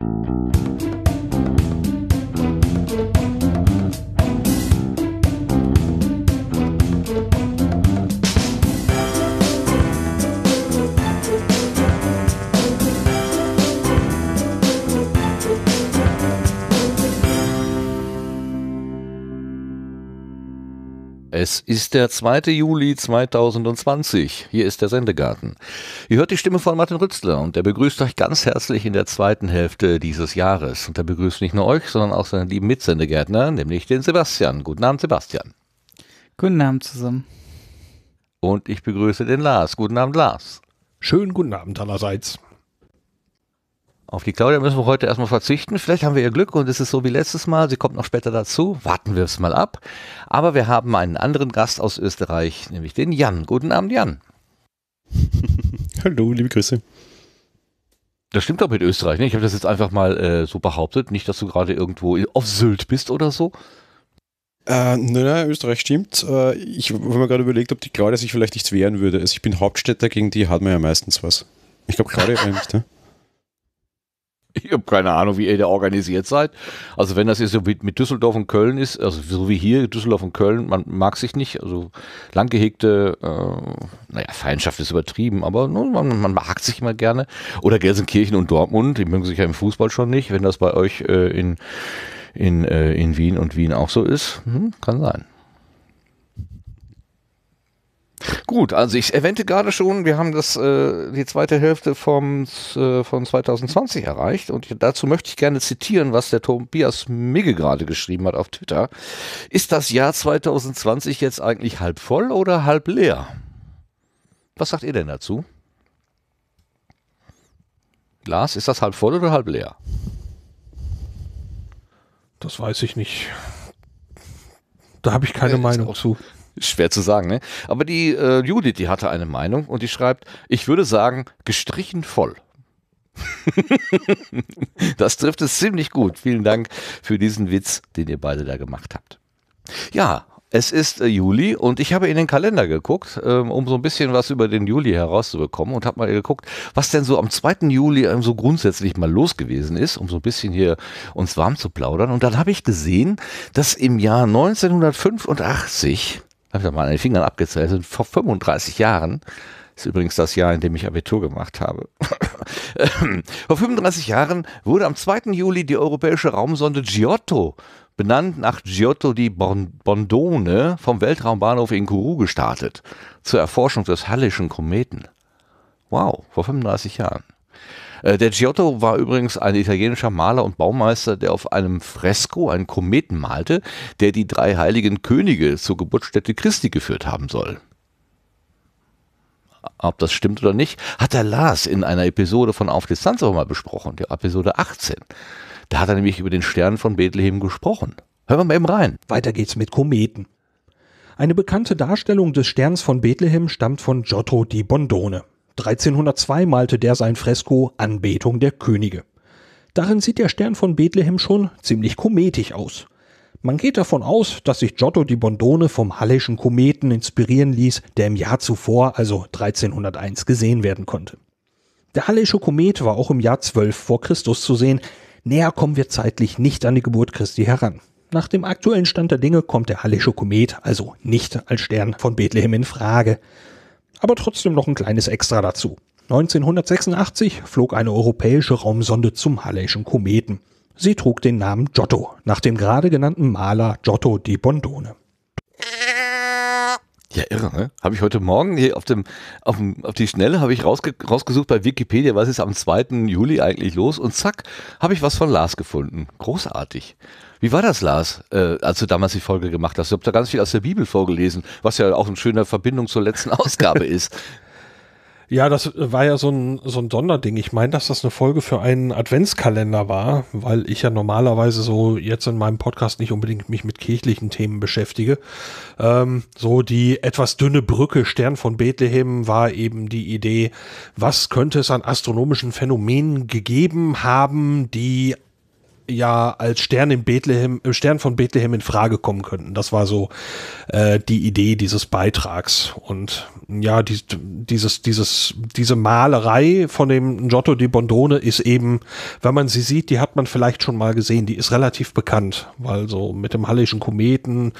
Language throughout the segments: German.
Thank you. ist der 2. Juli 2020. Hier ist der Sendegarten. Ihr hört die Stimme von Martin Rützler und er begrüßt euch ganz herzlich in der zweiten Hälfte dieses Jahres. Und er begrüßt nicht nur euch, sondern auch seinen lieben Mitsendegärtner, nämlich den Sebastian. Guten Abend, Sebastian. Guten Abend zusammen. Und ich begrüße den Lars. Guten Abend, Lars. Schönen guten Abend allerseits. Auf die Claudia müssen wir heute erstmal verzichten. Vielleicht haben wir ihr Glück und es ist so wie letztes Mal. Sie kommt noch später dazu. Warten wir es mal ab. Aber wir haben einen anderen Gast aus Österreich, nämlich den Jan. Guten Abend, Jan. Hallo, liebe Grüße. Das stimmt doch mit Österreich, ne? Ich habe das jetzt einfach mal äh, so behauptet. Nicht, dass du gerade irgendwo auf Sylt bist oder so. Äh, nein, Österreich stimmt. Äh, ich habe mir gerade überlegt, ob die Claudia sich vielleicht nichts wehren würde. Also ich bin Hauptstädter, gegen die hat man ja meistens was. Ich glaube, Claudia eigentlich, ne? ich habe keine Ahnung, wie ihr da organisiert seid. Also wenn das jetzt so mit, mit Düsseldorf und Köln ist, also so wie hier, Düsseldorf und Köln, man mag sich nicht, also lang gehegte, äh, naja, Feindschaft ist übertrieben, aber no, man, man, mag sich mal gerne. Oder Gelsenkirchen und Dortmund, die mögen sich ja im Fußball schon nicht, wenn das bei euch äh, in, in, äh, in Wien und Wien auch so ist. Hm, kann sein. Gut, also ich erwähnte gerade schon, wir haben das äh, die zweite Hälfte vom, äh, von 2020 erreicht und dazu möchte ich gerne zitieren, was der Tobias Migge gerade geschrieben hat auf Twitter. Ist das Jahr 2020 jetzt eigentlich halb voll oder halb leer? Was sagt ihr denn dazu? Lars, ist das halb voll oder halb leer? Das weiß ich nicht. Da habe ich keine äh, Meinung auch, zu. Schwer zu sagen, ne? Aber die äh, Judith, die hatte eine Meinung und die schreibt, ich würde sagen, gestrichen voll. das trifft es ziemlich gut. Vielen Dank für diesen Witz, den ihr beide da gemacht habt. Ja, es ist äh, Juli und ich habe in den Kalender geguckt, ähm, um so ein bisschen was über den Juli herauszubekommen und habe mal geguckt, was denn so am 2. Juli ähm, so grundsätzlich mal los gewesen ist, um so ein bisschen hier uns warm zu plaudern. Und dann habe ich gesehen, dass im Jahr 1985 habe ich doch mal an den Fingern abgezählt, sind vor 35 Jahren, ist übrigens das Jahr, in dem ich Abitur gemacht habe. vor 35 Jahren wurde am 2. Juli die europäische Raumsonde Giotto, benannt nach Giotto di Bondone, vom Weltraumbahnhof in Kourou gestartet, zur Erforschung des Hallischen Kometen. Wow, vor 35 Jahren. Äh, der Giotto war übrigens ein italienischer Maler und Baumeister, der auf einem Fresko einen Kometen malte, der die drei heiligen Könige zur Geburtsstätte Christi geführt haben soll ob das stimmt oder nicht, hat der Lars in einer Episode von Auf Distanz auch mal besprochen, der Episode 18. Da hat er nämlich über den Stern von Bethlehem gesprochen. Hören wir mal eben rein. Weiter geht's mit Kometen. Eine bekannte Darstellung des Sterns von Bethlehem stammt von Giotto di Bondone. 1302 malte der sein Fresko Anbetung der Könige. Darin sieht der Stern von Bethlehem schon ziemlich kometig aus. Man geht davon aus, dass sich Giotto di Bondone vom Halleschen Kometen inspirieren ließ, der im Jahr zuvor, also 1301, gesehen werden konnte. Der Hallesche Komet war auch im Jahr 12 vor Christus zu sehen. Näher kommen wir zeitlich nicht an die Geburt Christi heran. Nach dem aktuellen Stand der Dinge kommt der Hallesche Komet also nicht als Stern von Bethlehem in Frage aber trotzdem noch ein kleines Extra dazu. 1986 flog eine europäische Raumsonde zum Halleischen Kometen. Sie trug den Namen Giotto, nach dem gerade genannten Maler Giotto di Bondone. Ja, irre, ne? Habe ich heute Morgen hier auf dem, auf, dem, auf die Schnelle habe ich rausge rausgesucht bei Wikipedia, was ist am 2. Juli eigentlich los und zack, habe ich was von Lars gefunden. Großartig. Wie war das, Lars, äh, als du damals die Folge gemacht hast? Du habe da ganz viel aus der Bibel vorgelesen, was ja auch eine schöne Verbindung zur letzten Ausgabe ist. Ja, das äh, war ja so ein, so ein Donderding. Ich meine, dass das eine Folge für einen Adventskalender war, weil ich ja normalerweise so jetzt in meinem Podcast nicht unbedingt mich mit kirchlichen Themen beschäftige. Ähm, so die etwas dünne Brücke Stern von Bethlehem war eben die Idee, was könnte es an astronomischen Phänomenen gegeben haben, die ja als Stern im Bethlehem, im äh, Stern von Bethlehem in Frage kommen könnten. Das war so äh, die Idee dieses Beitrags. Und ja, die, dieses, dieses, diese Malerei von dem Giotto di Bondone ist eben, wenn man sie sieht, die hat man vielleicht schon mal gesehen, die ist relativ bekannt, weil so mit dem Hallischen Kometen,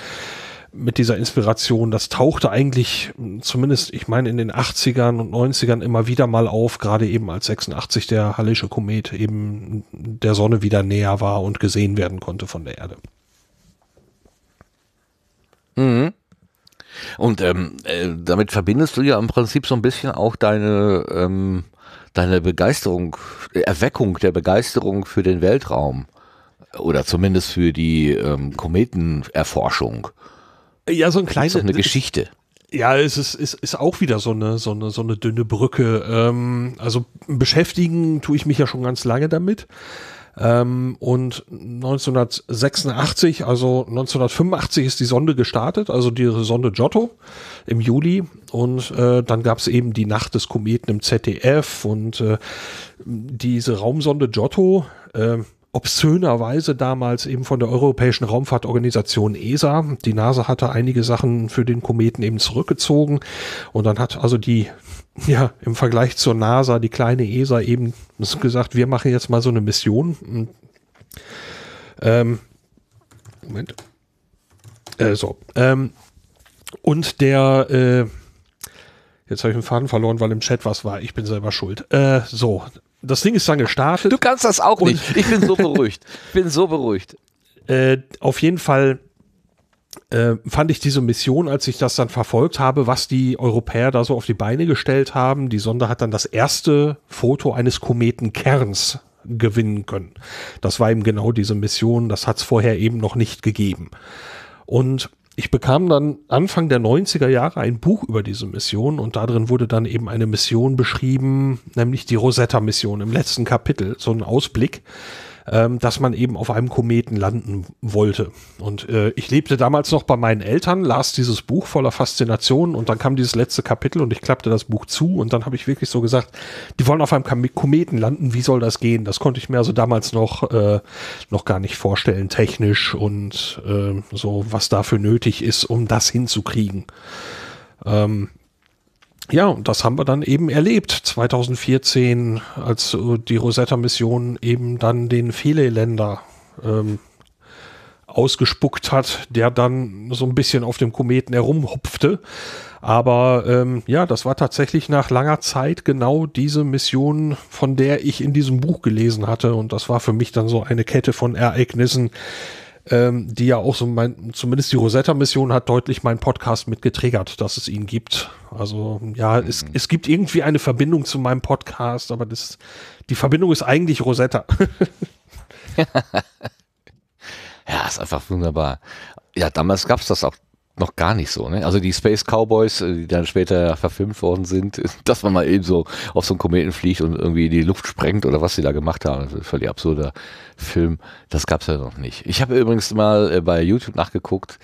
mit dieser Inspiration, das tauchte eigentlich hm, zumindest, ich meine, in den 80ern und 90ern immer wieder mal auf, gerade eben als 86 der Hallische Komet eben der Sonne wieder näher war und gesehen werden konnte von der Erde. Mhm. Und ähm, äh, damit verbindest du ja im Prinzip so ein bisschen auch deine, ähm, deine Begeisterung, äh, Erweckung der Begeisterung für den Weltraum oder zumindest für die ähm, Kometenerforschung. Ja, so ein kleines. So eine Geschichte. Ja, es ist, ist, ist auch wieder so eine, so eine, so eine dünne Brücke. Ähm, also beschäftigen tue ich mich ja schon ganz lange damit. Ähm, und 1986, also 1985 ist die Sonde gestartet, also die Sonde Giotto im Juli. Und äh, dann gab es eben die Nacht des Kometen im ZDF und äh, diese Raumsonde Giotto. Äh, obszönerweise damals eben von der Europäischen Raumfahrtorganisation ESA. Die NASA hatte einige Sachen für den Kometen eben zurückgezogen und dann hat also die, ja, im Vergleich zur NASA, die kleine ESA eben gesagt, wir machen jetzt mal so eine Mission. Hm. Ähm, Moment. Äh, so. Ähm, und der, äh, jetzt habe ich den Faden verloren, weil im Chat was war. Ich bin selber schuld. Äh, so das Ding ist dann gestartet. Du kannst das auch nicht. Ich bin so beruhigt. Ich bin so beruhigt. Äh, auf jeden Fall äh, fand ich diese Mission, als ich das dann verfolgt habe, was die Europäer da so auf die Beine gestellt haben. Die Sonde hat dann das erste Foto eines Kometenkerns gewinnen können. Das war eben genau diese Mission. Das hat es vorher eben noch nicht gegeben. Und ich bekam dann Anfang der 90er Jahre ein Buch über diese Mission und darin wurde dann eben eine Mission beschrieben, nämlich die Rosetta-Mission im letzten Kapitel, so ein Ausblick ähm, dass man eben auf einem Kometen landen wollte. Und äh, ich lebte damals noch bei meinen Eltern, las dieses Buch voller Faszination und dann kam dieses letzte Kapitel und ich klappte das Buch zu und dann habe ich wirklich so gesagt, die wollen auf einem Kometen landen, wie soll das gehen? Das konnte ich mir also damals noch, äh, noch gar nicht vorstellen, technisch und äh, so, was dafür nötig ist, um das hinzukriegen. Ähm, ja, und das haben wir dann eben erlebt. 2014, als äh, die Rosetta-Mission eben dann den Fehleländer ähm, ausgespuckt hat, der dann so ein bisschen auf dem Kometen herumhupfte. Aber ähm, ja, das war tatsächlich nach langer Zeit genau diese Mission, von der ich in diesem Buch gelesen hatte. Und das war für mich dann so eine Kette von Ereignissen, ähm, die ja auch so mein, zumindest die Rosetta-Mission hat deutlich meinen Podcast mitgetriggert, dass es ihn gibt. Also ja, mhm. es, es gibt irgendwie eine Verbindung zu meinem Podcast, aber das, die Verbindung ist eigentlich Rosetta. ja, ist einfach wunderbar. Ja, damals gab es das auch noch gar nicht so. Ne? Also die Space Cowboys, äh, die dann später verfilmt worden sind, dass man mal eben so auf so einen Kometen fliegt und irgendwie die Luft sprengt oder was sie da gemacht haben. Völlig absurder Film. Das gab's ja noch nicht. Ich habe übrigens mal äh, bei YouTube nachgeguckt,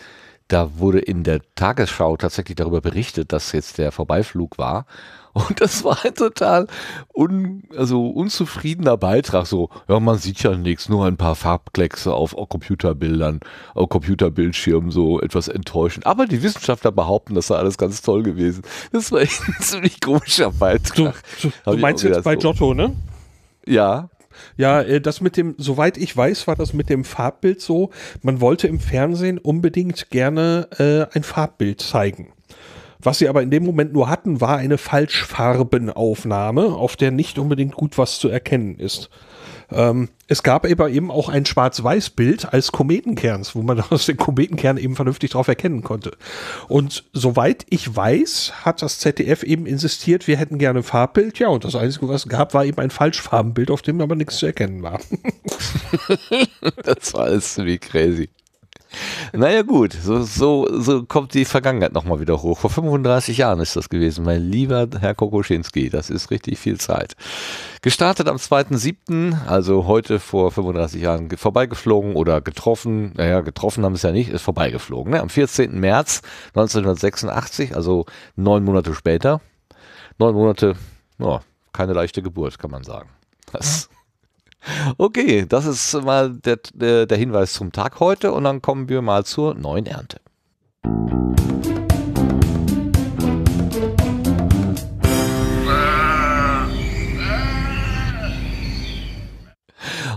da wurde in der Tagesschau tatsächlich darüber berichtet, dass jetzt der Vorbeiflug war. Und das war ein total un, also unzufriedener Beitrag. So, ja, man sieht ja nichts, nur ein paar Farbkleckse auf oh, Computerbildern, auf oh, Computerbildschirmen, so etwas enttäuschend. Aber die Wissenschaftler behaupten, das sei alles ganz toll gewesen. Das war ein ziemlich komischer Beitrag. Du, du, du meinst jetzt bei so. Giotto, ne? Ja, ja, äh, das mit dem, soweit ich weiß, war das mit dem Farbbild so. Man wollte im Fernsehen unbedingt gerne äh, ein Farbbild zeigen. Was sie aber in dem Moment nur hatten, war eine Falschfarbenaufnahme, auf der nicht unbedingt gut was zu erkennen ist. Ähm, es gab aber eben auch ein Schwarz-Weiß-Bild als Kometenkerns, wo man aus dem Kometenkern eben vernünftig drauf erkennen konnte. Und soweit ich weiß, hat das ZDF eben insistiert, wir hätten gerne ein Farbbild. Ja, und das Einzige, was es gab, war eben ein Falschfarbenbild, auf dem aber nichts zu erkennen war. das war alles wie crazy. Naja gut, so, so, so kommt die Vergangenheit nochmal wieder hoch. Vor 35 Jahren ist das gewesen, mein lieber Herr Kokoschinski. Das ist richtig viel Zeit. Gestartet am 2.7., also heute vor 35 Jahren vorbeigeflogen oder getroffen. Naja, getroffen haben es ja nicht, ist vorbeigeflogen. Ne? Am 14. März 1986, also neun Monate später. Neun Monate, ja, keine leichte Geburt, kann man sagen. Das Okay, das ist mal der, der, Hinweis zum Tag heute und dann kommen wir mal zur neuen Ernte.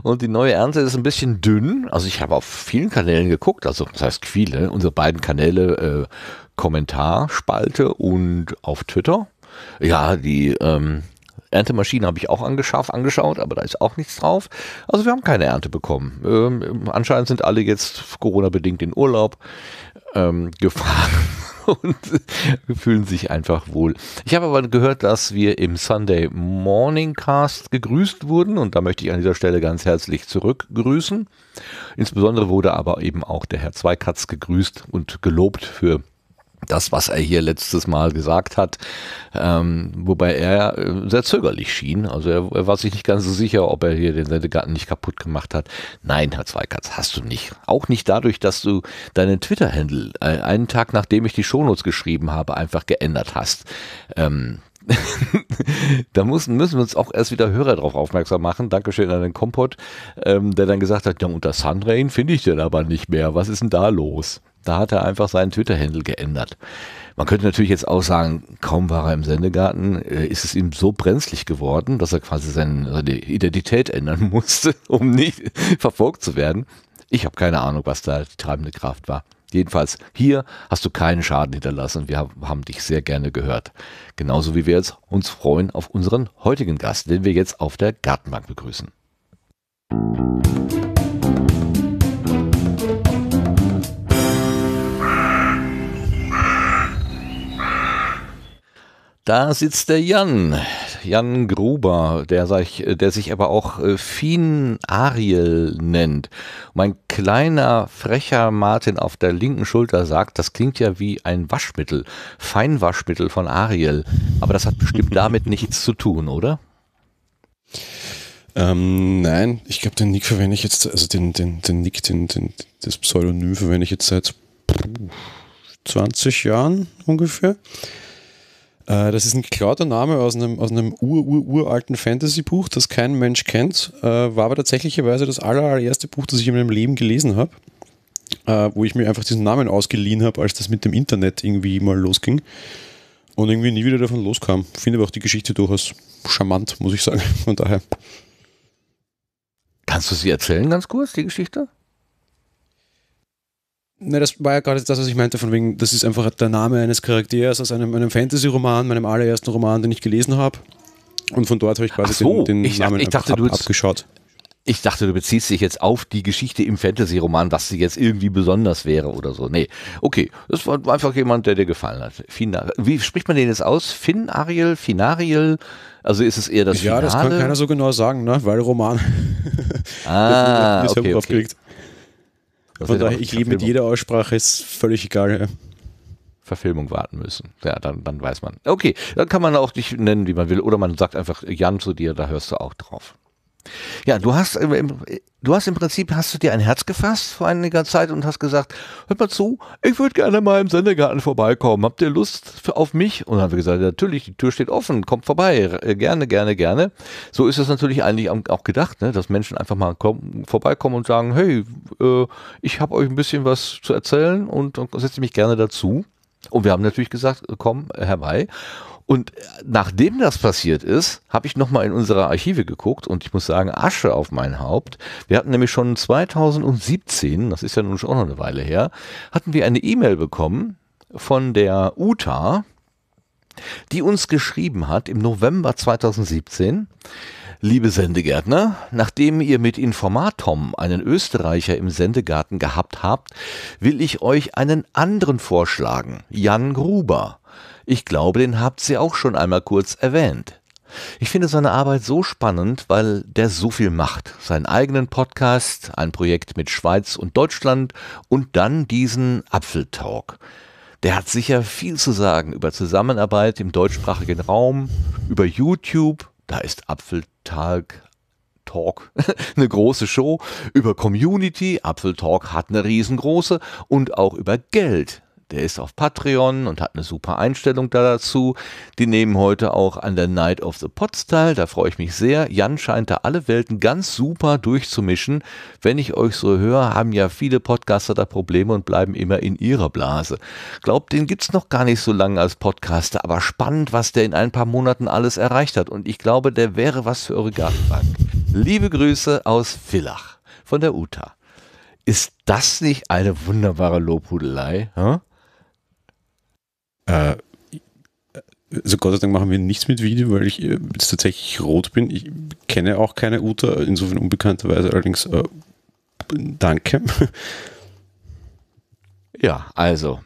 Und die neue Ernte ist ein bisschen dünn. Also ich habe auf vielen Kanälen geguckt, also das heißt viele, unsere beiden Kanäle äh, Kommentarspalte und auf Twitter. Ja, die ähm, Erntemaschine habe ich auch angeschafft, angeschaut, aber da ist auch nichts drauf. Also wir haben keine Ernte bekommen. Ähm, anscheinend sind alle jetzt Corona-bedingt in Urlaub ähm, gefahren und fühlen sich einfach wohl. Ich habe aber gehört, dass wir im Sunday Morning Cast gegrüßt wurden und da möchte ich an dieser Stelle ganz herzlich zurückgrüßen. Insbesondere wurde aber eben auch der Herr Zweikatz gegrüßt und gelobt für die das, was er hier letztes Mal gesagt hat, ähm, wobei er äh, sehr zögerlich schien. Also er, er, war sich nicht ganz so sicher, ob er hier den Sendegarten nicht kaputt gemacht hat. Nein, Herr Zweikatz, hast du nicht. Auch nicht dadurch, dass du deinen Twitter-Handle äh, einen Tag nachdem ich die Shownotes geschrieben habe, einfach geändert hast. Ähm, da müssen, müssen wir uns auch erst wieder Hörer darauf aufmerksam machen. Dankeschön an den Kompott, ähm, der dann gesagt hat, ja, unter Sunrain finde ich den aber nicht mehr. Was ist denn da los? Da hat er einfach seinen Twitter-Handle geändert. Man könnte natürlich jetzt auch sagen, kaum war er im Sendegarten, äh, ist es ihm so brenzlig geworden, dass er quasi seine Identität ändern musste, um nicht verfolgt zu werden. Ich habe keine Ahnung, was da die treibende Kraft war. Jedenfalls, hier hast du keinen Schaden hinterlassen. Wir haben dich sehr gerne gehört. Genauso wie wir jetzt uns freuen auf unseren heutigen Gast, den wir jetzt auf der Gartenbank begrüßen. Musik Da sitzt der Jan, Jan Gruber, der sich, der sich aber auch äh, Fien Ariel nennt. Mein kleiner, frecher Martin auf der linken Schulter sagt, das klingt ja wie ein Waschmittel, Feinwaschmittel von Ariel. Aber das hat bestimmt damit nichts zu tun, oder? Ähm, nein, ich glaube, den Nick verwende ich jetzt, also den, den, den Nick, den, den, das Pseudonym verwende ich jetzt seit 20 Jahren ungefähr. Äh, das ist ein geklauter Name aus einem, aus einem ur-ur-uralten Fantasy-Buch, das kein Mensch kennt, äh, war aber tatsächlicherweise das allererste Buch, das ich in meinem Leben gelesen habe, äh, wo ich mir einfach diesen Namen ausgeliehen habe, als das mit dem Internet irgendwie mal losging und irgendwie nie wieder davon loskam. Finde aber auch die Geschichte durchaus charmant, muss ich sagen, von daher. Kannst du sie erzählen ganz kurz, die Geschichte? Ne, das war ja gerade das, was ich meinte, von wegen, das ist einfach der Name eines Charakters aus einem, einem Fantasy-Roman, meinem allerersten Roman, den ich gelesen habe. Und von dort habe ich quasi so, den, den ich Namen dachte, dachte, ab, du abgeschaut. Ich dachte, du beziehst dich jetzt auf die Geschichte im Fantasy-Roman, was sie jetzt irgendwie besonders wäre oder so. Nee. Okay, das war einfach jemand, der dir gefallen hat. Fina Wie spricht man den jetzt aus? Finn, Ariel, Finariel? Also ist es eher das Ja, Finale? das kann keiner so genau sagen, ne? weil Roman. Ah, das, okay, okay. Von daher, ich lebe mit jeder Aussprache, ist völlig egal. Verfilmung warten müssen. Ja, dann, dann weiß man. Okay, dann kann man auch dich nennen, wie man will. Oder man sagt einfach Jan zu dir, da hörst du auch drauf. Ja, du hast im, du hast im Prinzip, hast du dir ein Herz gefasst vor einiger Zeit und hast gesagt, hört mal zu, ich würde gerne mal im Sendegarten vorbeikommen. Habt ihr Lust auf mich? Und dann haben wir gesagt, natürlich, die Tür steht offen, kommt vorbei, äh, gerne, gerne, gerne. So ist es natürlich eigentlich auch gedacht, ne? dass Menschen einfach mal kommen, vorbeikommen und sagen, hey, äh, ich habe euch ein bisschen was zu erzählen und, und setze mich gerne dazu. Und wir haben natürlich gesagt, komm herbei. Und äh, nachdem das passiert ist, habe ich nochmal in unsere Archive geguckt und ich muss sagen, Asche auf mein Haupt. Wir hatten nämlich schon 2017, das ist ja nun schon auch noch eine Weile her, hatten wir eine E-Mail bekommen von der UTA, die uns geschrieben hat im November 2017, Liebe Sendegärtner, nachdem ihr mit Informatom einen Österreicher im Sendegarten gehabt habt, will ich euch einen anderen vorschlagen, Jan Gruber. Ich glaube, den habt ihr auch schon einmal kurz erwähnt. Ich finde seine Arbeit so spannend, weil der so viel macht. Seinen eigenen Podcast, ein Projekt mit Schweiz und Deutschland und dann diesen Apfeltalk. Der hat sicher viel zu sagen über Zusammenarbeit im deutschsprachigen Raum, über YouTube, da ist Apfeltalk Talk eine große Show, über Community, Apfeltalk hat eine riesengroße und auch über Geld. Der ist auf Patreon und hat eine super Einstellung da dazu. Die nehmen heute auch an der Night of the Pots teil. Da freue ich mich sehr. Jan scheint da alle Welten ganz super durchzumischen. Wenn ich euch so höre, haben ja viele Podcaster da Probleme und bleiben immer in ihrer Blase. Glaubt, den gibt's noch gar nicht so lange als Podcaster, aber spannend, was der in ein paar Monaten alles erreicht hat. Und ich glaube, der wäre was für eure Gartenbank. Liebe Grüße aus Villach von der UTA. Ist das nicht eine wunderbare Lobhudelei? Hm? Äh, also Gott sei Dank machen wir nichts mit Video, weil ich äh, jetzt tatsächlich rot bin. Ich kenne auch keine Uta, insofern unbekannterweise allerdings äh, danke. Ja, also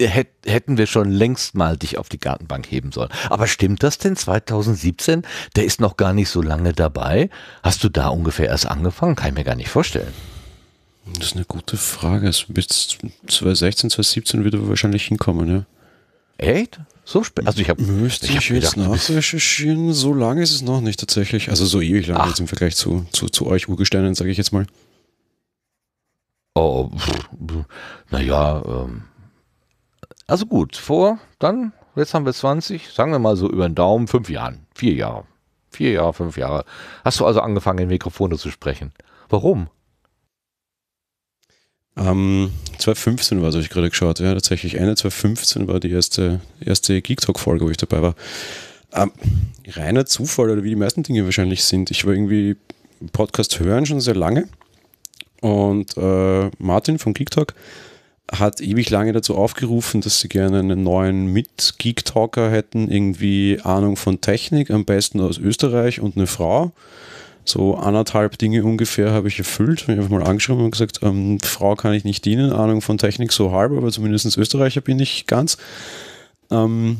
hätten wir schon längst mal dich auf die Gartenbank heben sollen. Aber stimmt das denn 2017? Der ist noch gar nicht so lange dabei. Hast du da ungefähr erst angefangen? Kann ich mir gar nicht vorstellen. Das ist eine gute Frage. Also bis 2016, 2017 wird er wahrscheinlich hinkommen, ja. Echt? So spät? Also ich habe Müsste ich, hab jetzt nachrecherchieren. So lange ist es noch nicht tatsächlich. Also so ewig lang jetzt im Vergleich zu, zu, zu euch Urgesteinen, sage ich jetzt mal. Oh, naja, ähm, also gut, vor dann, jetzt haben wir 20, sagen wir mal so über den Daumen, fünf Jahren, vier Jahre, vier Jahre, fünf Jahre. Hast du also angefangen, in Mikrofone zu sprechen? Warum? Ähm, 2015 war es, habe ich gerade geschaut. Ja, tatsächlich. eine 2015 war die erste, erste Geek Talk-Folge, wo ich dabei war. Ähm, reiner Zufall oder wie die meisten Dinge wahrscheinlich sind. Ich war irgendwie Podcast hören schon sehr lange. Und äh, Martin von Geek Talk hat ewig lange dazu aufgerufen, dass sie gerne einen neuen Mit-Geek-Talker hätten, irgendwie Ahnung von Technik, am besten aus Österreich und eine Frau so anderthalb Dinge ungefähr habe ich erfüllt. Habe ich einfach mal angeschrieben und gesagt, ähm, Frau kann ich nicht dienen, Ahnung von Technik so halb, aber zumindest Österreicher bin ich ganz. Ähm,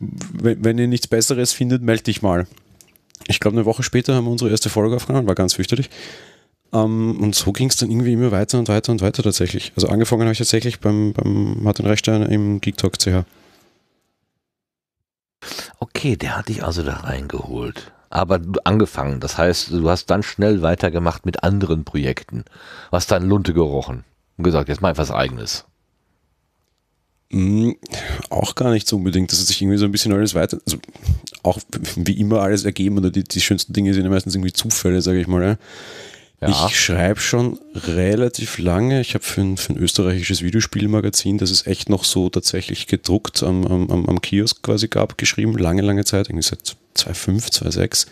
wenn, wenn, ihr nichts Besseres findet, melde dich mal. Ich glaube, eine Woche später haben wir unsere erste Folge aufgenommen, war ganz fürchterlich. Ähm, und so ging es dann irgendwie immer weiter und weiter und weiter tatsächlich. Also angefangen habe ich tatsächlich beim, beim Martin Rechstein im Geek CH. Okay, der hat dich also da reingeholt aber angefangen. Das heißt, du hast dann schnell weitergemacht mit anderen Projekten. Was dann Lunte gerochen und gesagt, jetzt mal etwas eigenes. Mhm, auch gar nicht so unbedingt. Das hat sich irgendwie so ein bisschen alles weiter, also auch wie immer alles ergeben oder die, die schönsten Dinge sind ja meistens irgendwie Zufälle, sage ich mal. Ja. Ja. Ich schreibe schon relativ lange. Ich habe für, für ein, österreichisches Videospielmagazin, das es echt noch so tatsächlich gedruckt am, am, am Kiosk quasi gab, geschrieben. Lange, lange Zeit, irgendwie seit 2,5, 2,6.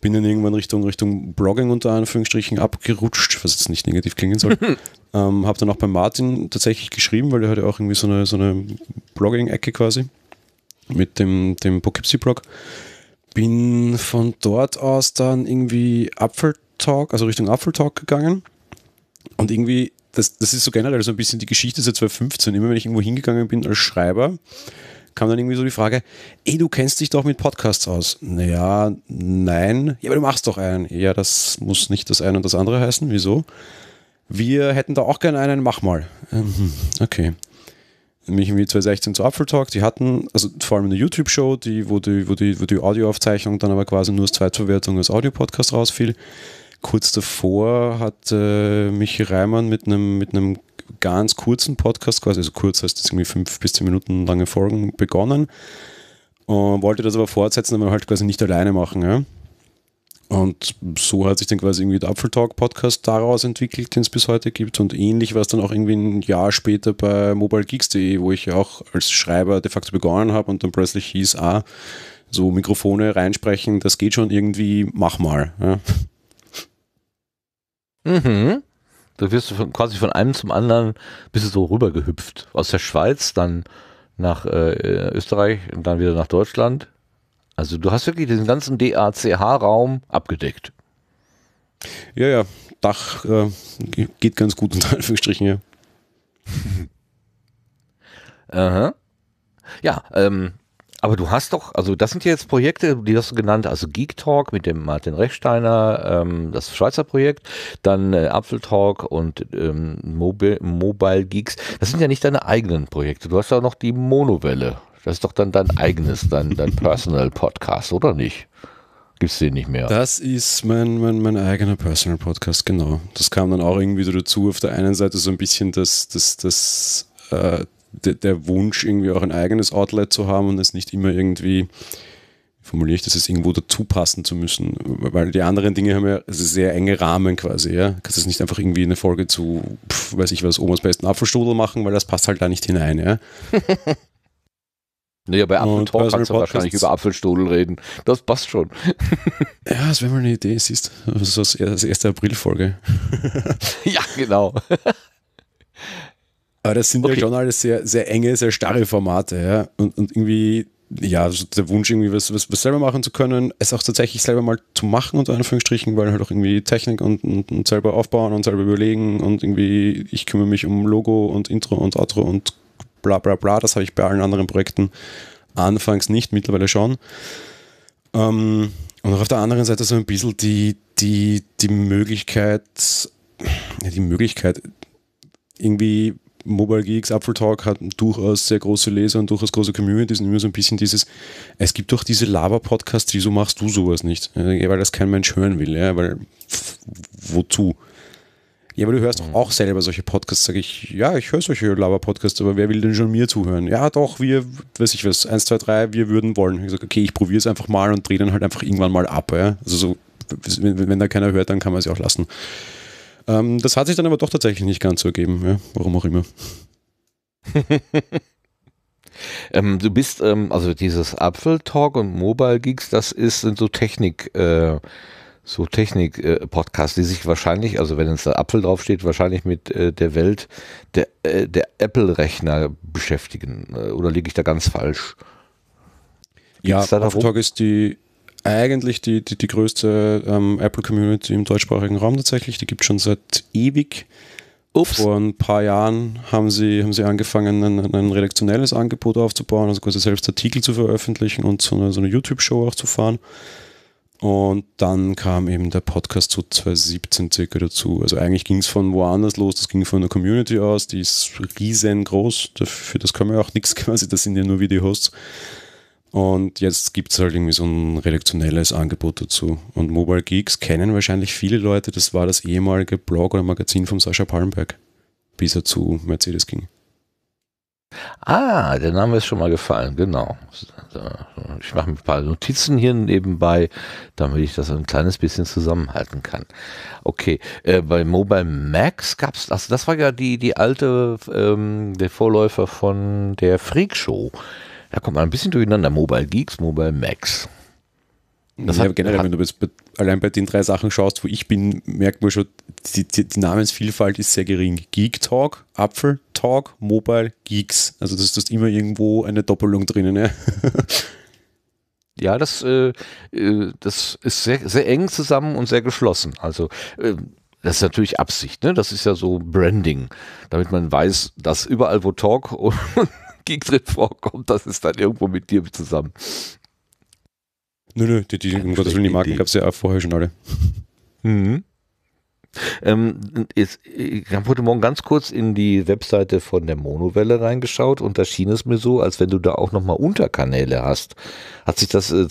Bin dann irgendwann Richtung, Richtung Blogging unter Anführungsstrichen abgerutscht, was jetzt nicht negativ klingen soll. ähm, habe dann auch bei Martin tatsächlich geschrieben, weil er hatte auch irgendwie so eine, so eine Blogging-Ecke quasi mit dem, dem Poughkeepsie-Blog. Bin von dort aus dann irgendwie Apfeltalk, also Richtung Apfeltalk gegangen. Und irgendwie, das, das ist so generell so ein bisschen die Geschichte seit 2015. Immer wenn ich irgendwo hingegangen bin als Schreiber, kam dann irgendwie so die Frage, ey, du kennst dich doch mit Podcasts aus. Naja, nein. Ja, aber du machst doch einen. Ja, das muss nicht das eine und das andere heißen. Wieso? Wir hätten da auch gerne einen, mach mal. Ähm, okay. Mich irgendwie 2016 zu Apfel Talk, die hatten, also vor allem eine YouTube-Show, die, wo die, wo die, wo die Audioaufzeichnung dann aber quasi nur als Zweitverwertung als Audio-Podcast rausfiel kurz davor hat äh, Michi Reimann mit einem mit einem ganz kurzen Podcast quasi, also kurz heißt das irgendwie fünf bis zehn Minuten lange Folgen begonnen. Und ähm, wollte das aber fortsetzen, aber halt quasi nicht alleine machen. Ja? Und so hat sich dann quasi irgendwie der Apfeltalk Podcast daraus entwickelt, den es bis heute gibt. Und ähnlich war es dann auch irgendwie ein Jahr später bei mobilegeeks.de, wo ich ja auch als Schreiber de facto begonnen habe und dann plötzlich hieß, ah, so Mikrofone reinsprechen, das geht schon irgendwie, mach mal. Ja. Mhm. Du wirst von, quasi von einem zum anderen, bist du so rübergehüpft. Aus der Schweiz, dann nach äh, Österreich und dann wieder nach Deutschland. Also du hast wirklich den ganzen DACH-Raum abgedeckt. Ja, ja, Dach äh, geht ganz gut unter Anführungsstrichen, ja. Aha. Ja, ähm, aber du hast doch, also das sind ja jetzt Projekte, die hast du genannt, also Geek Talk mit dem Martin Rechsteiner, ähm, das Schweizer Projekt, dann äh, Apfel Talk und ähm, Mobile, Mobile Geeks. Das sind ja nicht deine eigenen Projekte. Du hast ja noch die Monowelle. Das ist doch dann dein eigenes, dein, dein Personal Podcast, oder nicht? Gibt es den nicht mehr? Das ist mein, mein, mein eigener Personal Podcast, genau. Das kam dann auch irgendwie dazu. Auf der einen Seite so ein bisschen das, das, das äh, der, der Wunsch, irgendwie auch ein eigenes Outlet zu haben und es nicht immer irgendwie, formuliere ich das jetzt irgendwo dazu passen zu müssen, weil die anderen Dinge haben ja also sehr enge Rahmen quasi, ja. Kannst es nicht einfach irgendwie eine Folge zu, pf, weiß ich was, Omas besten Apfelstrudel machen, weil das passt halt da nicht hinein, ja. Naja, bei Apfel Talk kannst du wahrscheinlich über Apfelstudel reden. Das passt schon. ja, das wäre mal eine Idee, siehst du. Das ist das erste April-Folge. ja, genau. Aber das sind okay. ja schon alles sehr, sehr enge, sehr starre Formate, ja. Und, und irgendwie, ja, also der Wunsch, irgendwie was, was, was, selber machen zu können, es auch tatsächlich selber mal zu machen, unter Anführungsstrichen, weil halt auch irgendwie Technik und, und, und selber aufbauen und selber überlegen und irgendwie, ich kümmere mich um Logo und Intro und Outro und bla bla bla. Das habe ich bei allen anderen Projekten anfangs nicht, mittlerweile schon. Ähm, und auch auf der anderen Seite so ein bisschen die, die, die Möglichkeit, ja, die Möglichkeit, irgendwie Mobile Geeks, Apfel Talk hat durchaus sehr große Leser und durchaus große Communities und immer so ein bisschen dieses, es gibt doch diese Lava-Podcasts, wieso machst du sowas nicht? Ja, weil das kein Mensch hören will, ja, weil pff, wozu? Ja, aber du hörst doch mhm. auch selber solche Podcasts, sage ich, ja, ich höre solche Lava-Podcasts, aber wer will denn schon mir zuhören? Ja, doch, wir, weiß ich was, 1, 2, 3, wir würden wollen. Ich sage, okay, ich probiere es einfach mal und drehe dann halt einfach irgendwann mal ab. Ja? Also so, wenn, wenn da keiner hört, dann kann man es ja auch lassen. Ähm, das hat sich dann aber doch tatsächlich nicht ganz so ergeben, ja? warum auch immer. ähm, du bist, ähm, also dieses Apfel-Talk und Mobile-Geeks, das ist, sind so Technik- äh, so Technik-Podcasts, äh, die sich wahrscheinlich, also wenn jetzt der Apfel draufsteht, wahrscheinlich mit äh, der Welt der, äh, der Apple-Rechner beschäftigen. Äh, oder liege ich da ganz falsch? Gibt's ja, Talk ist die eigentlich die, die, die größte ähm, Apple-Community im deutschsprachigen Raum tatsächlich. Die gibt es schon seit ewig. Ups. Vor ein paar Jahren haben sie, haben sie angefangen, ein, ein redaktionelles Angebot aufzubauen, also quasi selbst Artikel zu veröffentlichen und so eine, so eine YouTube-Show auch zu fahren. Und dann kam eben der Podcast zu 2017 circa dazu. Also eigentlich ging es von woanders los, das ging von der Community aus, die ist riesengroß, dafür, das können wir auch nichts quasi, das sind ja nur Videohosts. hosts und jetzt gibt es halt irgendwie so ein redaktionelles Angebot dazu. Und Mobile Geeks kennen wahrscheinlich viele Leute. Das war das ehemalige Blog oder Magazin von Sascha Palmberg, bis er zu Mercedes ging. Ah, der Name ist schon mal gefallen, genau. Ich mache ein paar Notizen hier nebenbei, damit ich das ein kleines bisschen zusammenhalten kann. Okay, äh, bei Mobile Max gab es, also das war ja die, die alte, ähm, der Vorläufer von der Freak Show da kommt man ein bisschen durcheinander. Mobile Geeks, Mobile Max. Das ja, hat, generell, hat, wenn du jetzt allein bei den drei Sachen schaust, wo ich bin, merkt man schon, die, die, die Namensvielfalt ist sehr gering. Geek Talk, Apfel Talk, Mobile Geeks. Also das, das ist immer irgendwo eine Doppelung drinnen. Ja? ja, das, äh, äh, das ist sehr, sehr eng zusammen und sehr geschlossen. Also äh, das ist natürlich Absicht, ne? Das ist ja so Branding, damit man weiß, dass überall, wo Talk und Gig drin vorkommt, das ist dann irgendwo mit dir zusammen. Nö, nö, die, die, um Gottes Willen, die Marken gab es ja vorher schon alle. Mhm. Ähm, jetzt, ich habe heute Morgen ganz kurz in die Webseite von der Monowelle reingeschaut und da schien es mir so, als wenn du da auch nochmal Unterkanäle hast. Hat sich das, äh,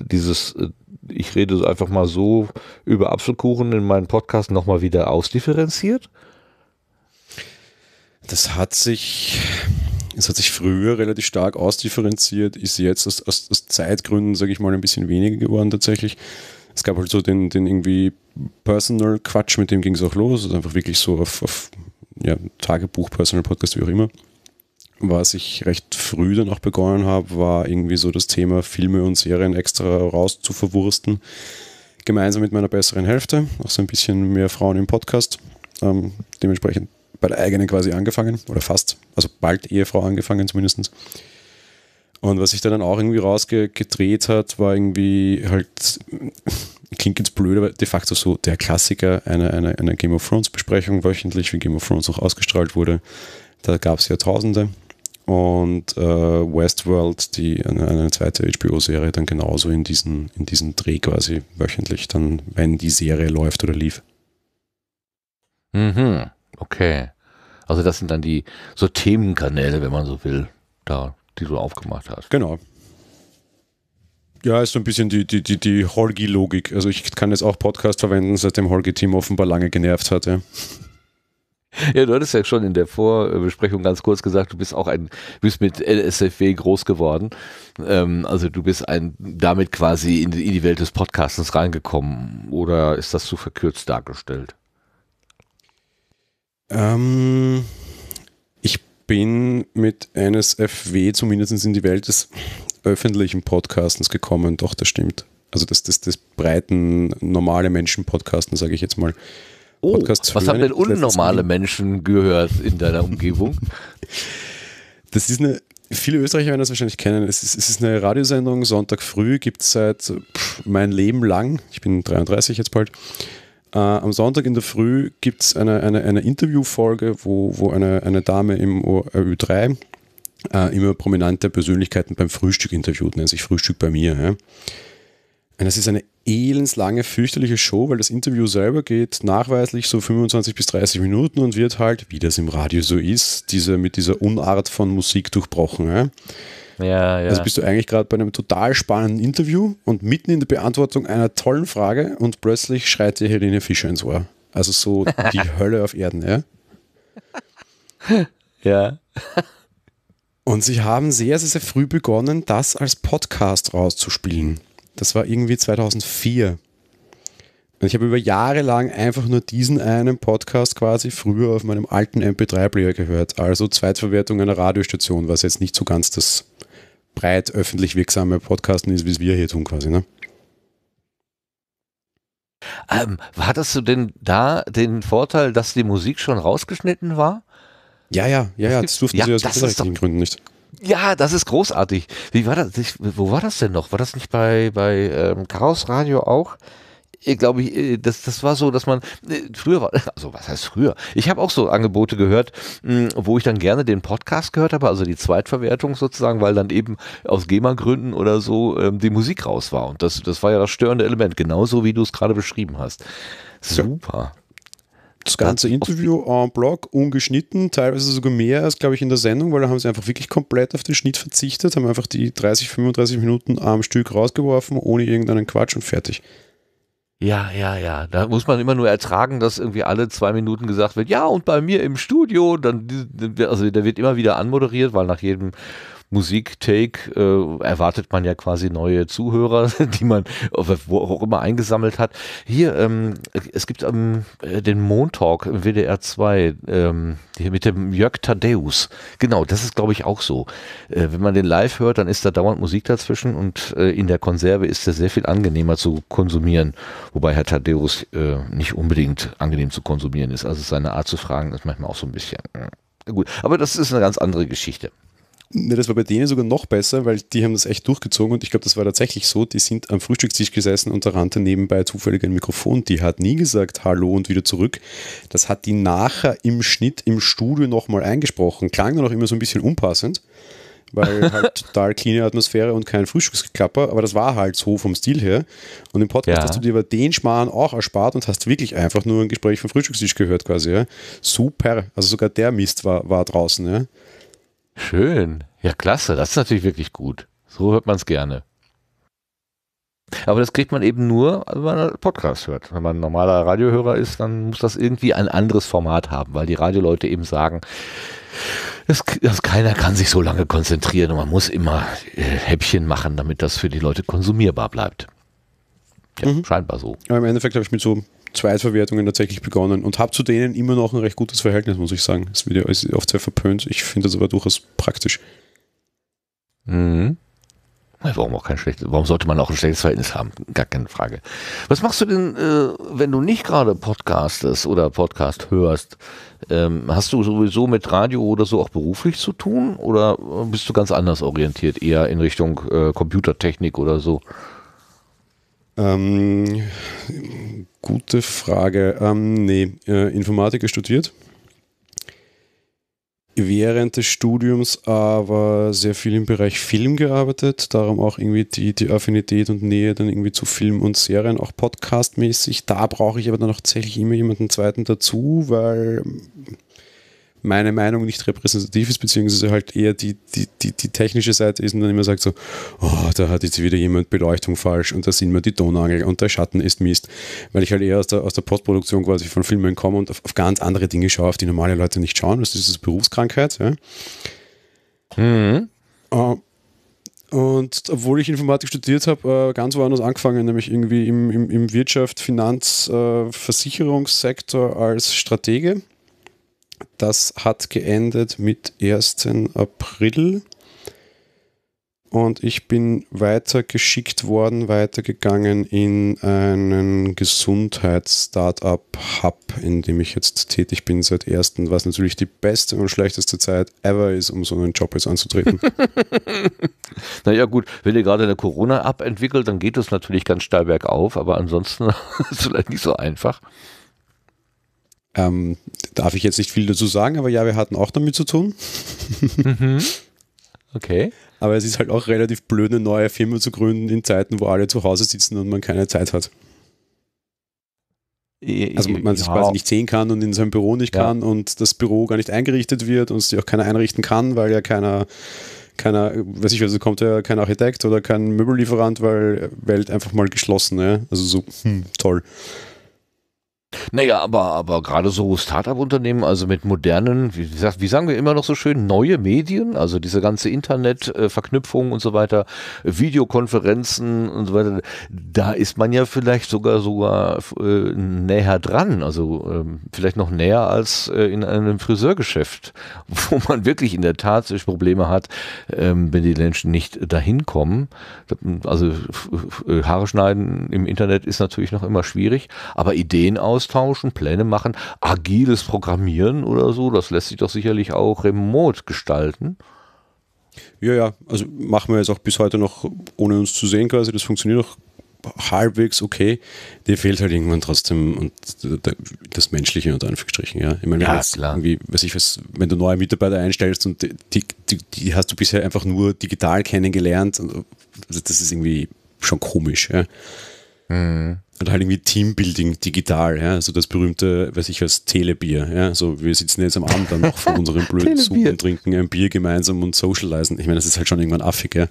dieses, äh, ich rede einfach mal so über Apfelkuchen in meinem Podcast nochmal wieder ausdifferenziert? Das hat sich es hat sich früher relativ stark ausdifferenziert, ist jetzt aus, aus, aus Zeitgründen, sage ich mal, ein bisschen weniger geworden tatsächlich. Es gab halt so den, den irgendwie Personal-Quatsch, mit dem ging es auch los. Also einfach wirklich so auf, auf ja, Tagebuch, Personal-Podcast, wie auch immer. Was ich recht früh dann auch begonnen habe, war irgendwie so das Thema Filme und Serien extra rauszuverwursten. Gemeinsam mit meiner besseren Hälfte, auch so ein bisschen mehr Frauen im Podcast. Ähm, dementsprechend bei der eigenen quasi angefangen oder fast, also bald Ehefrau angefangen zumindest. Und was sich da dann auch irgendwie rausgedreht hat, war irgendwie halt, klingt jetzt blöd, aber de facto so der Klassiker einer, einer, einer Game of Thrones Besprechung wöchentlich, wie Game of Thrones auch ausgestrahlt wurde. Da gab es ja Tausende. Und äh, Westworld, die eine, eine zweite HBO-Serie, dann genauso in diesen, in diesen Dreh quasi wöchentlich, dann, wenn die Serie läuft oder lief. Mhm. Okay. Also das sind dann die so Themenkanäle, wenn man so will, da, die du aufgemacht hast. Genau. Ja, ist so ein bisschen die, die, die, die Holgi-Logik. Also ich kann jetzt auch Podcast verwenden, seitdem Holgi-Team offenbar lange genervt hat, ja. du hattest ja schon in der Vorbesprechung ganz kurz gesagt, du bist auch ein, bist mit LSFW groß geworden. Ähm, also du bist ein, damit quasi in die, in die Welt des Podcastens reingekommen. Oder ist das zu verkürzt dargestellt? Ähm, ich bin mit NSFW zumindest in die Welt des öffentlichen Podcastens gekommen, doch, das stimmt. Also des das, das breiten, normale Menschen podcasten, sage ich jetzt mal. Oh, Podcasts was haben denn unnormale Menschen gehört in deiner Umgebung? das ist eine, viele Österreicher werden das wahrscheinlich kennen. Es ist, es ist eine Radiosendung, Sonntag früh, gibt es seit pff, mein Leben lang, ich bin 33 jetzt bald, äh, am Sonntag in der Früh gibt es eine, eine, eine Interviewfolge, wo, wo eine, eine Dame im ORÖ3 äh, immer prominente Persönlichkeiten beim Frühstück interviewt, nennt sich Frühstück bei mir. Ja. Und das ist eine elendslange, fürchterliche Show, weil das Interview selber geht nachweislich so 25 bis 30 Minuten und wird halt, wie das im Radio so ist, diese, mit dieser Unart von Musik durchbrochen. Ja. Ja, ja. Also bist du eigentlich gerade bei einem total spannenden Interview und mitten in der Beantwortung einer tollen Frage und plötzlich schreit dir Helene Fischer ins Ohr. Also so die Hölle auf Erden, ja? ja. und sie haben sehr, sehr, sehr früh begonnen, das als Podcast rauszuspielen. Das war irgendwie 2004. Und ich habe über Jahre lang einfach nur diesen einen Podcast quasi früher auf meinem alten MP3-Player gehört. Also Zweitverwertung einer Radiostation, was jetzt nicht so ganz das breit öffentlich wirksame Podcasten ist, wie es wir hier tun quasi. Ne? Ähm, hattest du denn da den Vorteil, dass die Musik schon rausgeschnitten war? Ja, ja, ja, ja, das durften ja, sie aus gesundheitlichen Gründen nicht. Ja, das ist großartig. Wie war das? wo war das denn noch? War das nicht bei, bei ähm, Chaos Radio auch? Äh, glaube ich, äh, das, das war so, dass man äh, früher war, also was heißt früher? Ich habe auch so Angebote gehört, hm, wo ich dann gerne den Podcast gehört habe, also die Zweitverwertung sozusagen, weil dann eben aus GEMA-Gründen oder so ähm, die Musik raus war. Und das, das war ja das störende Element, genauso wie du es gerade beschrieben hast. Super. Das ganze Interview en Blog, ungeschnitten, teilweise sogar mehr als, glaube ich, in der Sendung, weil da haben sie einfach wirklich komplett auf den Schnitt verzichtet, haben einfach die 30, 35 Minuten am Stück rausgeworfen, ohne irgendeinen Quatsch und fertig. Ja, ja, ja. Da muss man immer nur ertragen, dass irgendwie alle zwei Minuten gesagt wird, ja, und bei mir im Studio, dann, also der wird immer wieder anmoderiert, weil nach jedem Musik-Take äh, erwartet man ja quasi neue Zuhörer, die man wo auch immer eingesammelt hat. Hier, ähm, es gibt ähm, den Montalk im WDR 2 ähm, mit dem Jörg Tadeus. Genau, das ist glaube ich auch so. Äh, wenn man den live hört, dann ist da dauernd Musik dazwischen und äh, in der Konserve ist er sehr viel angenehmer zu konsumieren. Wobei Herr Tadeus äh, nicht unbedingt angenehm zu konsumieren ist. Also seine Art zu fragen ist manchmal auch so ein bisschen. Äh, gut, aber das ist eine ganz andere Geschichte. Ne, das war bei denen sogar noch besser, weil die haben das echt durchgezogen und ich glaube, das war tatsächlich so. Die sind am Frühstückstisch gesessen und da rannte nebenbei zufällig ein Mikrofon. Die hat nie gesagt Hallo und wieder zurück. Das hat die nachher im Schnitt im Studio nochmal eingesprochen. Klang dann auch immer so ein bisschen unpassend, weil halt total clean Atmosphäre und kein Frühstücksklapper. aber das war halt so vom Stil her. Und im Podcast ja. hast du dir aber den Schmarrn auch erspart und hast wirklich einfach nur ein Gespräch vom Frühstückstisch gehört quasi. Ja. Super. Also sogar der Mist war, war draußen. Ja. Schön. Ja, klasse. Das ist natürlich wirklich gut. So hört man es gerne. Aber das kriegt man eben nur, wenn man einen Podcast hört. Wenn man ein normaler Radiohörer ist, dann muss das irgendwie ein anderes Format haben, weil die Radioleute eben sagen, es, das, also keiner kann sich so lange konzentrieren und man muss immer äh, Häppchen machen, damit das für die Leute konsumierbar bleibt. Ja, mhm. Scheinbar so. Ja, Im Endeffekt habe ich mit so Zweitverwertungen tatsächlich begonnen und habe zu denen immer noch ein recht gutes Verhältnis, muss ich sagen. Das Video ist oft sehr verpönt. Ich finde das aber durchaus praktisch. Mhm. Warum auch kein schlechtes, warum sollte man auch ein schlechtes Verhältnis haben? Gar keine Frage. Was machst du denn, äh, wenn du nicht gerade Podcastest oder Podcast hörst? Ähm, hast du sowieso mit Radio oder so auch beruflich zu tun oder äh, bist du ganz anders orientiert, eher in Richtung äh, Computertechnik oder so? Ähm, gute Frage. Ähm, nee, äh, Informatiker studiert. Während des Studiums aber sehr viel im Bereich Film gearbeitet, darum auch irgendwie die, die Affinität und Nähe dann irgendwie zu Film und Serien, auch podcastmäßig. Da brauche ich aber dann auch tatsächlich immer jemanden zweiten dazu, weil meine Meinung nicht repräsentativ ist, beziehungsweise halt eher die, die, die, die technische Seite ist und dann immer sagt so, oh, da hat jetzt wieder jemand Beleuchtung falsch und da sind wir die Tonangel und der Schatten ist Mist, weil ich halt eher aus der, aus der Postproduktion quasi von Filmen komme und auf, auf ganz andere Dinge schaue, auf die normale Leute nicht schauen, das ist das Berufskrankheit. Ja. Mhm. Uh, und obwohl ich Informatik studiert habe, äh, ganz woanders angefangen, nämlich irgendwie im, im, im Wirtschaft, Finanz, äh, Versicherungssektor als Stratege. Das hat geendet mit 1. April. Und ich bin weitergeschickt worden, weitergegangen in einen Gesundheits-Startup-Hub, in dem ich jetzt tätig bin seit ersten, was natürlich die beste und schlechteste Zeit ever ist, um so einen Job jetzt anzutreten. naja, gut, wenn ihr gerade eine Corona-App entwickelt, dann geht das natürlich ganz steil bergauf, aber ansonsten ist es vielleicht nicht so einfach. Ähm, darf ich jetzt nicht viel dazu sagen, aber ja, wir hatten auch damit zu tun. Mhm. Okay. Aber es ist halt auch relativ blöd, eine neue Firma zu gründen in Zeiten, wo alle zu Hause sitzen und man keine Zeit hat. Also man ja. sich quasi nicht sehen kann und in seinem Büro nicht ja. kann und das Büro gar nicht eingerichtet wird und es sich auch keiner einrichten kann, weil ja keiner, keiner, weiß ich was, also kommt ja kein Architekt oder kein Möbellieferant, weil Welt einfach mal geschlossen, ja? Also so, hm, toll. Naja, aber, aber gerade so Startup-Unternehmen, also mit modernen, wie, wie, sagen wir immer noch so schön, neue Medien, also diese ganze Internetverknüpfung äh, und so weiter, Videokonferenzen und so weiter, da ist man ja vielleicht sogar sogar äh, näher dran, also ähm, vielleicht noch näher als äh, in einem Friseurgeschäft, wo man wirklich in der Tat solche Probleme hat, ähm, wenn die Menschen nicht dahin kommen. Also äh, äh, Haare schneiden im Internet ist natürlich noch immer schwierig, aber Ideen aus austauschen, Pläne machen, agiles Programmieren oder so, das lässt sich doch sicherlich auch remote gestalten. Ja, ja, also machen wir jetzt auch bis heute noch, ohne uns zu sehen quasi, das funktioniert noch halbwegs okay, dir fehlt halt irgendwann trotzdem und das Menschliche unter Anführungsstrichen, ja. Ich meine, ja, jetzt klar. irgendwie, weiß ich was, wenn du neue Mitarbeiter einstellst und die, die, die, hast du bisher einfach nur digital kennengelernt, also, also das ist irgendwie schon komisch, ja. Mhm und halt irgendwie Teambuilding digital, ja, also das berühmte, weiß ich als Telebier, ja, also wir sitzen jetzt am Abend dann noch vor unserem blöden Sub und trinken ein Bier gemeinsam und socialisen. Ich meine, das ist halt schon irgendwann affig, ja.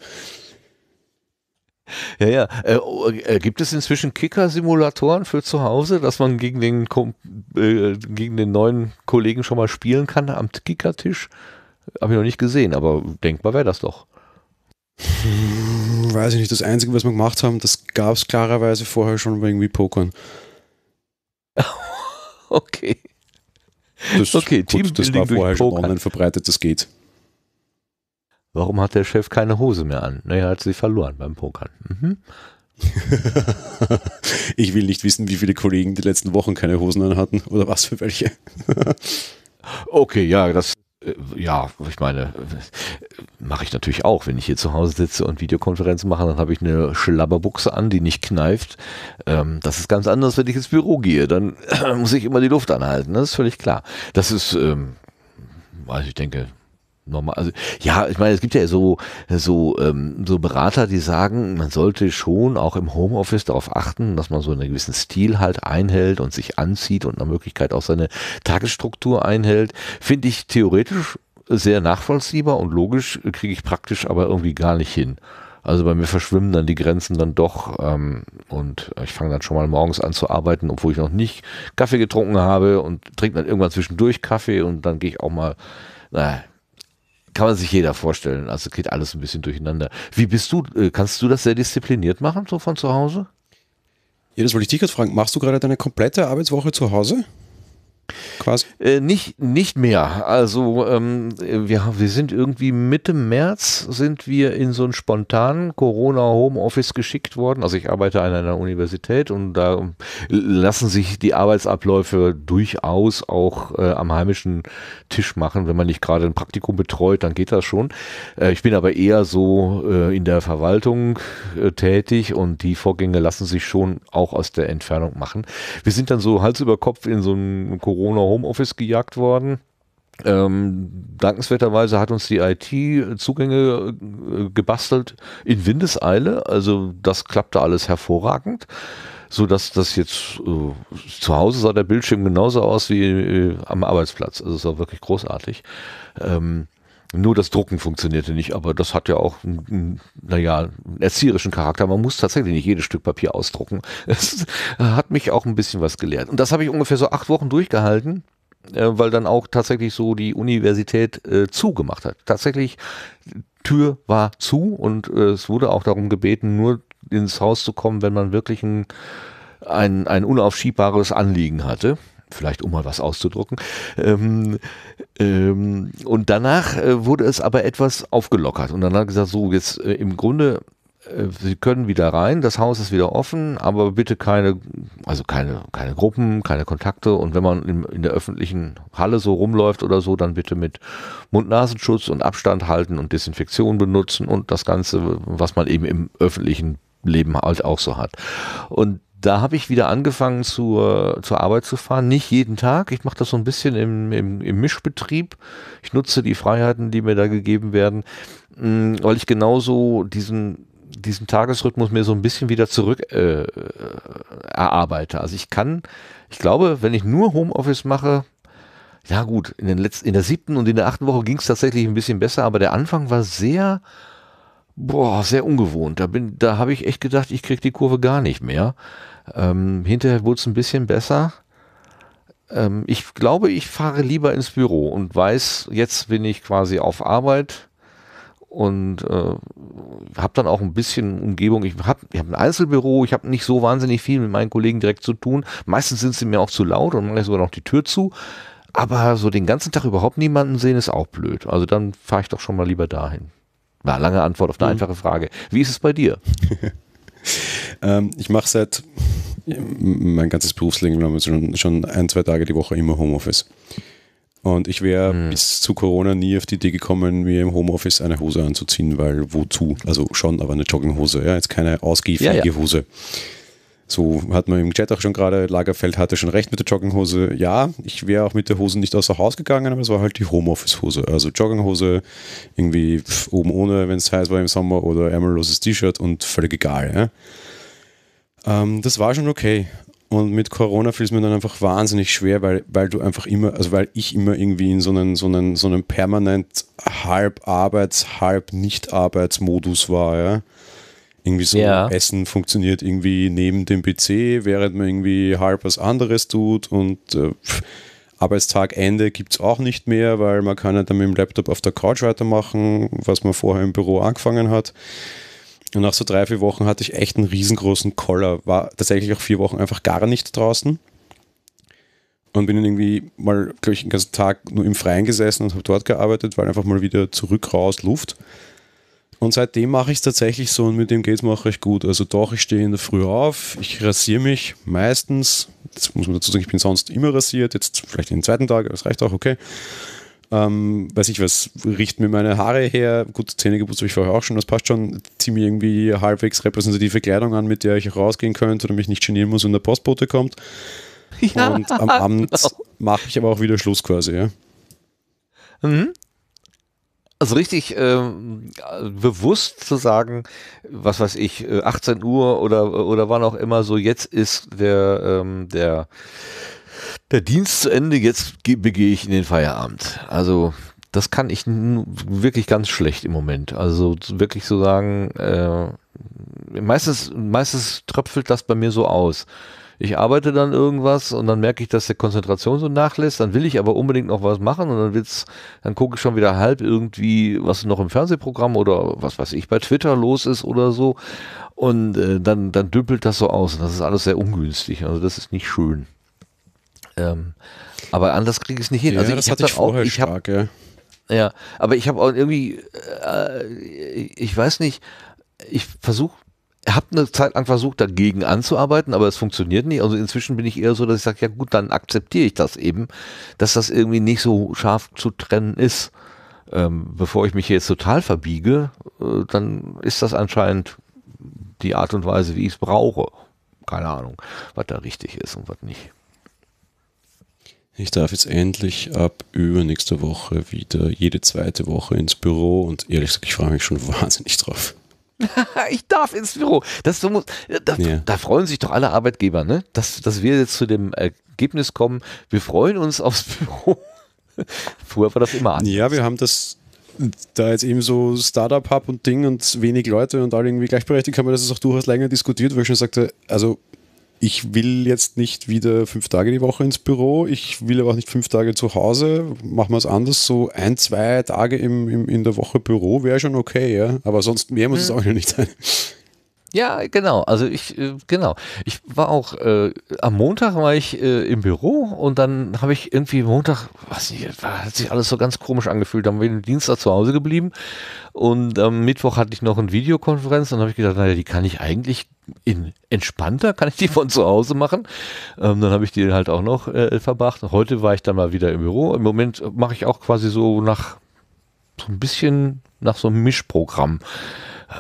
Ja, ja. Äh, oh, äh, gibt es inzwischen Kicker-Simulatoren für zu Hause, dass man gegen den, äh, gegen den neuen Kollegen schon mal spielen kann am Kickertisch? Habe ich noch nicht gesehen, aber denkbar wäre das doch. Weiß ich nicht. Das Einzige, was wir gemacht haben, das gab es klarerweise vorher schon bei irgendwie Pokern. okay. Das, okay, gut, Teambuilding das war vorher schon online verbreitet, das geht. Warum hat der Chef keine Hose mehr an? Naja, hat sie verloren beim Pokern. Mhm. ich will nicht wissen, wie viele Kollegen die letzten Wochen keine Hosen an hatten oder was für welche. okay, ja, das äh, ja, ich meine, mache ich natürlich auch. Wenn ich hier zu Hause sitze und Videokonferenzen mache, dann habe ich eine Schlabberbuchse an, die nicht kneift. Ähm, das ist ganz anders, wenn ich ins Büro gehe. Dann muss ich immer die Luft anhalten. Das ist völlig klar. Das ist, ähm, also ich denke, normal. Also ja, ich meine, es gibt ja so so ähm, so Berater, die sagen, man sollte schon auch im Homeoffice darauf achten, dass man so einen gewissen Stil halt einhält und sich anzieht und nach Möglichkeit auch seine Tagesstruktur einhält. Finde ich theoretisch sehr nachvollziehbar und logisch, kriege ich praktisch aber irgendwie gar nicht hin. Also bei mir verschwimmen dann die Grenzen dann doch ähm, und ich fange dann schon mal morgens an zu arbeiten, obwohl ich noch nicht Kaffee getrunken habe und trinke dann irgendwann zwischendurch Kaffee und dann gehe ich auch mal, naja, kann man sich jeder vorstellen. Also geht alles ein bisschen durcheinander. Wie bist du? Äh, kannst du das sehr diszipliniert machen, so von zu Hause? Ja, das wollte ich dich jetzt fragen. Machst du gerade deine komplette Arbeitswoche zu Hause? Quasi. Äh, nicht, nicht mehr. Also ähm, wir, wir sind irgendwie Mitte März sind wir in so einen spontanen Corona-Homeoffice geschickt worden. Also ich arbeite an einer Universität und da lassen sich die Arbeitsabläufe durchaus auch äh, am heimischen Tisch machen. Wenn man nicht gerade ein Praktikum betreut, dann geht das schon. Äh, ich bin aber eher so äh, in der Verwaltung äh, tätig und die Vorgänge lassen sich schon auch aus der Entfernung machen. Wir sind dann so Hals über Kopf in so einem Corona Corona Homeoffice gejagt worden. Ähm, dankenswerterweise hat uns die IT Zugänge äh, gebastelt in Windeseile. Also das klappte alles hervorragend, so dass das jetzt äh, zu Hause sah der Bildschirm genauso aus wie äh, am Arbeitsplatz. Also es war wirklich großartig. Ähm, nur das Drucken funktionierte nicht, aber das hat ja auch einen, naja, einen erzieherischen Charakter. Man muss tatsächlich nicht jedes Stück Papier ausdrucken. Es hat mich auch ein bisschen was gelehrt. Und das habe ich ungefähr so acht Wochen durchgehalten äh, weil dann auch tatsächlich so die Universität äh, zugemacht hat. Tatsächlich, Tür war zu und äh, es wurde auch darum gebeten, nur ins Haus zu kommen, wenn man wirklich ein, ein, ein unaufschiebbares Anliegen hatte vielleicht um mal was auszudrucken. Ähm, ähm, und danach äh, wurde es aber etwas aufgelockert und dann hat er gesagt, so jetzt äh, im Grunde äh, Sie können wieder rein, das Haus ist wieder offen, aber bitte keine, also keine, keine Gruppen, keine Kontakte. Und wenn man in, in der öffentlichen Halle so rumläuft oder so, dann bitte mit Mund-Nasenschutz und Abstand halten und Desinfektion benutzen und das Ganze, was man eben im öffentlichen Leben halt auch so hat. Und da habe ich wieder angefangen zur, zur Arbeit zu fahren. Nicht jeden Tag. Ich mache das so ein bisschen im, im, im Mischbetrieb. Ich nutze die Freiheiten, die mir da gegeben werden, mm, weil ich genauso diesen, diesen Tagesrhythmus mir so ein bisschen wieder zurück äh, erarbeite. Also ich kann, ich glaube, wenn ich nur Homeoffice mache, ja gut, in, den letzten, in der siebten und in der achten Woche ging es tatsächlich ein bisschen besser, aber der Anfang war sehr, boah, sehr ungewohnt. Da, da habe ich echt gedacht, ich kriege die Kurve gar nicht mehr. Ähm, hinterher wurde es ein bisschen besser. Ähm, ich glaube, ich fahre lieber ins Büro und weiß, jetzt bin ich quasi auf Arbeit und äh, habe dann auch ein bisschen Umgebung. Ich habe ich hab ein Einzelbüro, ich habe nicht so wahnsinnig viel mit meinen Kollegen direkt zu tun. Meistens sind sie mir auch zu laut und manchmal sogar noch die Tür zu. Aber so den ganzen Tag überhaupt niemanden sehen ist auch blöd. Also dann fahre ich doch schon mal lieber dahin. Na, lange Antwort auf eine mhm. einfache Frage. Wie ist es bei dir? Ähm, ich mache seit mein ganzes Berufsleben schon, schon ein, zwei Tage die Woche immer Homeoffice. Und ich wäre mhm. bis zu Corona nie auf die Idee gekommen, mir im Homeoffice eine Hose anzuziehen, weil wozu? Also schon, aber eine Jogginghose, ja, jetzt keine ausgiebige ja, ja. Hose. So hat man im Chat auch schon gerade, Lagerfeld hatte schon recht mit der Jogginghose. Ja, ich wäre auch mit der Hose nicht außer Haus gegangen, aber es war halt die Homeoffice-Hose. Also Jogginghose, irgendwie pf, oben ohne, wenn es heiß war im Sommer, oder ärmelloses T-Shirt und völlig egal. Ja? Ähm, das war schon okay. Und mit Corona fiel es mir dann einfach wahnsinnig schwer, weil, weil du einfach immer, also weil ich immer irgendwie in so einem so einen, so einen permanent halb Arbeits-, halb Nicht-Arbeitsmodus war, ja. Irgendwie so ja. Essen funktioniert irgendwie neben dem PC, während man irgendwie halb was anderes tut und äh, Arbeitstagende gibt es auch nicht mehr, weil man kann ja dann mit dem Laptop auf der Couch weitermachen, was man vorher im Büro angefangen hat. Und nach so drei, vier Wochen hatte ich echt einen riesengroßen Koller. War tatsächlich auch vier Wochen einfach gar nicht draußen. Und bin dann irgendwie mal, glaube ich, den ganzen Tag nur im Freien gesessen und habe dort gearbeitet, weil einfach mal wieder zurück raus, Luft. Und seitdem mache ich es tatsächlich so und mit dem geht es mir auch recht gut. Also doch, ich stehe in der Früh auf, ich rasiere mich meistens. Jetzt muss man dazu sagen, ich bin sonst immer rasiert, jetzt vielleicht den zweiten Tag, das reicht auch, okay ähm, weiß ich was, richte mir meine Haare her, gut, Zähne geputzt habe ich vorher auch schon, das passt schon, ziehe mir irgendwie halbwegs repräsentative Kleidung an, mit der ich rausgehen könnte oder mich nicht genieren muss, und der Postbote kommt. Ja, und am genau. Abend genau. mache ich aber auch wieder Schluss quasi, ja. Mhm. Also richtig ähm, bewusst zu sagen, was weiß ich, 18 äh, Uhr oder, oder wann auch immer, so jetzt ist der, ähm, der der Dienst zu Ende, jetzt begehe ich in den Feierabend. Also das kann ich wirklich ganz schlecht im Moment. Also wirklich so sagen, äh, meistens, meistens tröpfelt das bei mir so aus. Ich arbeite dann irgendwas und dann merke ich, dass der Konzentration so nachlässt. Dann will ich aber unbedingt noch was machen und dann wird's, dann gucke ich schon wieder halb irgendwie, was noch im Fernsehprogramm oder was weiß ich bei Twitter los ist oder so. Und äh, dann, dann dümpelt das so aus. Und das ist alles sehr ungünstig. Also das ist nicht schön. Ähm, aber anders kriege ich es nicht hin. Also ja, also ich hatte ich auch, ich stark, ja. ja. aber ich habe auch irgendwie, äh, ich weiß nicht, ich versuche, habe eine Zeit lang versucht, dagegen anzuarbeiten, aber es funktioniert nicht. Also inzwischen bin ich eher so, dass ich sage, ja gut, dann akzeptiere ich das eben, dass das irgendwie nicht so scharf zu trennen ist. Ähm, bevor ich mich jetzt total verbiege, äh, dann ist das anscheinend die Art und Weise, wie ich es brauche. Keine Ahnung, was da richtig ist und was nicht. Ich darf jetzt endlich ab übernächster Woche wieder jede zweite Woche ins Büro und ehrlich gesagt, ich freue mich schon wahnsinnig drauf. ich darf ins Büro. Das, äh, da, ja. da, freuen sich doch alle Arbeitgeber, ne? dass, dass wir jetzt zu dem Ergebnis kommen, wir freuen uns aufs Büro. Früher war das immer anders. Ja, wir haben das da jetzt eben so Startup Hub und Ding und wenig Leute und alle irgendwie gleichberechtigt haben wir das auch durchaus länger diskutiert, weil ich schon sagte, also ich will jetzt nicht wieder fünf Tage die Woche ins Büro, ich will aber auch nicht fünf Tage zu Hause, machen wir es anders, so ein, zwei Tage im, im in der Woche Büro wäre schon okay, ja? aber sonst mehr muss hm. es mhm. auch nicht sein. Ja, genau. Also ich, äh, genau. Ich war auch, äh, am Montag war ich äh, im Büro und dann habe ich irgendwie Montag, was nicht, war, hat sich alles so ganz komisch angefühlt. Dann bin ich Dienstag zu Hause geblieben und am ähm, Mittwoch hatte ich noch eine Videokonferenz und habe ich gedacht, naja, die kann ich eigentlich in entspannter, kann ich die von zu Hause machen. Ähm, dann habe ich die halt auch noch äh, verbracht. Heute war ich dann mal wieder im Büro. Im Moment mache ich auch quasi so nach so ein bisschen nach so einem Mischprogramm.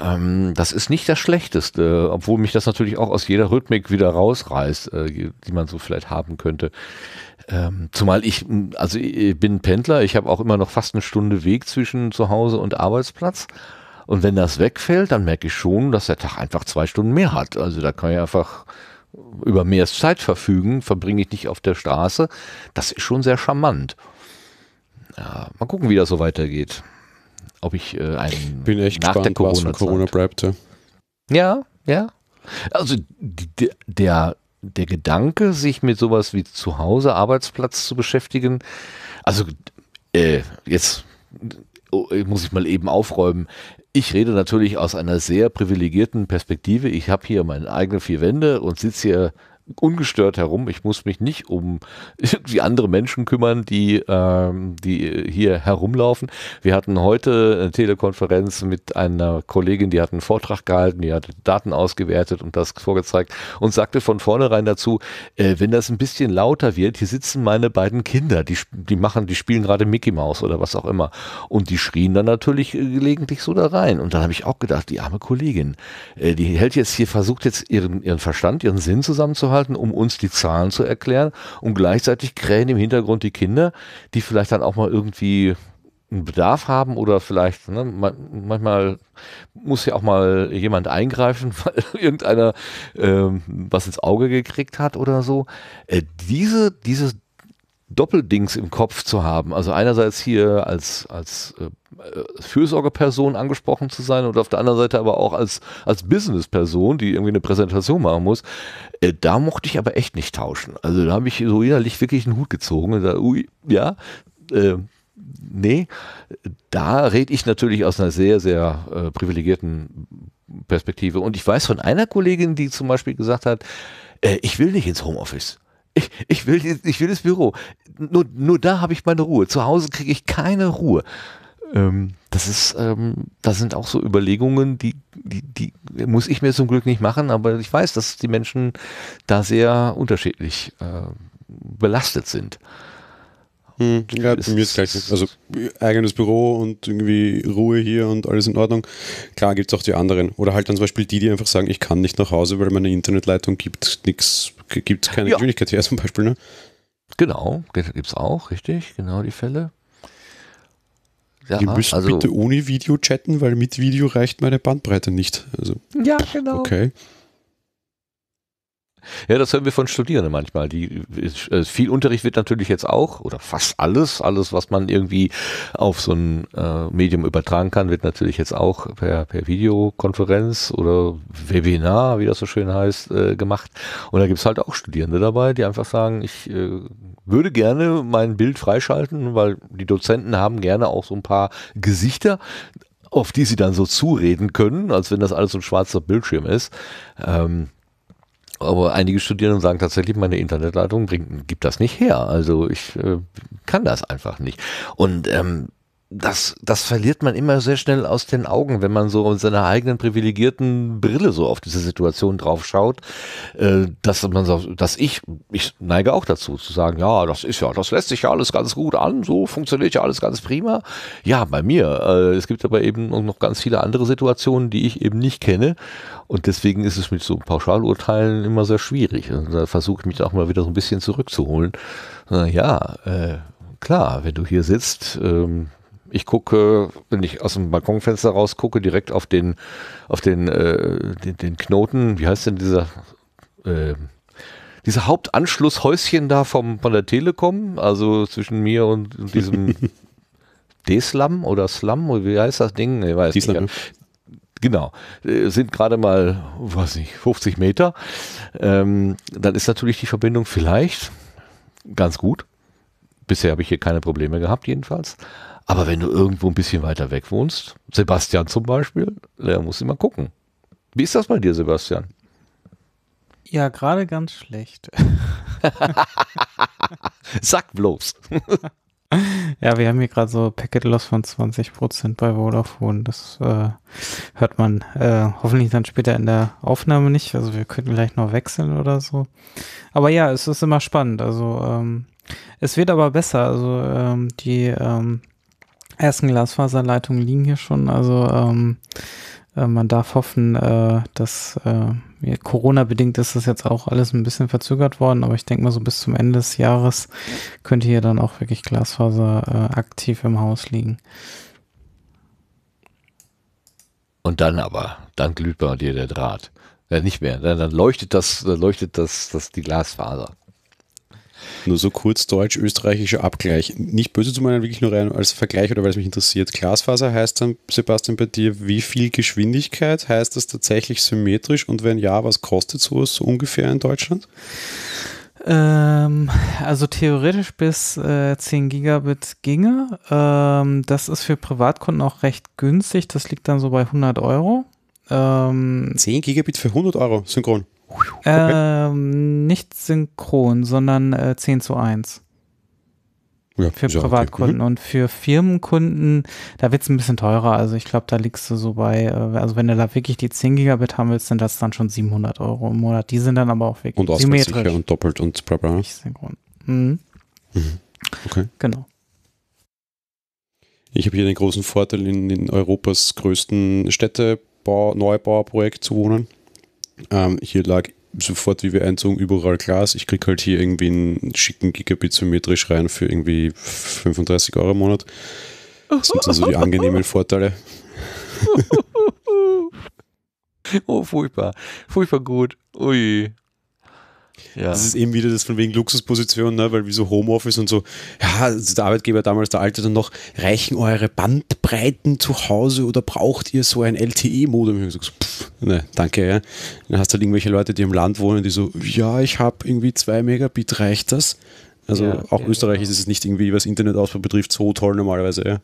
Ähm, das ist nicht das Schlechteste, obwohl mich das natürlich auch aus jeder Rhythmik wieder rausreißt, äh, die man so vielleicht haben könnte. Ähm, zumal ich, also ich bin Pendler, ich habe auch immer noch fast eine Stunde Weg zwischen zu Hause und Arbeitsplatz. Und wenn das wegfällt, dann merke ich schon, dass der Tag einfach zwei Stunden mehr hat. Also da kann ich einfach über mehr Zeit verfügen, verbringe ich nicht auf der Straße. Das ist schon sehr charmant. Ja, mal gucken, wie das so weitergeht. Ob ich äh, einen Bin echt nach gespannt, der Corona, Corona bleibt. Ja, ja. Also der, der Gedanke, sich mit sowas wie zu Hause, Arbeitsplatz zu beschäftigen, also äh, jetzt oh, muss ich mal eben aufräumen. Ich rede natürlich aus einer sehr privilegierten Perspektive. Ich habe hier meine eigenen vier Wände und sitze hier ungestört herum. Ich muss mich nicht um die andere Menschen kümmern, die, ähm, die hier herumlaufen. Wir hatten heute eine Telekonferenz mit einer Kollegin, die hat einen Vortrag gehalten, die hat Daten ausgewertet und das vorgezeigt und sagte von vornherein dazu, äh, wenn das ein bisschen lauter wird, hier sitzen meine beiden Kinder, die, die machen, die spielen gerade Mickey Mouse oder was auch immer. Und die schrien dann natürlich äh, gelegentlich so da rein. Und dann habe ich auch gedacht, die arme Kollegin, äh, die hält jetzt hier, versucht jetzt ihren, ihren Verstand, ihren Sinn zusammenzuhalten halten, um uns die Zahlen zu erklären und gleichzeitig krähen im Hintergrund die Kinder, die vielleicht dann auch mal irgendwie einen Bedarf haben oder vielleicht, ne, manchmal muss ja auch mal jemand eingreifen, weil irgendeiner ähm, was ins Auge gekriegt hat oder so. Äh, diese, diese Doppeldings im Kopf zu haben. Also einerseits hier als, als äh, äh, Fürsorgeperson angesprochen zu sein und auf der anderen Seite aber auch als, als Businessperson, die irgendwie eine Präsentation machen muss. Äh, da mochte ich aber echt nicht tauschen. Also da habe ich so innerlich wirklich einen Hut gezogen und gesagt, ui, ja, äh, nee. Da rede ich natürlich aus einer sehr, sehr äh, privilegierten Perspektive. Und ich weiß von einer Kollegin, die zum Beispiel gesagt hat, äh, ich will nicht ins Homeoffice. Ich, ich, will, ich will das Büro. Nur, nur da habe ich meine Ruhe. Zu Hause kriege ich keine Ruhe. Ähm, das ist, ähm, das sind auch so Überlegungen, die, die, die muss ich mir zum Glück nicht machen, aber ich weiß, dass die Menschen da sehr unterschiedlich äh, belastet sind. Hm, ja, ist, mir ist gleich. Also eigenes Büro und irgendwie Ruhe hier und alles in Ordnung. Klar gibt es auch die anderen. Oder halt dann zum Beispiel die, die einfach sagen, ich kann nicht nach Hause, weil meine Internetleitung gibt nichts gibt es keine ja. Geschwindigkeitswert zum Beispiel, ne? Genau, gibt es auch, richtig, genau die Fälle. Ja, Ihr müsst also bitte ohne Video chatten, weil mit Video reicht meine Bandbreite nicht. Also, ja, genau. Okay. Ja, das hören wir von Studierenden manchmal. Die, äh, viel Unterricht wird natürlich jetzt auch, oder fast alles, alles, was man irgendwie auf so ein äh, Medium übertragen kann, wird natürlich jetzt auch per, per Videokonferenz oder Webinar, wie das so schön heißt, äh, gemacht. Und da gibt es halt auch Studierende dabei, die einfach sagen, ich äh, würde gerne mein Bild freischalten, weil die Dozenten haben gerne auch so ein paar Gesichter auf die sie dann so zureden können, als wenn das alles so ein schwarzer Bildschirm ist. Ähm, aber einige Studierende sagen tatsächlich, meine Internetleitung bringt, gibt das nicht her. Also ich äh, kann das einfach nicht. Und ähm, das, das verliert man immer sehr schnell aus den Augen, wenn man so in seiner eigenen privilegierten Brille so auf diese Situation draufschaut, äh, dass man so, dass ich, ich neige auch dazu zu sagen, ja, das ist ja, das lässt sich ja alles ganz gut an, so funktioniert ja alles ganz prima. Ja, bei mir. Äh, es gibt aber eben noch ganz viele andere Situationen, die ich eben nicht kenne. Und deswegen ist es mit so Pauschalurteilen immer sehr schwierig. Und da versuche ich mich auch mal wieder so ein bisschen zurückzuholen. ja, äh, klar, wenn du hier sitzt, ähm, ich gucke, wenn ich aus dem Balkonfenster rausgucke, direkt auf den, auf den, äh, den, den, Knoten, wie heißt denn dieser, äh, diese Hauptanschlusshäuschen da vom, von der Telekom, also zwischen mir und, und diesem D-Slam oder Slam, wie heißt das Ding? Ich weiß nicht. Genau, äh, sind gerade mal, weiß nicht, 50 Meter. Ähm, dann ist natürlich die Verbindung vielleicht ganz gut. Bisher habe ich hier keine Probleme gehabt, jedenfalls. Aber wenn du irgendwo ein bisschen weiter weg wohnst, Sebastian zum Beispiel, der muss immer gucken. Wie ist das bei dir, Sebastian? Ja, gerade ganz schlecht. Sack bloß. ja, wir haben hier gerade so Packet Loss von 20% bei Vodafone. Das äh, hört man äh, hoffentlich dann später in der Aufnahme nicht. Also wir könnten gleich noch wechseln oder so. Aber ja, es ist immer spannend. Also ähm, es wird aber besser. Also ähm, die ähm, ersten Glasfaserleitungen liegen hier schon. Also ähm, äh, man darf hoffen, äh, dass äh, Corona-bedingt ist das jetzt auch alles ein bisschen verzögert worden, aber ich denke mal so bis zum Ende des Jahres könnte hier dann auch wirklich Glasfaser äh, aktiv im Haus liegen. Und dann aber, dann glüht bei dir der Draht. Ja, nicht mehr, dann, dann leuchtet das, dann leuchtet das, das die Glasfaser. Nur so kurz deutsch-österreichischer Abgleich. Nicht böse zu meinen, wirklich nur rein als Vergleich oder weil es mich interessiert. Glasfaser heißt dann, Sebastian, bei dir, wie viel Geschwindigkeit heißt das tatsächlich symmetrisch und wenn ja, was kostet sowas so ungefähr in Deutschland? Ähm, also theoretisch bis äh, 10 Gigabit ginge. Ähm, das ist für Privatkunden auch recht günstig. Das liegt dann so bei 100 Euro. Ähm, 10 Gigabit für 100 Euro synchron. Ähm, nicht synchron, sondern äh, 10 zu 1. Ja, für ja, Privatkunden okay. Mhm. und für Firmenkunden, da wird es ein bisschen teurer. Also ich glaube, da liegst du so bei, äh, also wenn du da wirklich die 10 Gigabit haben willst, sind das dann schon 700 Euro im Monat. Die sind dann aber auch wirklich und symmetrisch. Und doppelt und bla Nicht synchron. Mhm. Mhm. Okay. Genau. Ich habe hier den großen Vorteil, in, in Europas größten Städteneubauprojekt zu wohnen. Ähm, hier lag sofort, wie wir einzogen, überall Glas. Ich kriege halt hier irgendwie einen schicken Gigabit symmetrisch rein für irgendwie 35 Euro im Monat. Das sind also die angenehmen Vorteile. oh, furchtbar. Furchtbar gut. Ui. Ja. Das ist eben wieder das von wegen Luxusposition, ne? weil so Homeoffice und so, ja, also der Arbeitgeber damals, der alte dann noch, reichen eure Bandbreiten zu Hause oder braucht ihr so ein LTE-Modem? Ich habe gesagt, pff, ne, danke, ja. Dann hast du halt irgendwelche Leute, die im Land wohnen, die so, ja, ich habe irgendwie zwei Megabit, reicht das? Also ja, auch ja, Österreich ja. Genau. ist es nicht irgendwie, was Internetausbau betrifft, so toll normalerweise, ja.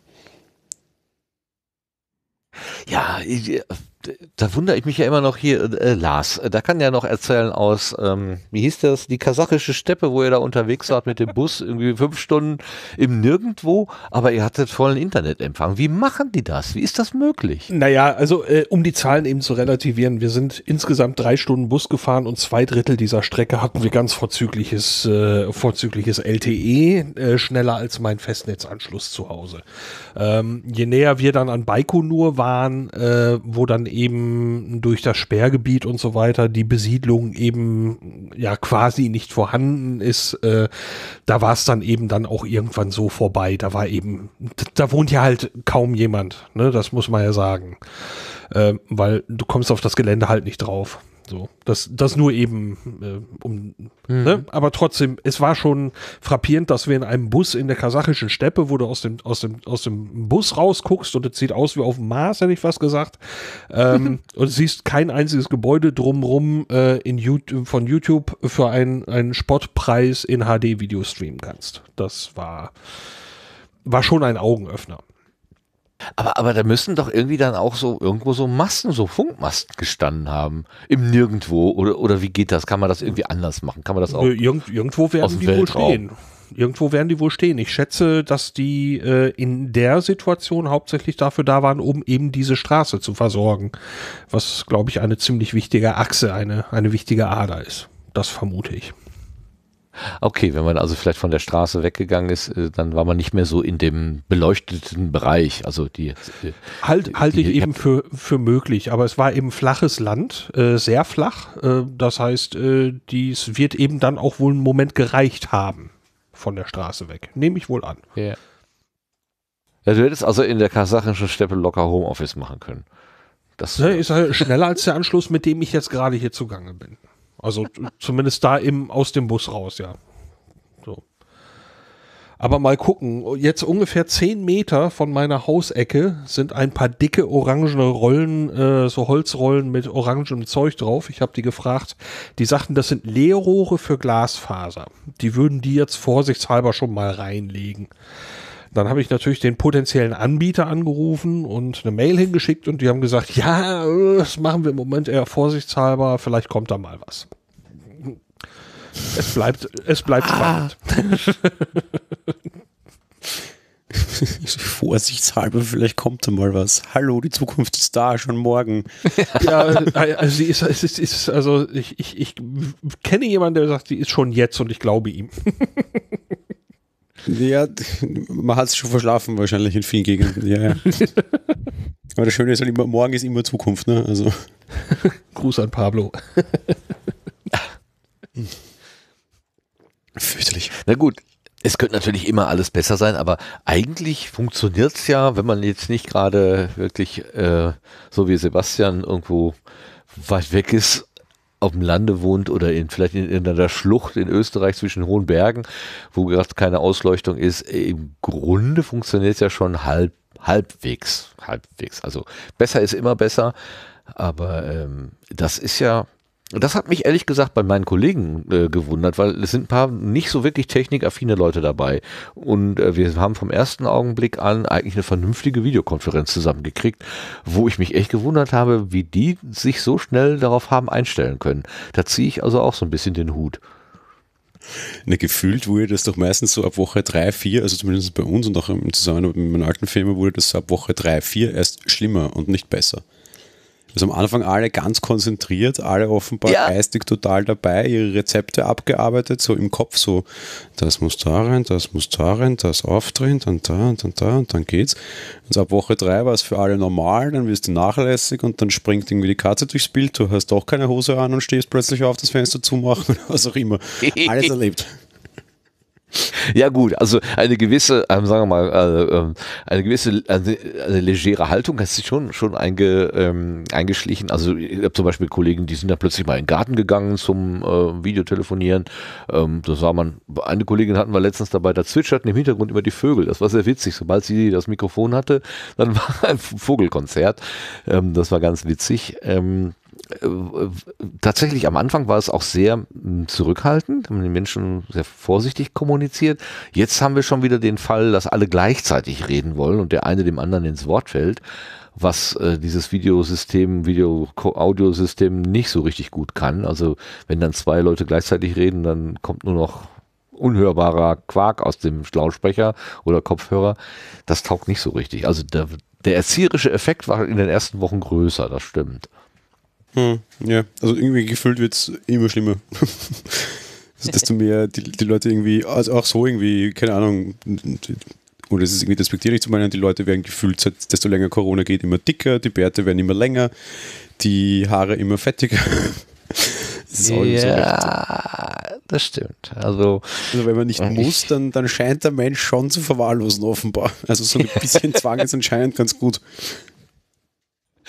Ja, ich, da wundere ich mich ja immer noch hier, äh, Lars, da kann ja noch erzählen aus, ähm, wie hieß das, die kasachische Steppe, wo ihr da unterwegs wart mit dem Bus, irgendwie fünf Stunden im Nirgendwo, aber ihr hattet vollen Internetempfang. Wie machen die das? Wie ist das möglich? Naja, also äh, um die Zahlen eben zu relativieren, wir sind insgesamt drei Stunden Bus gefahren und zwei Drittel dieser Strecke hatten wir ganz vorzügliches, äh, vorzügliches LTE, äh, schneller als mein Festnetzanschluss zu Hause. Ähm, je näher wir dann an Baikonur waren, äh, wo dann eben durch das Sperrgebiet und so weiter die Besiedlung eben ja quasi nicht vorhanden ist, äh, da war es dann eben dann auch irgendwann so vorbei. Da war eben, da wohnt ja halt kaum jemand, ne? Das muss man ja sagen. Äh, weil du kommst auf das Gelände halt nicht drauf. So, das, das nur eben, äh, um, mhm. ne? aber trotzdem, es war schon frappierend, dass wir in einem Bus in der kasachischen Steppe, wo du aus dem, aus dem, aus dem Bus rausguckst und es sieht aus wie auf dem Mars, hätte ich fast gesagt, ähm, und siehst kein einziges Gebäude drumrum äh, in YouTube, von YouTube für einen, einen Spottpreis in HD-Video streamen kannst. Das war, war schon ein Augenöffner. Aber, aber da müssen doch irgendwie dann auch so irgendwo so Masten, so Funkmasten gestanden haben. Im Nirgendwo. Oder, oder wie geht das? Kann man das irgendwie anders machen? Kann man das auch. Irgend, irgendwo werden die Weltraum. wohl stehen. Irgendwo werden die wohl stehen. Ich schätze, dass die äh, in der Situation hauptsächlich dafür da waren, um eben diese Straße zu versorgen. Was, glaube ich, eine ziemlich wichtige Achse, eine, eine wichtige Ader ist. Das vermute ich. Okay, wenn man also vielleicht von der Straße weggegangen ist, äh, dann war man nicht mehr so in dem beleuchteten Bereich. Also die äh, halt, die, halte ich eben für, für möglich, aber es war eben flaches Land, äh, sehr flach. Äh, das heißt, äh, dies wird eben dann auch wohl einen Moment gereicht haben von der Straße weg. Nehme ich wohl an. Ja. ja du hättest also in der kasachischen Steppe locker Homeoffice machen können. Das ne, ist halt schneller als der Anschluss, mit dem ich jetzt gerade hier zugange bin. Also zumindest da im, aus dem Bus raus, ja. So. Aber mal gucken. Jetzt ungefähr 10 Meter von meiner Hausecke sind ein paar dicke orangene Rollen, äh, so Holzrollen mit orangem Zeug drauf. Ich habe die gefragt. Die sagten, das sind Leerrohre für Glasfaser. Die würden die jetzt vorsichtshalber schon mal reinlegen. Dann habe ich natürlich den potenziellen Anbieter angerufen und eine Mail hingeschickt und die haben gesagt, ja, das machen wir im Moment eher vorsichtshalber, vielleicht kommt da mal was. Es bleibt, es bleibt ah. spannend. Vorsichtshalber, vielleicht kommt da mal was. Hallo, die Zukunft ist da, schon morgen. ja, also, ist, ist, ist, also ich, ich, ich kenne jemanden, der sagt, sie ist schon jetzt und ich glaube ihm. Ja, man hat es schon verschlafen wahrscheinlich in vielen Gegenden. Ja, ja. Aber das Schöne ist halt immer, morgen ist immer Zukunft, ne? Also. Gruß an Pablo. Fürchterlich. Na gut, es könnte natürlich immer alles besser sein, aber eigentlich funktioniert es ja, wenn man jetzt nicht gerade wirklich äh, so wie Sebastian irgendwo weit weg ist auf dem Lande wohnt oder in, vielleicht in, in einer Schlucht in Österreich zwischen hohen Bergen, wo gerade keine Ausleuchtung ist, im Grunde funktioniert es ja schon halb, halbwegs. Halbwegs. Also besser ist immer besser, aber ähm, das ist ja das hat mich ehrlich gesagt bei meinen Kollegen äh, gewundert, weil es sind ein paar nicht so wirklich technikaffine Leute dabei. Und äh, wir haben vom ersten Augenblick an eigentlich eine vernünftige Videokonferenz zusammengekriegt, wo ich mich echt gewundert habe, wie die sich so schnell darauf haben einstellen können. Da ziehe ich also auch so ein bisschen den Hut. Ne, gefühlt wurde das doch meistens so ab Woche 3, 4, also zumindest bei uns und auch im Zusammenhang mit meiner alten Firma wurde das ab Woche 3, 4 erst schlimmer und nicht besser. Also am Anfang alle ganz konzentriert, alle offenbar ja. geistig total dabei, ihre Rezepte abgearbeitet, so im Kopf so, das muss da rein, das muss da rein, das aufdrehen, dann da und dann da und dann geht's. Und so ab Woche drei war es für alle normal, dann wirst du nachlässig und dann springt irgendwie die Katze durchs Bild, du hast doch keine Hose an und stehst plötzlich auf, das Fenster zumachen oder was auch immer. Alles erlebt. Ja gut, also eine gewisse, ähm, sagen wir mal, äh, ähm, eine gewisse, eine, eine legere Haltung hat sich schon, schon einge, ähm, eingeschlichen. Also ich habe zum Beispiel Kollegen, die sind dann plötzlich mal in den Garten gegangen zum äh, Videotelefonieren. Ähm, da sah man, eine Kollegin hatten wir letztens dabei, da zwitscherten im Hintergrund immer die Vögel. Das war sehr witzig. Sobald sie das Mikrofon hatte, dann war ein Vogelkonzert. Ähm, das war ganz witzig. Ähm, äh, tatsächlich am Anfang war es auch sehr hm, zurückhaltend, haben die Menschen sehr vorsichtig kommuniziert. Jetzt haben wir schon wieder den Fall, dass alle gleichzeitig reden wollen und der eine dem anderen ins Wort fällt, was äh, dieses Videosystem, Video-Audiosystem nicht so richtig gut kann. Also wenn dann zwei Leute gleichzeitig reden, dann kommt nur noch unhörbarer Quark aus dem Schlautsprecher oder Kopfhörer. Das taugt nicht so richtig. Also der, der erzieherische Effekt war in den ersten Wochen größer, das stimmt. Hm, ja, also irgendwie gefühlt wird es immer schlimmer. Desto also, mehr die, die Leute irgendwie, also auch so irgendwie, keine Ahnung, oder es ist irgendwie despektierlich zu meinen, die Leute werden gefühlt, seit, desto länger Corona geht, immer dicker, die Bärte werden immer länger, die Haare immer fettiger. Das ja, so das stimmt. Also, also, wenn man nicht muss, dann, dann scheint der Mensch schon zu verwahrlosen, offenbar. Also so ein bisschen Zwang ist anscheinend ganz gut.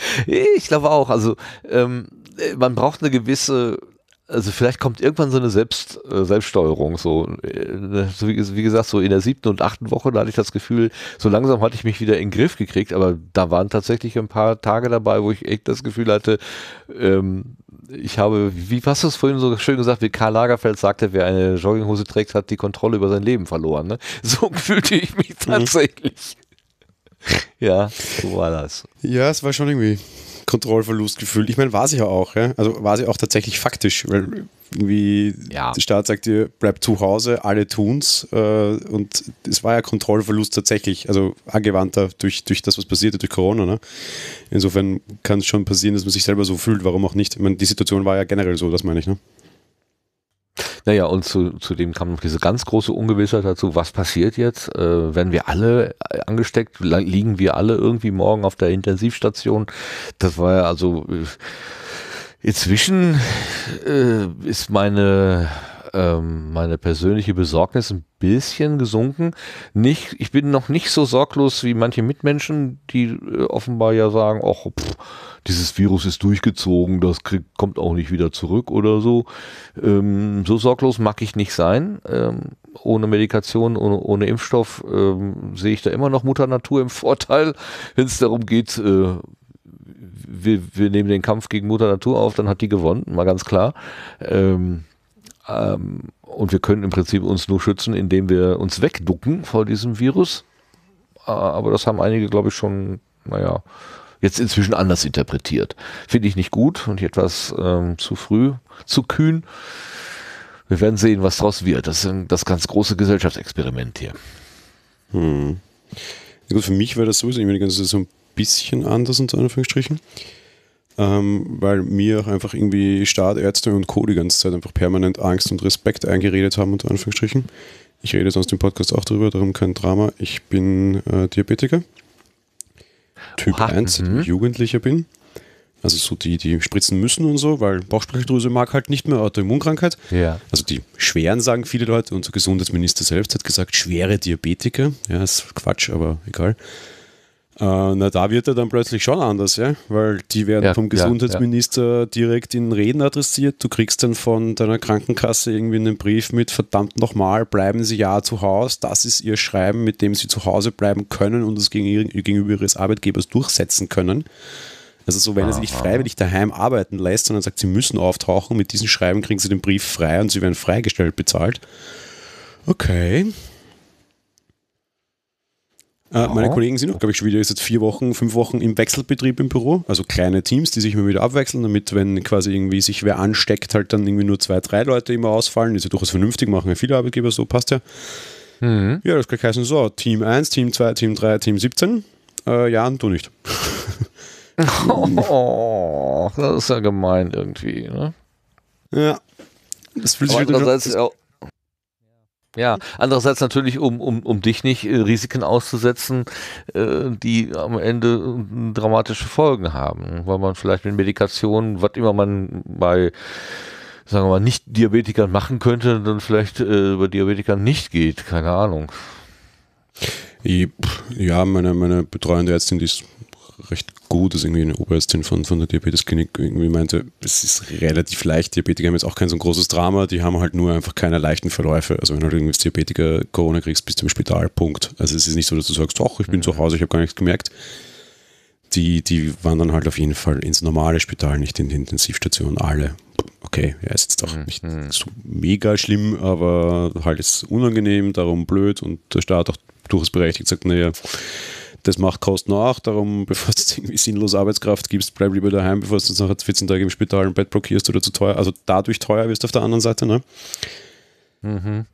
ich glaube auch. Also ähm, man braucht eine gewisse also vielleicht kommt irgendwann so eine Selbst, äh, Selbststeuerung. So, äh, so wie, wie, gesagt, so in der siebten und achten Woche, da hatte ich das Gefühl, so langsam hatte ich mich wieder in den Griff gekriegt, aber da waren tatsächlich ein paar Tage dabei, wo ich echt das Gefühl hatte, ähm, ich habe, wie hast du es vorhin so schön gesagt, wie Karl Lagerfeld sagte, wer eine Jogginghose trägt, hat die Kontrolle über sein Leben verloren. Ne? So fühlte ich mich mhm. tatsächlich. ja, so war das. Ja, es war schon irgendwie Kontrollverlust gefühlt. Ich meine, war sie ja auch, ja? also war sie auch tatsächlich faktisch, weil irgendwie ja. der Staat sagt dir, bleib zu Hause, alle tun's äh, und es war ja Kontrollverlust tatsächlich, also angewandter durch, durch das, was passierte durch Corona. Ne? Insofern kann es schon passieren, dass man sich selber so fühlt, warum auch nicht. Ich meine, die Situation war ja generell so, das meine ich. Ne? Naja, und zu, zudem kam noch diese ganz große Ungewissheit dazu, was passiert jetzt? Äh, werden wir alle äh, angesteckt? Liegen wir alle irgendwie morgen auf der Intensivstation? Das war ja also... Äh, inzwischen äh, ist meine ähm, meine persönliche Besorgnis ein bisschen gesunken. Nicht, ich bin noch nicht so sorglos wie manche Mitmenschen, die äh, offenbar ja sagen, ach, pff, dieses Virus ist durchgezogen, das krieg, kommt auch nicht wieder zurück oder so. Ähm, so sorglos mag ich nicht sein. Ähm, ohne Medikation, ohne, ohne Impfstoff ähm, sehe ich da immer noch Mutter Natur im Vorteil, wenn es darum geht, äh, wir, wir, nehmen den Kampf gegen Mutter Natur auf, dann hat die gewonnen, mal ganz klar. Ähm, ähm, und wir können im Prinzip uns nur schützen, indem wir uns wegducken vor diesem Virus. Äh, aber das haben einige, glaube ich, schon, naja, jetzt inzwischen anders interpretiert. Finde ich nicht gut und etwas ähm, zu früh, zu kühn. Wir werden sehen, was draus wird. Das ist das ganz große Gesellschaftsexperiment hier. Hm. Ja, gut, für mich war das sowieso immer die ganze Zeit so ein bisschen anders, in Anführungsstrichen ähm, weil mir auch einfach irgendwie Staatsärzte und Co. die ganze Zeit einfach permanent Angst und Respekt eingeredet haben, unter Anführungsstrichen. Ich rede sonst im Podcast auch drüber, darum kein Drama. Ich bin äh, Diabetiker. Typ Oha, 1, -hmm. Jugendlicher bin. Also so die, die spritzen müssen und so, weil Bauchspeicheldrüse mag halt nicht mehr Autoimmunkrankheit. Ja. Also die schweren sagen viele Leute. Unser Gesundheitsminister selbst hat gesagt, schwere Diabetiker. Ja, ist Quatsch, aber egal. Äh, na, da wird er dann plötzlich schon anders, ja? weil die werden ja, vom Gesundheitsminister ja, direkt in Reden adressiert. Du kriegst dann von deiner Krankenkasse irgendwie einen Brief mit, verdammt nochmal, bleiben Sie ja zu Hause. Das ist Ihr Schreiben, mit dem Sie zu Hause bleiben können und es gegenüber Ihres Arbeitgebers durchsetzen können. Also so, wenn er sich nicht freiwillig daheim arbeiten lässt, sondern sagt, sie müssen auftauchen, mit diesen Schreiben kriegen sie den Brief frei und sie werden freigestellt bezahlt. Okay, äh, meine Kollegen sind auch, glaube ich, schon wieder jetzt vier Wochen, fünf Wochen im Wechselbetrieb im Büro. Also kleine Teams, die sich immer wieder abwechseln, damit, wenn quasi irgendwie sich wer ansteckt, halt dann irgendwie nur zwei, drei Leute immer ausfallen. Ist ja durchaus vernünftig, machen ja viele Arbeitgeber so, passt ja. Mhm. Ja, das kann heißen, so, Team 1, Team 2, Team 3, Team 17. Äh, ja, und du nicht. oh, das ist ja gemein irgendwie, ne? Ja. Das fühlt sich wieder andererseits, ja, andererseits natürlich, um, um, um dich nicht äh, Risiken auszusetzen, äh, die am Ende äh, dramatische Folgen haben, weil man vielleicht mit Medikationen, was immer man bei, sagen wir mal, Nicht-Diabetikern machen könnte, dann vielleicht äh, bei Diabetikern nicht geht, keine Ahnung. Ja, meine, meine betreuende Ärztin, die ist recht gut, dass irgendwie eine Oberärztin von, von der Diabetesklinik irgendwie meinte, es ist relativ leicht, Diabetiker haben jetzt auch kein so ein großes Drama, die haben halt nur einfach keine leichten Verläufe. Also wenn du halt irgendwie als Diabetiker Corona kriegst, bis zum im Spital, Punkt. Also es ist nicht so, dass du sagst, ach, ich bin mhm. zu Hause, ich habe gar nichts gemerkt. Die, die wandern halt auf jeden Fall ins normale Spital, nicht in die Intensivstation, alle. Okay, ja, ist jetzt auch mhm. nicht mhm. so mega schlimm, aber halt ist unangenehm, darum blöd und der Staat auch durchaus berechtigt sagt, naja, das macht Kosten auch. Darum, bevor du irgendwie sinnlos Arbeitskraft gibst, bleib lieber daheim, bevor du nach 14 Tage im Spital ein Bett blockierst oder zu teuer. Also dadurch teuer wirst du auf der anderen Seite. Ne? Mhm.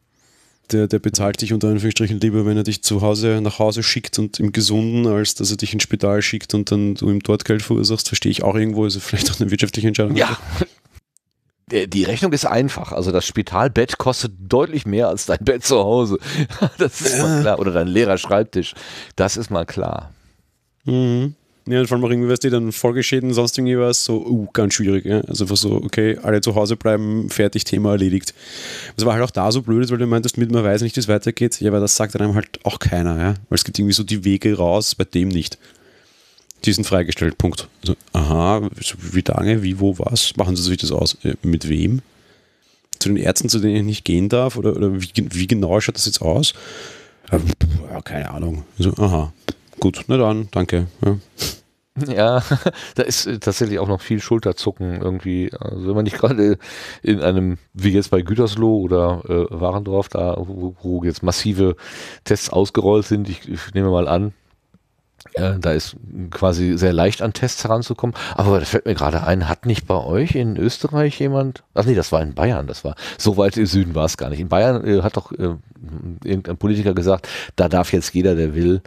Der, der, bezahlt dich unter Anführungsstrichen lieber, wenn er dich zu Hause nach Hause schickt und im Gesunden, als dass er dich ins Spital schickt und dann du ihm dort Geld verursachst, verstehe ich auch irgendwo, ist also vielleicht auch eine wirtschaftliche Entscheidung. Ja, also äh, die Rechnung ist einfach. Also das Spitalbett kostet deutlich mehr als dein Bett zu Hause. Das ist mal klar. Oder dein leerer Schreibtisch. Das ist mal klar. Mhm. Ja, und vor allem auch irgendwie, weißt du, dann Folgeschäden, sonst irgendwie was, so, uh, ganz schwierig. Ja? Also einfach so, okay, alle zu Hause bleiben, fertig, Thema erledigt. Was war halt auch da so blöd ist, weil du meintest, mit man weiß nicht, wie es weitergeht. Ja, aber das sagt einem halt auch keiner, ja. Weil es gibt irgendwie so die Wege raus, bei dem nicht die sind freigestellt, Punkt. Also, aha, wie lange, wie, wo, was? Machen Sie sich das aus? Äh, mit wem? Zu den Ärzten, zu denen ich nicht gehen darf? Oder, oder wie, wie, genau schaut das jetzt aus? Ähm, ja, keine Ahnung. Also, aha, gut, na dann, danke. Ja. Ja, da ist äh, tatsächlich auch noch viel Schulterzucken irgendwie. Also wenn man nicht gerade in einem, wie jetzt bei Gütersloh oder äh, Warendorf, da wo, wo, jetzt massive Tests ausgerollt sind, ich, ich nehme mal an, da ist quasi sehr leicht an Tests heranzukommen. Aber das fällt mir gerade ein, hat nicht bei euch in Österreich jemand, ach nee, das war in Bayern, das war, so weit im Süden war es gar nicht. In Bayern äh, hat doch äh, irgendein Politiker gesagt, da darf jetzt jeder, der will,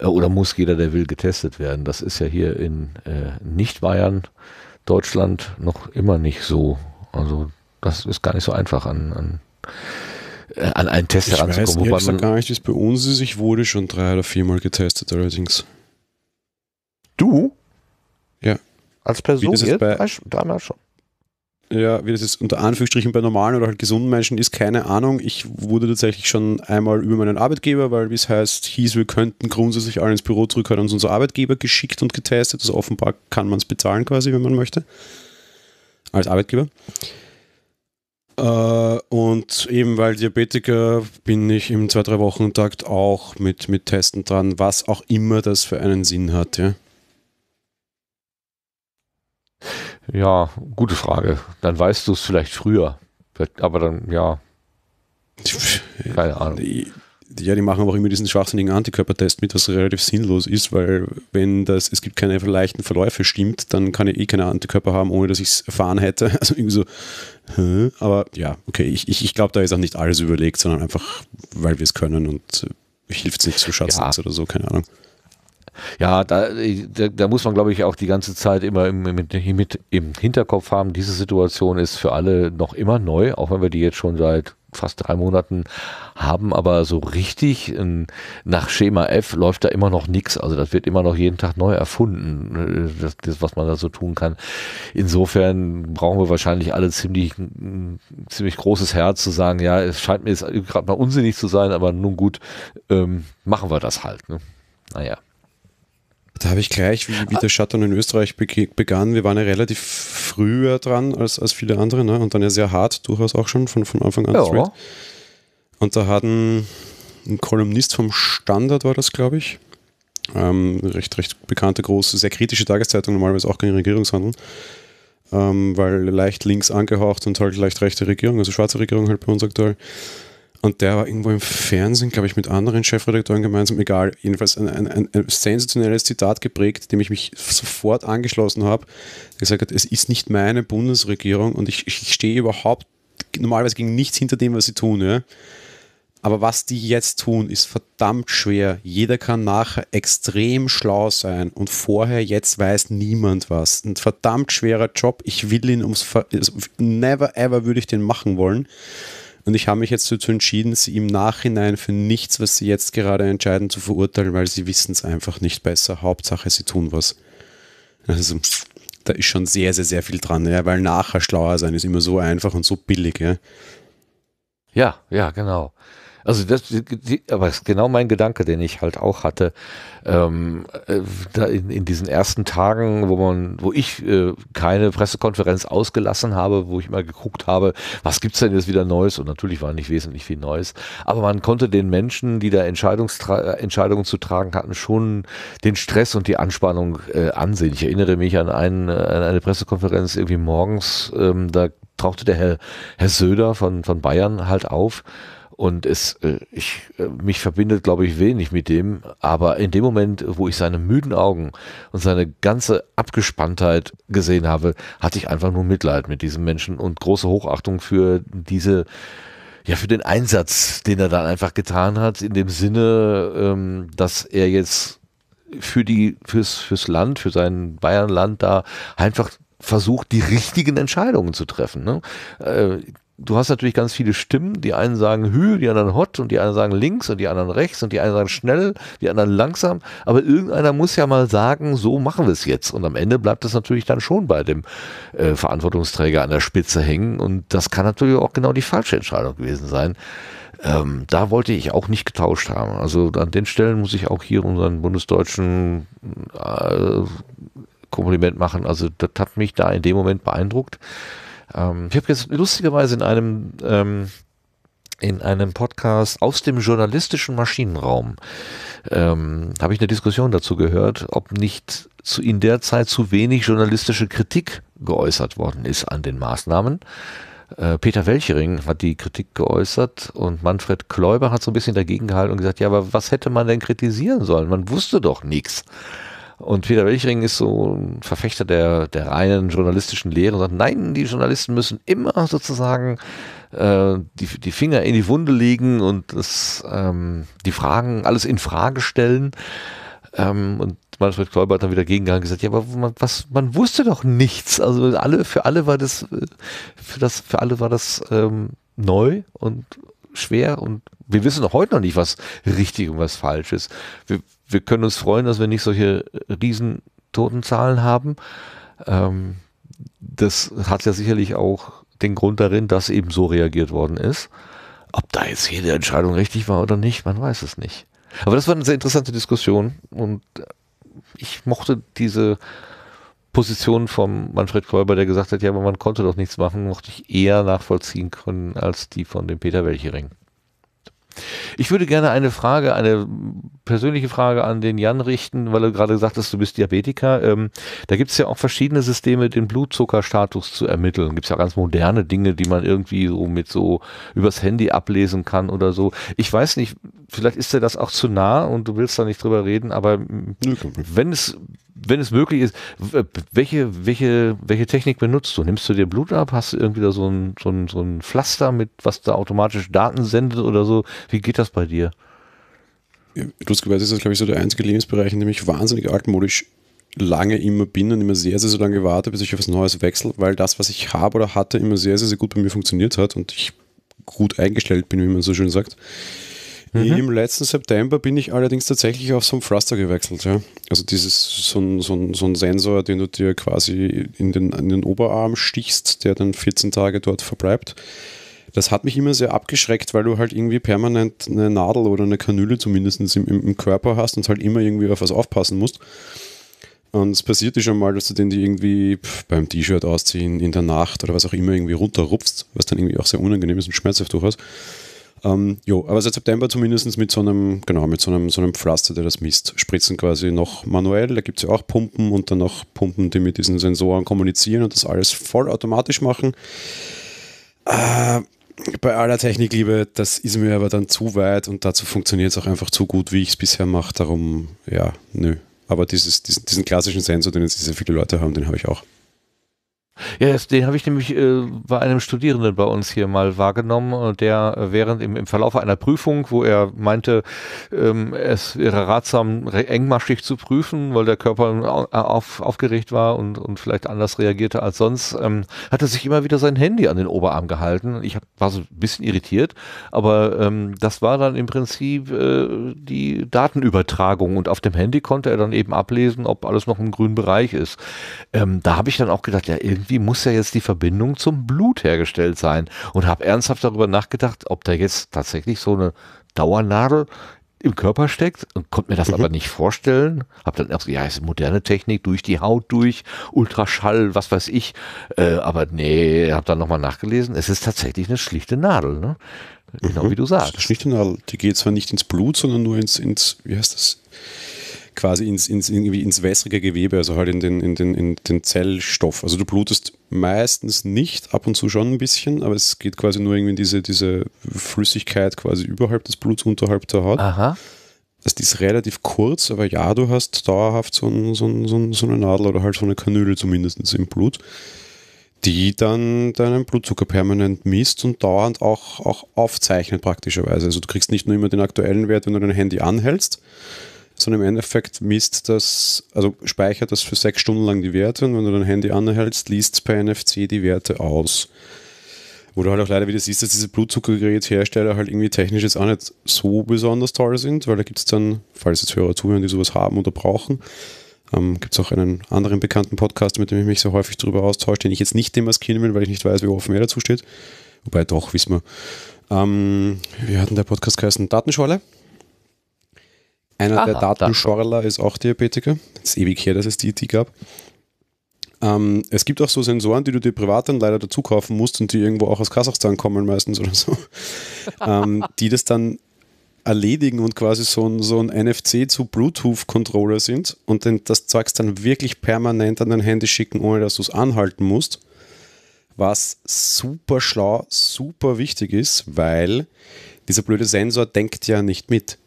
äh, oder muss jeder, der will, getestet werden. Das ist ja hier in äh, Nicht-Bayern, Deutschland noch immer nicht so. Also das ist gar nicht so einfach an, an äh, an einen Test ich heranzukommen. Weiß, wobei man gar nicht, wie es bei uns ist. Ich wurde schon drei oder viermal getestet allerdings. Du? Ja. Als Person jetzt? Ah, Damals schon. Ja, wie das jetzt unter Anführungsstrichen bei normalen oder halt gesunden Menschen ist, keine Ahnung. Ich wurde tatsächlich schon einmal über meinen Arbeitgeber, weil wie es heißt, hieß, wir könnten grundsätzlich alle ins Büro zurück, hat uns unser Arbeitgeber geschickt und getestet. Also offenbar kann man es bezahlen quasi, wenn man möchte. Als Arbeitgeber. Äh, und eben weil Diabetiker bin ich im 2-3 Wochen Takt auch mit, mit Testen dran, was auch immer das für einen Sinn hat. Ja. Ja, gute Frage. Dann weißt du es vielleicht früher. Aber dann, ja. Keine Ahnung. Ja, die machen auch immer diesen schwachsinnigen Antikörpertest mit, was relativ sinnlos ist, weil wenn das, es gibt keine leichten Verläufe stimmt, dann kann ich eh keine Antikörper haben, ohne dass ich es erfahren hätte. Also irgendwie so, hä? aber ja, okay, ich, ich, ich glaube, da ist auch nicht alles überlegt, sondern einfach, weil wir es können und äh, hilft es nicht zu Schatzens ja. oder so, keine Ahnung. Ja, da, da, da muss man, glaube ich, auch die ganze Zeit immer im, im, mit, im Hinterkopf haben, diese Situation ist für alle noch immer neu, auch wenn wir die jetzt schon seit fast drei Monaten haben, aber so richtig ähm, nach Schema F läuft da immer noch nichts. Also das wird immer noch jeden Tag neu erfunden, äh, das, das, was man da so tun kann. Insofern brauchen wir wahrscheinlich alle ziemlich, mm, ziemlich großes Herz zu sagen, ja, es scheint mir jetzt gerade mal unsinnig zu sein, aber nun gut, ähm, machen wir das halt. Ne? Naja. Da habe ich gleich, wie, wie der Shutdown in Österreich begann, wir waren ja relativ früher dran als, als viele andere ne? und dann ja sehr hart, durchaus auch schon von, von Anfang an. Ja. Und da hatten ein Kolumnist vom Standard, war das, glaube ich, ähm, recht, recht bekannte, große, sehr kritische Tageszeitung, normalerweise auch gegen Regierungshandeln, ähm, weil leicht links angehaucht und halt leicht rechte Regierung, also schwarze Regierung halt bei uns aktuell. Und der war irgendwo im Fernsehen, glaube ich, mit anderen Chefredakteuren gemeinsam, egal, jedenfalls ein, ein, ein, ein sensationelles Zitat geprägt, dem ich mich sofort angeschlossen habe, der gesagt hat, es ist nicht meine Bundesregierung und ich, ich stehe überhaupt normalerweise gegen nichts hinter dem, was sie tun. Ja? Aber was die jetzt tun, ist verdammt schwer. Jeder kann nachher extrem schlau sein und vorher, jetzt weiß niemand was. Ein verdammt schwerer Job. Ich will ihn ums. Ver Never ever würde ich den machen wollen. Und ich habe mich jetzt dazu entschieden, sie im Nachhinein für nichts, was sie jetzt gerade entscheiden, zu verurteilen, weil sie wissen es einfach nicht besser. Hauptsache, sie tun was. Also da ist schon sehr, sehr, sehr viel dran, ja, weil nachher schlauer sein ist immer so einfach und so billig. Ja, ja, ja genau. Also das, aber das ist genau mein Gedanke, den ich halt auch hatte. Ähm, äh, in, in, diesen ersten Tagen, wo man, wo ich äh, keine Pressekonferenz ausgelassen habe, wo ich mal geguckt habe, was gibt es denn jetzt wieder Neues? Und natürlich war nicht wesentlich viel Neues, aber man konnte den Menschen, die da äh, Entscheidungen zu tragen hatten, schon den Stress und die Anspannung äh, ansehen. Ich erinnere mich an, einen, an eine Pressekonferenz irgendwie morgens, ähm, da tauchte der Herr, Herr Söder von, von Bayern halt auf und es, äh, ich, äh, mich verbindet, glaube ich, wenig mit dem. Aber in dem Moment, wo ich seine müden Augen und seine ganze Abgespanntheit gesehen habe, hatte ich einfach nur Mitleid mit diesem Menschen und große Hochachtung für diese, ja, für den Einsatz, den er dann einfach getan hat, in dem Sinne, ähm, dass er jetzt für die, fürs, fürs Land, für sein Bayernland da einfach versucht, die richtigen Entscheidungen zu treffen. Ne? Äh, du hast natürlich ganz viele Stimmen. Die einen sagen hü, die anderen hot und die anderen sagen links und die anderen rechts und die einen sagen schnell, die anderen langsam. Aber irgendeiner muss ja mal sagen, so machen wir es jetzt. Und am Ende bleibt es natürlich dann schon bei dem äh, Verantwortungsträger an der Spitze hängen. Und das kann natürlich auch genau die falsche Entscheidung gewesen sein. Ähm, da wollte ich auch nicht getauscht haben. Also an den Stellen muss ich auch hier unseren bundesdeutschen äh, Kompliment machen. Also das hat mich da in dem Moment beeindruckt. Ähm, ich habe jetzt lustigerweise in einem ähm, in einem Podcast aus dem journalistischen Maschinenraum ähm, habe ich eine Diskussion dazu gehört, ob nicht zu, in der Zeit zu wenig journalistische Kritik geäußert worden ist an den Maßnahmen. Äh, Peter Welchering hat die Kritik geäußert und Manfred Kläuber hat so ein bisschen dagegen gehalten und gesagt, ja, aber was hätte man denn kritisieren sollen? Man wusste doch nichts. Und Peter Welchring ist so ein Verfechter der, der reinen journalistischen Lehre und sagt, nein, die Journalisten müssen immer sozusagen äh, die, die Finger in die Wunde legen und das, ähm, die Fragen alles in Frage stellen. Ähm, und Manfred Kläuber hat dann wieder gegengegangen und gesagt, ja, aber man, was, man wusste doch nichts. Also alle, für alle war das, für das, für alle war das ähm, neu und schwer und wir wissen auch heute noch nicht, was richtig und was falsch ist. Wir, wir können uns freuen, dass wir nicht solche äh, riesen Totenzahlen haben. Ähm, das hat ja sicherlich auch den Grund darin, dass eben so reagiert worden ist. Ob da jetzt jede Entscheidung richtig war oder nicht, man weiß es nicht. Aber das war eine sehr interessante Diskussion und äh, ich mochte diese Position von Manfred Kolber, der gesagt hat, ja, aber man konnte doch nichts machen, mochte ich eher nachvollziehen können als die von dem Peter Welchering. Ich würde gerne eine Frage, eine persönliche Frage an den Jan richten, weil du gerade gesagt hast, du bist Diabetiker. Ähm, da gibt es ja auch verschiedene Systeme, den Blutzuckerstatus zu ermitteln. Gibt es ja ganz moderne Dinge, die man irgendwie so mit so übers Handy ablesen kann oder so. Ich weiß nicht, vielleicht ist dir das auch zu nah und du willst da nicht drüber reden, aber Nö, wenn es wenn es möglich ist, äh, welche, welche, welche Technik benutzt du? Nimmst du dir Blut ab? Hast du irgendwie da so ein, so ein, so ein Pflaster mit, was da automatisch Daten sendet oder so? Wie geht das bei dir? Lustigerweise ist das, glaube ich, so der einzige Lebensbereich, in dem ich wahnsinnig altmodisch lange immer bin und immer sehr, sehr, sehr lange warte, bis ich auf etwas Neues wechsle, weil das, was ich habe oder hatte, immer sehr, sehr, sehr gut bei mir funktioniert hat und ich gut eingestellt bin, wie man so schön sagt. Mhm. Im letzten September bin ich allerdings tatsächlich auf so einen Thruster gewechselt. Ja. Also dieses so ein, so, ein, so ein Sensor, den du dir quasi in den, in den Oberarm stichst, der dann 14 Tage dort verbleibt. Das hat mich immer sehr abgeschreckt, weil du halt irgendwie permanent eine Nadel oder eine Kanüle zumindest im, im Körper hast und halt immer irgendwie auf was aufpassen musst. Und es passiert dir schon mal, dass du den die irgendwie beim T-Shirt ausziehen, in der Nacht oder was auch immer irgendwie runterrupfst, was dann irgendwie auch sehr unangenehm ist und schmerzhaft durchaus. hast. Ähm, jo, aber seit September zumindest mit so einem, genau, mit so einem, so einem Pflaster, der das misst. Spritzen quasi noch manuell, da gibt es ja auch Pumpen und dann noch Pumpen, die mit diesen Sensoren kommunizieren und das alles vollautomatisch machen. Äh, bei aller Technikliebe, das ist mir aber dann zu weit und dazu funktioniert es auch einfach zu gut, wie ich es bisher mache. Darum, ja, nö. Aber dieses, diesen, diesen klassischen Sensor, den jetzt sehr viele Leute haben, den habe ich auch. Ja, das, den habe ich nämlich äh, bei einem Studierenden bei uns hier mal wahrgenommen, äh, der äh, während im, im Verlauf einer Prüfung, wo er meinte, ähm, es wäre ratsam, engmaschig zu prüfen, weil der Körper äh, auf, aufgeregt war und, und vielleicht anders reagierte als sonst, ähm, hatte sich immer wieder sein Handy an den Oberarm gehalten. Ich hab, war so ein bisschen irritiert, aber ähm, das war dann im Prinzip äh, die Datenübertragung und auf dem Handy konnte er dann eben ablesen, ob alles noch im grünen Bereich ist. Ähm, da habe ich dann auch gedacht, ja, irgendwie irgendwie muss ja jetzt die Verbindung zum Blut hergestellt sein. Und habe ernsthaft darüber nachgedacht, ob da jetzt tatsächlich so eine Dauernadel im Körper steckt und konnte mir das mhm. aber nicht vorstellen. Habe dann erst, ja, ist moderne Technik, durch die Haut durch, Ultraschall, was weiß ich. Äh, aber nee, habe dann nochmal nachgelesen. Es ist tatsächlich eine schlichte Nadel. Ne? Genau mhm. wie du sagst. Schlichte Nadel, die geht zwar nicht ins Blut, sondern nur ins, ins wie heißt das? quasi ins, ins, irgendwie ins wässrige Gewebe, also halt in den, in, den, in den Zellstoff. Also du blutest meistens nicht, ab und zu schon ein bisschen, aber es geht quasi nur irgendwie in diese, diese Flüssigkeit quasi überhalb des Bluts, unterhalb der Haut. Aha. Also die ist relativ kurz, aber ja, du hast dauerhaft so, ein, so, ein, so, eine Nadel oder halt so eine Kanüle zumindest im Blut die dann deinen Blutzucker permanent misst und dauernd auch, auch aufzeichnet praktischerweise. Also du kriegst nicht nur immer den aktuellen Wert, wenn du dein Handy anhältst, sondern im Endeffekt misst das, also speichert das für sechs Stunden lang die Werte und wenn du dein Handy anhältst, liest es per NFC die Werte aus. Wo du halt auch leider wieder siehst, dass diese Blutzuckergerätshersteller halt irgendwie technisch jetzt auch nicht so besonders toll sind, weil da gibt es dann, falls jetzt Hörer zuhören, die sowas haben oder brauchen, ähm, gibt es auch einen anderen bekannten Podcast, mit dem ich mich so häufig darüber austausche, den ich jetzt nicht demaskieren will, weil ich nicht weiß, wie offen er dazu steht. Wobei doch, wissen wir. Ähm, wir hatten der Podcast geheißen Datenschorle. Einer Aha, der Datenschorler ist auch Diabetiker. Das ist ewig her, dass es die, die gab. Ähm, es gibt auch so Sensoren, die du dir privat dann leider dazu kaufen musst und die irgendwo auch aus Kasachstan kommen meistens oder so, ähm, die das dann erledigen und quasi so ein, so ein NFC zu Bluetooth-Controller sind und den, das Zeugs dann wirklich permanent an dein Handy schicken, ohne dass du es anhalten musst. Was super schlau, super wichtig ist, weil dieser blöde Sensor denkt ja nicht mit.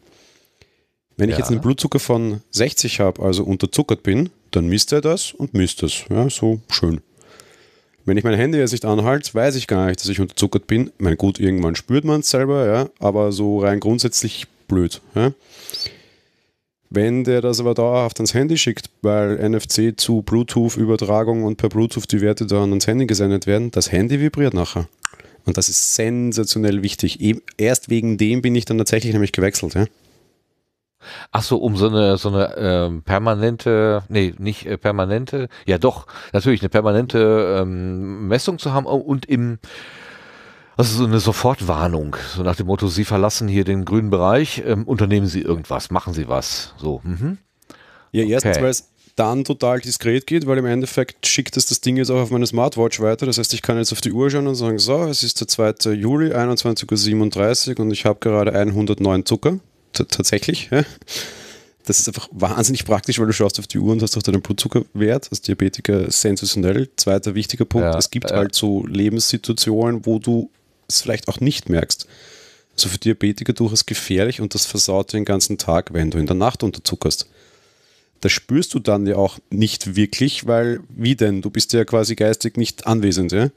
Wenn ja. ich jetzt einen Blutzucker von 60 habe, also unterzuckert bin, dann misst er das und misst es. Ja, so schön. Wenn ich mein Handy jetzt nicht anhalte, weiß ich gar nicht, dass ich unterzuckert bin. Mein gut, irgendwann spürt man es selber, ja, aber so rein grundsätzlich blöd. Ja. Wenn der das aber dauerhaft ans Handy schickt, weil NFC zu Bluetooth-Übertragung und per Bluetooth die Werte dann ans Handy gesendet werden, das Handy vibriert nachher. Und das ist sensationell wichtig. Erst wegen dem bin ich dann tatsächlich nämlich gewechselt. Ja. Ach so, um so eine so eine ähm, permanente, nee, nicht äh, permanente, ja doch, natürlich eine permanente ähm, Messung zu haben und im also so eine Sofortwarnung, so nach dem Motto, Sie verlassen hier den grünen Bereich, ähm, unternehmen Sie irgendwas, machen Sie was, so. Mhm. Ja, erstens, okay. weil es dann total diskret geht, weil im Endeffekt schickt es das Ding jetzt auch auf meine Smartwatch weiter. Das heißt, ich kann jetzt auf die Uhr schauen und sagen, so, es ist der 2. Juli, 21.37 Uhr und ich habe gerade 109 Zucker tatsächlich. Ja? Das ist einfach wahnsinnig praktisch, weil du schaust auf die Uhr und hast auch deinen Blutzuckerwert als Diabetiker sensationell. Zweiter wichtiger Punkt, ja, es gibt ja. halt so Lebenssituationen, wo du es vielleicht auch nicht merkst. Also für Diabetiker durchaus gefährlich und das versaut den ganzen Tag, wenn du in der Nacht unterzuckerst. Das spürst du dann ja auch nicht wirklich, weil wie denn? Du bist ja quasi geistig nicht anwesend, ja?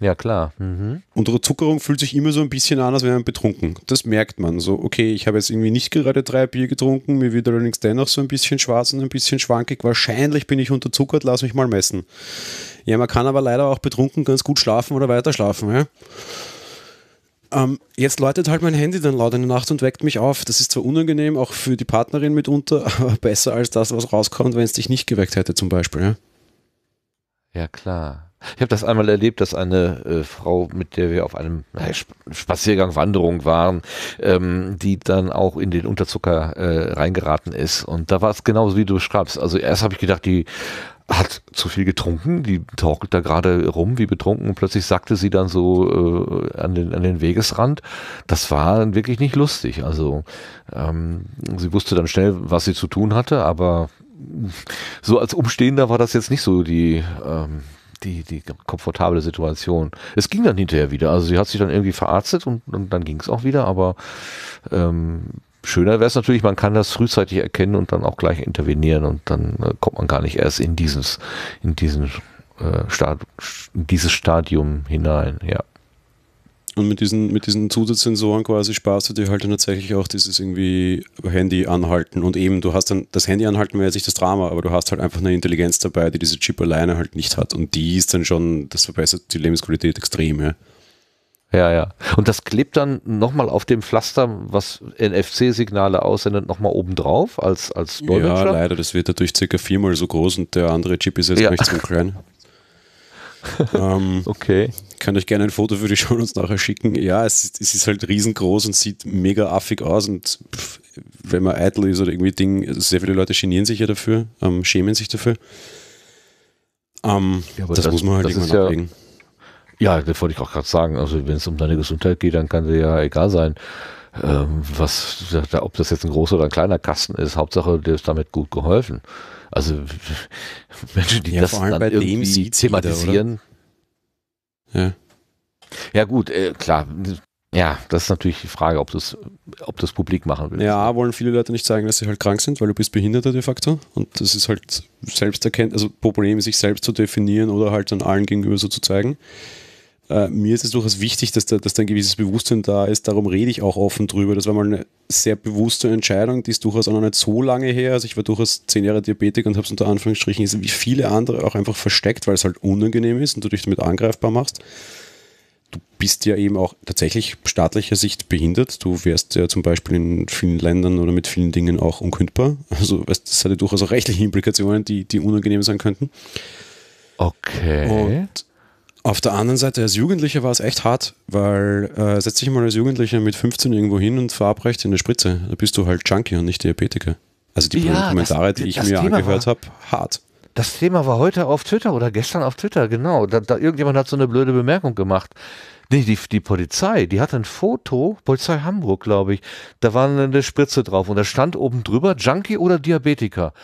Ja, klar. Mhm. Unsere Zuckerung fühlt sich immer so ein bisschen an, als wäre man betrunken. Das merkt man. So, okay, ich habe jetzt irgendwie nicht gerade drei Bier getrunken, mir wird allerdings dennoch so ein bisschen schwarz und ein bisschen schwankig. Wahrscheinlich bin ich unterzuckert, lass mich mal messen. Ja, man kann aber leider auch betrunken ganz gut schlafen oder weiter schlafen. Ja? Ähm, jetzt läutet halt mein Handy dann laut in der Nacht und weckt mich auf. Das ist zwar unangenehm, auch für die Partnerin mitunter, aber besser als das, was rauskommt, wenn es dich nicht geweckt hätte, zum Beispiel. Ja, ja klar. Ich habe das einmal erlebt, dass eine äh, Frau, mit der wir auf einem naja, Spaziergang, Wanderung waren, ähm, die dann auch in den Unterzucker äh, reingeraten ist. Und da war es genauso wie du schreibst. Also erst habe ich gedacht, die hat zu viel getrunken, die torkelt da gerade rum wie betrunken plötzlich sagte sie dann so äh, an, den, an den Wegesrand. Das war wirklich nicht lustig. Also ähm, sie wusste dann schnell, was sie zu tun hatte, aber so als Umstehender war das jetzt nicht so die, ähm, die, die komfortable Situation. Es ging dann hinterher wieder. Also sie hat sich dann irgendwie verarztet und, und dann ging es auch wieder, aber ähm, schöner wäre es natürlich, man kann das frühzeitig erkennen und dann auch gleich intervenieren und dann äh, kommt man gar nicht erst in dieses, in diesen äh, Stad, dieses Stadium hinein, ja. Und mit diesen, mit diesen Zusatzsensoren quasi sparst du dir halt dann tatsächlich auch dieses irgendwie Handy anhalten. Und eben, du hast dann, das Handy anhalten wäre sich das Drama, aber du hast halt einfach eine Intelligenz dabei, die diese Chip alleine halt nicht hat. Und die ist dann schon, das verbessert die Lebensqualität extrem, ja. Ja, ja. Und das klebt dann nochmal auf dem Pflaster, was NFC-Signale aussendet, nochmal oben drauf als, als Dolmetscher? Ja, leider. Das wird dadurch circa viermal so groß und der andere Chip ist jetzt ja. nicht so klein. ähm, okay kann euch gerne ein Foto für die Show uns nachher schicken. Ja, es, es, ist halt riesengroß und sieht mega affig aus und pff, wenn man eitel ist oder irgendwie Ding, also sehr viele Leute genieren sich ja dafür, ähm, schämen sich dafür. Ähm, ja, das, das, muss man halt irgendwann ja, ablegen. Ja, das wollte ich auch gerade sagen. Also wenn es um deine Gesundheit geht, dann kann dir ja egal sein, ähm, was, ob das jetzt ein großer oder ein kleiner Kasten ist. Hauptsache, dir ist damit gut geholfen. Also Menschen, die ja, das vor allem dann irgendwie thematisieren, ja. Ja, gut, äh, klar. Ja, das ist natürlich die Frage, ob du es ob du's publik machen willst. Ja, wollen viele Leute nicht zeigen, dass sie halt krank sind, weil du bist Behinderter de facto. Und das ist halt selbst erkennt, also Probleme, sich selbst zu definieren oder halt dann allen gegenüber so zu zeigen. Äh, mir ist es durchaus wichtig, dass da, dass da ein gewisses Bewusstsein da ist. Darum rede ich auch offen drüber. Das war mal eine sehr bewusste Entscheidung, die ist durchaus auch noch nicht so lange her. Also ich war durchaus zehn Jahre Diabetik und habe es unter Anführungsstrichen wie viele andere auch einfach versteckt, weil es halt unangenehm ist und du dich damit angreifbar machst du bist ja eben auch tatsächlich staatlicher Sicht behindert. Du wärst ja zum Beispiel in vielen Ländern oder mit vielen Dingen auch unkündbar. Also das hatte durchaus auch rechtliche Implikationen, die, die unangenehm sein könnten. Okay. Und auf der anderen Seite, als Jugendlicher war es echt hart, weil äh, setz dich mal als Jugendlicher mit 15 irgendwo hin und verabreicht in eine Spritze. Da bist du halt Junkie und nicht Diabetiker. Also die ja, Kommentare, das, die ich mir Thema angehört habe, hart. Das Thema war heute auf Twitter oder gestern auf Twitter, genau. Da, da irgendjemand hat so eine blöde Bemerkung gemacht. Nee, die, die Polizei, die hat ein Foto, Polizei Hamburg, glaube ich. Da war eine Spritze drauf und da stand oben drüber Junkie oder Diabetiker.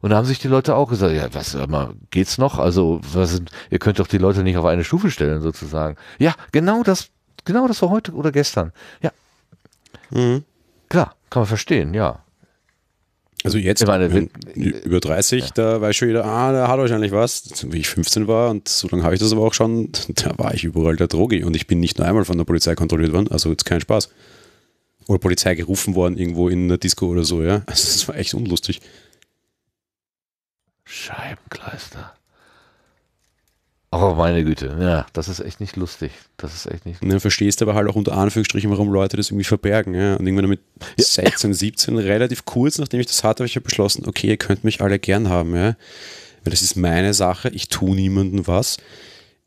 Und da haben sich die Leute auch gesagt, ja, was, mal, geht's noch? Also, was ihr könnt doch die Leute nicht auf eine Stufe stellen, sozusagen. Ja, genau das, genau das war heute oder gestern. Ja. Mhm. Klar, kann man verstehen, ja. Also jetzt, meine, wenn, über 30, ja. da ich schon wieder, ah, da hat wahrscheinlich was. Wie ich 15 war und so lange habe ich das aber auch schon, da war ich überall der Drogi und ich bin nicht nur einmal von der Polizei kontrolliert worden, also jetzt kein Spaß. Oder Polizei gerufen worden irgendwo in einer Disco oder so, ja. Also das war echt unlustig. Scheibenkleister. Oh, meine Güte. Ja, das ist echt nicht lustig. Das ist echt nicht lustig. Ne, ja, verstehst aber halt auch unter Anführungsstrichen, warum Leute das irgendwie verbergen. Ja? Und irgendwann mit ja. 16, 17, relativ kurz nachdem ich das hatte, habe ich ja beschlossen, okay, ihr könnt mich alle gern haben. Ja? Weil das ist meine Sache. Ich tue niemandem was.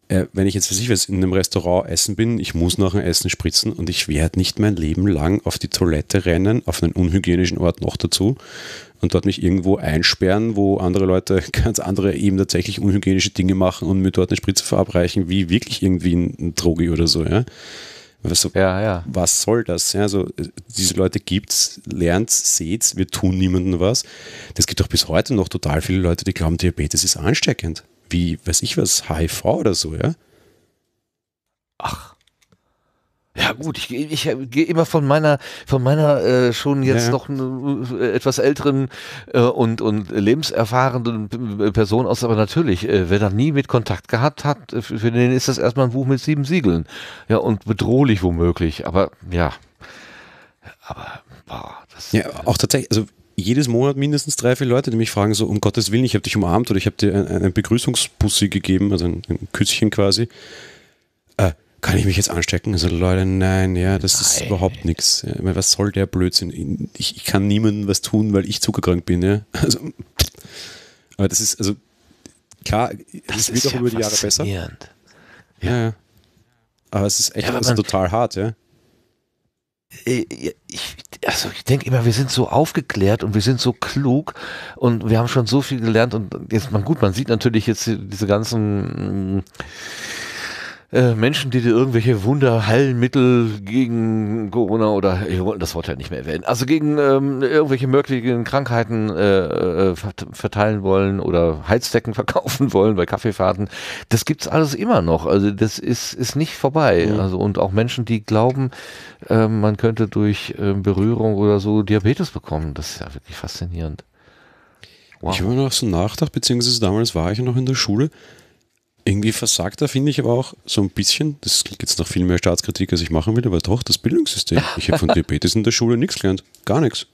Äh, wenn ich jetzt für sich in einem Restaurant essen bin, ich muss nach dem Essen spritzen und ich werde nicht mein Leben lang auf die Toilette rennen, auf einen unhygienischen Ort noch dazu und dort mich irgendwo einsperren, wo andere Leute ganz andere eben tatsächlich unhygienische Dinge machen und mir dort eine Spritze verabreichen, wie wirklich irgendwie ein Drogi oder so, ja. Also, ja, ja. Was soll das? Ja, also, äh, diese Leute gibt's, lernt, seht's, wir tun niemandem was. Das gibt auch bis heute noch total viele Leute, die glauben, Diabetes ist ansteckend. Wie, weiß ich was, HIV oder so, ja? Ach. Ja gut, ich, ich, ich äh, gehe immer von meiner, von meiner äh, schon jetzt ja. noch äh, etwas älteren äh, und, und lebenserfahrenen äh, Person aus, aber natürlich, äh, wer da nie mit Kontakt gehabt hat, für den ist das erstmal ein Buch mit sieben Siegeln. Ja, und bedrohlich womöglich, aber ja. Aber boah, das Ja, auch tatsächlich, also jedes Monat mindestens drei, vier Leute, die mich fragen so, um Gottes Willen, ich habe dich umarmt oder ich habe dir ein, Begrüßungsbussi gegeben, also ein, ein Küsschen quasi kann ich mich jetzt anstecken? also, Leute, nein, ja, das nein. ist überhaupt nichts. Ja, was soll der Blödsinn? Ich, ich, kann niemandem was tun, weil ich zuckerkrank bin, ja. Also, aber das ist, also, klar, es wird auch ja über die Jahre besser. Ja, ja. Aber es ist echt ja, also total hart, äh, ja. Ich, also ich denke immer, wir sind so aufgeklärt und wir sind so klug und wir haben schon so viel gelernt und jetzt, man, gut, man sieht natürlich jetzt diese ganzen mm, äh, Menschen, die dir irgendwelche Wunderheilmittel gegen Corona oder ich wollte das Wort ja nicht mehr erwähnen, also gegen ähm, irgendwelche möglichen Krankheiten äh, äh verteilen wollen oder Heizdecken verkaufen wollen bei Kaffeefahrten, das gibt es alles immer noch. Also das ist ist nicht vorbei. Mhm. Also und auch Menschen, die glauben, äh, man könnte durch ähm, Berührung oder so Diabetes bekommen, das ist ja wirklich faszinierend. Wow. Ich habe mir noch so nachgedacht, beziehungsweise damals war ich noch in der Schule, irgendwie versagt da, finde ich aber auch so ein bisschen, das klingt jetzt noch viel mehr Staatskritik, als ich machen will, aber doch, das Bildungssystem. Ich habe von Diabetes in der Schule nichts gelernt. Gar nichts.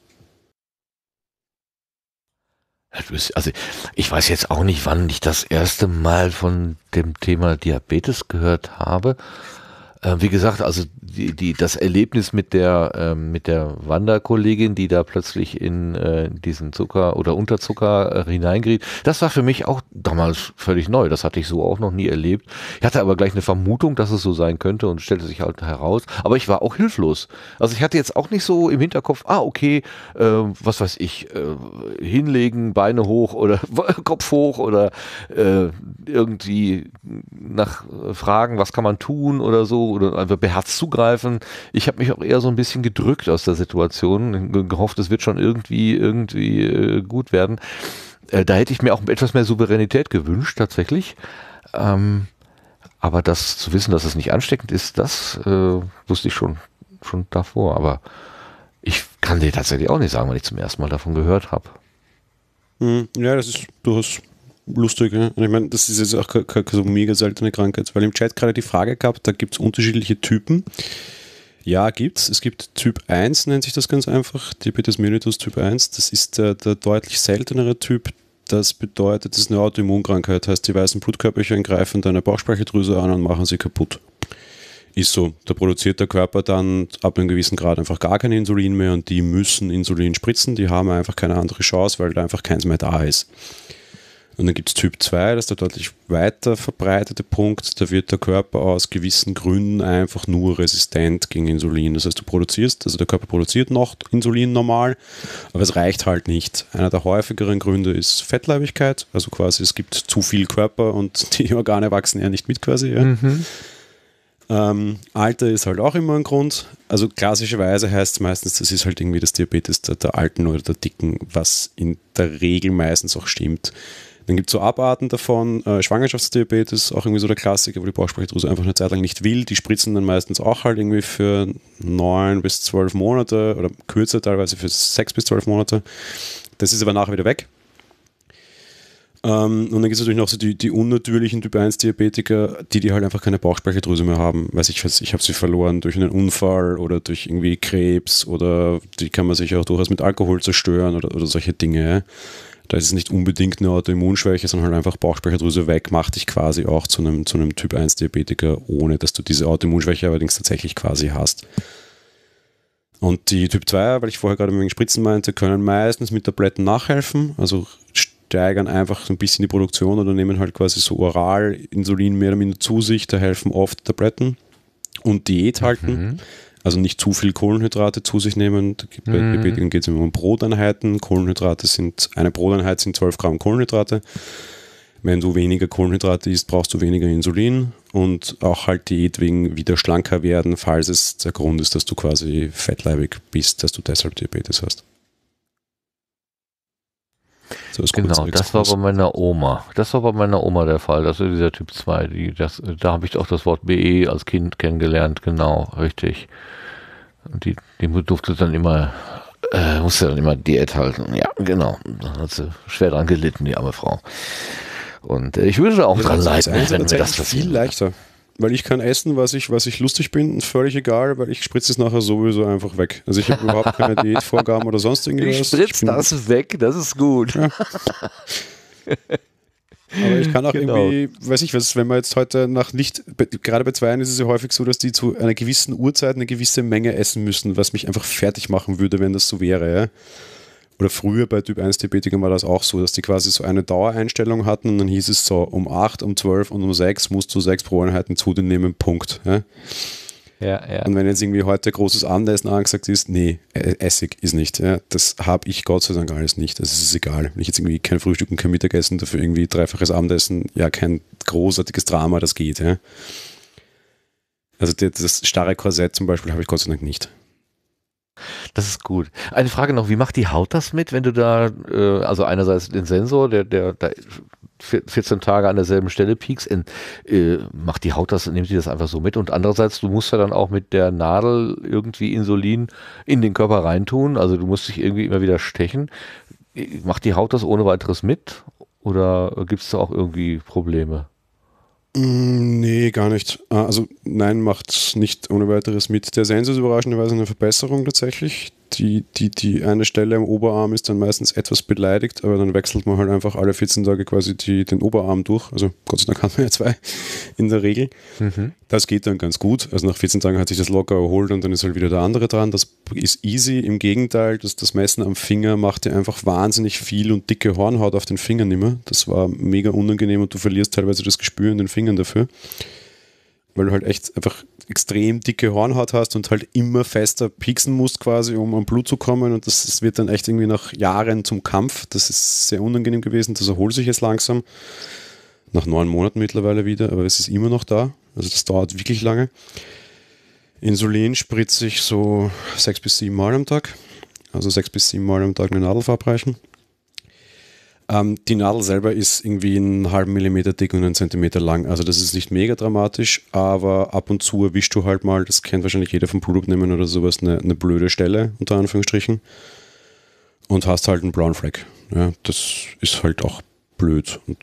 Also ich weiß jetzt auch nicht, wann ich das erste Mal von dem Thema Diabetes gehört habe. Äh, wie gesagt, also die, die, das Erlebnis mit der, äh, mit der Wanderkollegin, die da plötzlich in äh, diesen Zucker oder Unterzucker äh, hineingeriet, das war für mich auch damals völlig neu. Das hatte ich so auch noch nie erlebt. Ich hatte aber gleich eine Vermutung, dass es so sein könnte und stellte sich halt heraus. Aber ich war auch hilflos. Also ich hatte jetzt auch nicht so im Hinterkopf, ah, okay, ähm, was weiß ich, äh, hinlegen, Beine hoch oder Kopf hoch oder äh, irgendwie nach äh, Fragen, was kann man tun oder so oder einfach beherzt zugreifen. Ich habe mich auch eher so ein bisschen gedrückt aus der Situation, gehofft, es wird schon irgendwie, irgendwie äh, gut werden. Äh, da hätte ich mir auch etwas mehr Souveränität gewünscht, tatsächlich. Ähm, aber das zu wissen, dass es nicht ansteckend ist, das äh, wusste ich schon, schon davor. Aber ich kann dir tatsächlich auch nicht sagen, weil ich zum ersten Mal davon gehört habe. Hm, ja, das ist durchaus lustig. Ja? Und ich meine, das ist jetzt auch keine so mega seltene Krankheit, weil im Chat gerade die Frage gab, da gibt es unterschiedliche Typen. Ja, gibt's. Es gibt Typ 1, nennt sich das ganz einfach, Diabetes mellitus Typ 1. Das ist der, der deutlich seltenere Typ. Das bedeutet, das ist eine Autoimmunkrankheit, heißt, die weißen Blutkörperchen greifen deine Bauchspeicheldrüse an und machen sie kaputt. Ist so. Da produziert der Körper dann ab einem gewissen Grad einfach gar kein Insulin mehr und die müssen Insulin spritzen. Die haben einfach keine andere Chance, weil da einfach keins mehr da ist. Und dann gibt es Typ 2, das ist der deutlich weiter verbreitete Punkt. Da wird der Körper aus gewissen Gründen einfach nur resistent gegen Insulin. Das heißt, du produzierst, also der Körper produziert noch Insulin normal, aber es reicht halt nicht. Einer der häufigeren Gründe ist Fettleibigkeit. Also quasi, es gibt zu viel Körper und die Organe wachsen ja nicht mit quasi. Ja. Mhm. Ähm, Alter ist halt auch immer ein Grund. Also klassischerweise heißt es meistens, das ist halt irgendwie das Diabetes der, der Alten oder der Dicken, was in der Regel meistens auch stimmt. Dann gibt es so Abarten davon, äh, Schwangerschaftsdiabetes, auch irgendwie so der Klassiker, wo die Bauchspeicheldrüse einfach eine Zeit lang nicht will. Die spritzen dann meistens auch halt irgendwie für neun bis zwölf Monate oder kürzer teilweise für sechs bis zwölf Monate. Das ist aber nachher wieder weg. Ähm, und dann gibt es natürlich noch so die, die unnatürlichen Typ 1 Diabetiker, die, die halt einfach keine Bauchspeicheldrüse mehr haben. Weiß ich, ich habe sie verloren durch einen Unfall oder durch irgendwie Krebs oder die kann man sich auch durchaus mit Alkohol zerstören oder, oder solche Dinge. Da ist es nicht unbedingt eine Autoimmunschwäche, sondern halt einfach Bauchspeicherdrüse weg, macht dich quasi auch zu einem, zu einem Typ 1 Diabetiker, ohne dass du diese Autoimmunschwäche allerdings tatsächlich quasi hast. Und die Typ 2, weil ich vorher gerade wegen Spritzen meinte, können meistens mit Tabletten nachhelfen, also steigern einfach ein bisschen die Produktion oder nehmen halt quasi so oral Insulin mehr oder minder zu sich, da helfen oft Tabletten und Diät halten. Mhm. Also nicht zu viel Kohlenhydrate zu sich nehmen. Bei mhm. Diabetikern geht es immer um Broteinheiten. Kohlenhydrate sind, eine Broteinheit sind 12 Gramm Kohlenhydrate. Wenn du weniger Kohlenhydrate isst, brauchst du weniger Insulin und auch halt Diät wegen wieder schlanker werden, falls es der Grund ist, dass du quasi fettleibig bist, dass du deshalb Diabetes hast. So, das genau, das war bei meiner Oma. Das war bei meiner Oma der Fall. Das ist dieser Typ 2. Die, das, da habe ich auch das Wort BE als Kind kennengelernt. Genau, richtig. Die, dem durfte dann immer, äh, musste dann immer Diät halten. Ja, genau. Da hat sie schwer dran gelitten, die arme Frau. Und äh, ich würde da auch dran leiden, wenn, wenn das passiert. Viel leichter. Weil ich kann essen, was ich, was ich lustig bin, völlig egal, weil ich spritze es nachher sowieso einfach weg. Also ich habe überhaupt keine Diätvorgaben oder sonst irgendwas. Ich spritze das weg, das ist gut. Ja. Aber ich kann auch genau. irgendwie, weiß ich was, wenn man jetzt heute nach nicht, gerade bei Zweiern ist es ja häufig so, dass die zu einer gewissen Uhrzeit eine gewisse Menge essen müssen, was mich einfach fertig machen würde, wenn das so wäre. Ja? Oder früher bei Typ 1 Diabetikern war das auch so, dass die quasi so eine Dauereinstellung hatten und dann hieß es so, um 8, um 12 und um 6 musst du 6 Pro-Einheiten zu dir nehmen, Punkt. Ja? Ja, ja. Und wenn jetzt irgendwie heute großes Abendessen angesagt ist, nee, Essig ist nicht. Ja, das habe ich Gott sei Dank alles nicht. Also es ist egal. Wenn ich jetzt irgendwie kein Frühstück und kein Mittagessen, dafür irgendwie dreifaches Abendessen, ja, kein großartiges Drama, das geht. Ja. Also das starre Korsett zum Beispiel habe ich Gott sei Dank nicht. Das ist gut. Eine Frage noch, wie macht die Haut das mit, wenn du da, äh, also einerseits den Sensor, der, der, da 14 Tage an derselben Stelle piekst, in, äh, macht die Haut das, nimmt sie das einfach so mit. Und andererseits, du musst ja dann auch mit der Nadel irgendwie Insulin in den Körper reintun. Also du musst dich irgendwie immer wieder stechen. Macht die Haut das ohne weiteres mit? Oder gibt es da auch irgendwie Probleme? Mm, nee, gar nicht. Ah, also nein, macht nicht ohne weiteres mit. Der Sensor ist überraschenderweise eine Verbesserung tatsächlich die, die, die eine Stelle am Oberarm ist dann meistens etwas beleidigt, aber dann wechselt man halt einfach alle 14 Tage quasi die, den Oberarm durch. Also Gott sei Dank hat man ja zwei in der Regel. Mhm. Das geht dann ganz gut. Also nach 14 Tagen hat sich das locker erholt und dann ist halt wieder der andere dran. Das ist easy. Im Gegenteil, das, das Messen am Finger macht dir einfach wahnsinnig viel und dicke Hornhaut auf den Fingern immer. Das war mega unangenehm und du verlierst teilweise das Gespür in den Fingern dafür weil du halt echt einfach extrem dicke Hornhaut hast und halt immer fester pieksen musst quasi, um am Blut zu kommen und das, das wird dann echt irgendwie nach Jahren zum Kampf. Das ist sehr unangenehm gewesen, das erholt sich jetzt langsam. Nach neun Monaten mittlerweile wieder, aber es ist immer noch da. Also das dauert wirklich lange. Insulin spritze ich so sechs bis sieben Mal am Tag. Also sechs bis sieben Mal am Tag eine Nadel verabreichen. Ähm, die Nadel selber ist irgendwie einen halben Millimeter dick und einen Zentimeter lang. Also das ist nicht mega dramatisch, aber ab und zu erwischst du halt mal, das kennt wahrscheinlich jeder vom Blutabnehmen oder sowas, eine, eine blöde Stelle, unter Anführungsstrichen. Und hast halt einen Brown Flag. Ja, das ist halt auch blöd und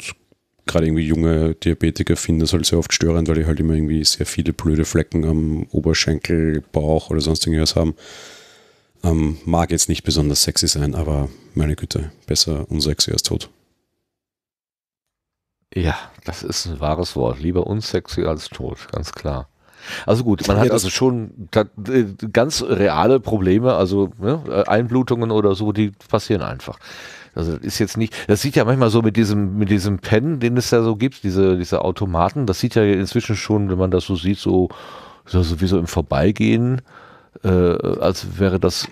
gerade irgendwie junge Diabetiker finden das halt sehr oft störend, weil die halt immer irgendwie sehr viele blöde Flecken am Oberschenkel, Bauch oder sonst irgendwas haben. Ähm, mag jetzt nicht besonders sexy sein, aber meine Güte, besser unsexy als tot. Ja, das ist ein wahres Wort. Lieber unsexy als tot, ganz klar. Also gut, man hat ja, also schon äh, ganz reale Probleme, also ne, äh, Einblutungen oder so, die passieren einfach. Also das ist jetzt nicht, das sieht ja manchmal so mit diesem, mit diesem Pen, den es da so gibt, diese, diese Automaten, das sieht ja inzwischen schon, wenn man das so sieht, so, so sowieso im Vorbeigehen äh, als wäre das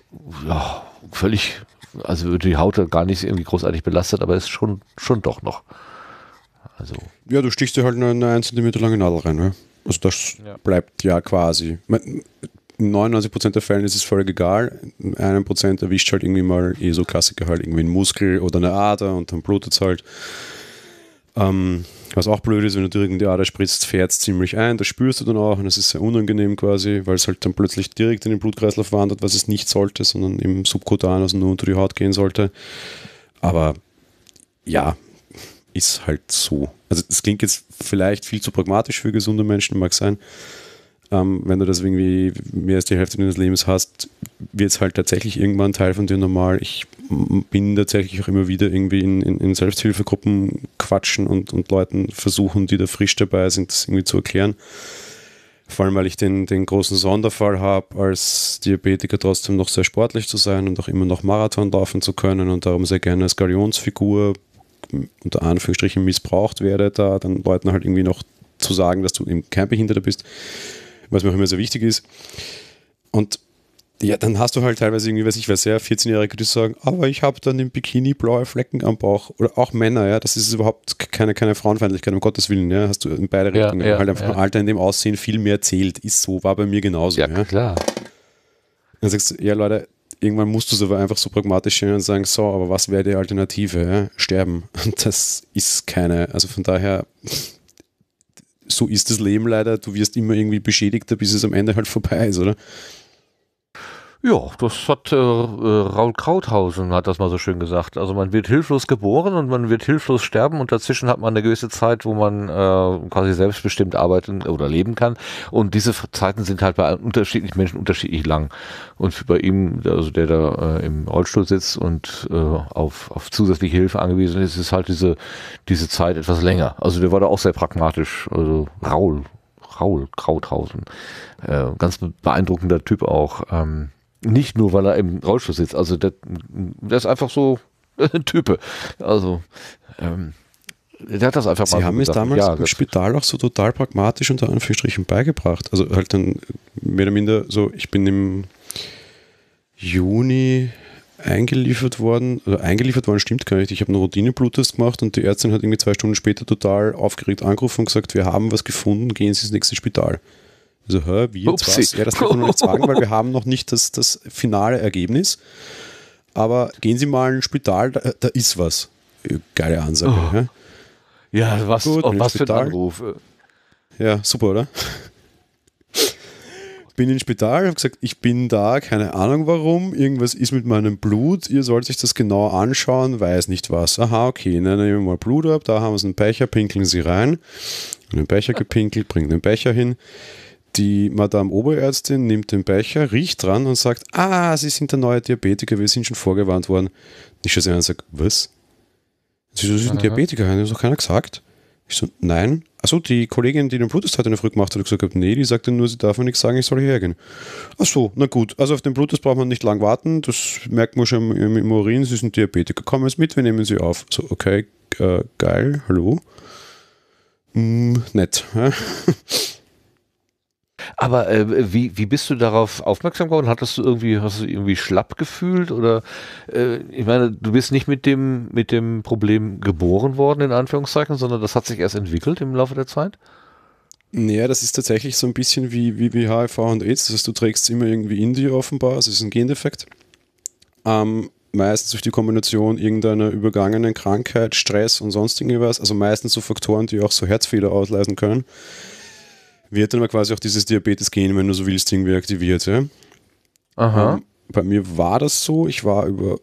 ja, völlig, also würde die Haut gar nicht irgendwie großartig belastet, aber ist schon, schon doch noch. Also. Ja, du stichst dir halt nur eine 1 cm lange Nadel rein, ne? Also das ja. bleibt ja quasi. In 99% der Fällen ist es völlig egal. In 1% erwischt halt irgendwie mal eh so Klassiker halt irgendwie einen Muskel oder eine Ader und dann blutet es halt. Ähm, was auch blöd ist, wenn du direkt in die Ader ah, spritzt, fährt es ziemlich ein. Das spürst du dann auch und es ist sehr unangenehm quasi, weil es halt dann plötzlich direkt in den Blutkreislauf wandert, was es nicht sollte, sondern im subkutan, also nur unter die Haut gehen sollte. Aber ja, ist halt so. Also das klingt jetzt vielleicht viel zu pragmatisch für gesunde Menschen, mag sein ähm, wenn du das irgendwie mehr als die Hälfte deines Lebens hast, wird es halt tatsächlich irgendwann Teil von dir normal. Ich bin tatsächlich auch immer wieder irgendwie in, in, in Selbsthilfegruppen quatschen und, und Leuten versuchen, die da frisch dabei sind, das irgendwie zu erklären. Vor allem, weil ich den, den großen Sonderfall habe, als Diabetiker trotzdem noch sehr sportlich zu sein und auch immer noch Marathon laufen zu können und darum sehr gerne als Galionsfigur unter Anführungsstrichen missbraucht werde, da dann Leuten halt irgendwie noch zu sagen, dass du eben kein Behinderter bist was mir auch immer sehr wichtig ist. Und ja, dann hast du halt teilweise irgendwie, weiß ich, weiß sehr, 14-Jährige, die sagen, aber ich habe dann im Bikini blaue Flecken am Bauch. Oder auch Männer, ja, das ist überhaupt keine, keine Frauenfeindlichkeit, um Gottes Willen, ja, hast du in beide ja, Richtungen. Ja, halt einfach ja. Alter in dem Aussehen viel mehr zählt. Ist so, war bei mir genauso. Ja, ja. klar. Dann sagst du, ja, Leute, irgendwann musst du es aber einfach so pragmatisch sehen und sagen, so, aber was wäre die Alternative? Ja? Sterben. Und das ist keine. Also von daher so ist das Leben leider, du wirst immer irgendwie beschädigter, bis es am Ende halt vorbei ist, oder? Ja, das hat äh, äh Raul Krauthausen hat das mal so schön gesagt. Also man wird hilflos geboren und man wird hilflos sterben und dazwischen hat man eine gewisse Zeit, wo man äh, quasi selbstbestimmt arbeiten oder leben kann. Und diese Zeiten sind halt bei unterschiedlichen Menschen unterschiedlich lang. Und bei ihm, also der da äh, im Rollstuhl sitzt und äh, auf, auf zusätzliche Hilfe angewiesen ist, ist halt diese, diese Zeit etwas länger. Also der war da auch sehr pragmatisch. Also Raul Raul Krauthausen. Äh, ganz beeindruckender Typ auch. Ähm, nicht nur, weil er im Rollstuhl sitzt. Also der, der ist einfach so ein Type. Also ähm, der hat das einfach Sie mal Sie haben es damals ja, im Spital auch so total pragmatisch unter Anführungsstrichen beigebracht. Also halt dann mehr oder minder so, ich bin im Juni eingeliefert worden, also eingeliefert worden stimmt gar nicht. Ich habe einen Routineblutest gemacht und die Ärztin hat irgendwie zwei Stunden später total aufgeregt angerufen und gesagt, wir haben was gefunden, gehen Sie ins nächste Spital. So, hä, wie jetzt was? Ja, das kann man noch nicht sagen, weil wir haben noch nicht das, das finale Ergebnis. Aber gehen Sie mal ins Spital, da, da ist was. Äh, geile Ansage. Oh. Ja? ja, was, Gut, oh, was für ein Anruf. Äh? Ja, super, oder? bin ins Spital, habe gesagt, ich bin da, keine Ahnung warum, irgendwas ist mit meinem Blut, ihr sollt euch das genau anschauen, weiß nicht was. Aha, okay, dann nehmen wir mal Blut ab, da haben wir einen Becher, pinkeln sie rein, In den Becher gepinkelt, bringen den Becher hin. Die Madame Oberärztin nimmt den Becher, riecht dran und sagt, ah, Sie sind der neue Diabetiker, wir sind schon vorgewarnt worden. Ich schaue sie an und sage, was? Sie so, Sie sind Aha. Diabetiker, hat das doch keiner gesagt. Ich so, nein. Achso, die Kollegin, die den Bluttest heute in der Früh gemacht hat, hat gesagt, nee, die sagte nur, sie darf mir nichts sagen, ich soll hierher gehen. Achso, na gut. Also auf den Bluttest braucht man nicht lang warten, das merkt man schon im, Urin, sie sind Diabetiker, kommen Sie mit, wir nehmen sie auf. So, okay, äh, geil, hallo. Mm, nett. Aber äh, wie, wie bist du darauf aufmerksam geworden? Hattest du irgendwie, hast du irgendwie schlapp gefühlt? Oder äh, ich meine, du bist nicht mit dem, mit dem Problem geboren worden, in Anführungszeichen, sondern das hat sich erst entwickelt im Laufe der Zeit? Naja, das ist tatsächlich so ein bisschen wie, wie, wie HIV und AIDS. Das heißt, du trägst immer irgendwie in dir offenbar, es ist ein Gendefekt. Ähm, meistens durch die Kombination irgendeiner übergangenen Krankheit, Stress und sonstigen irgendwas. Also meistens so Faktoren, die auch so Herzfehler auslösen können wird dann aber quasi auch dieses Diabetes-Gen, wenn du so willst, irgendwie aktiviert. Ja? Aha. Ähm, bei mir war das so. Ich war über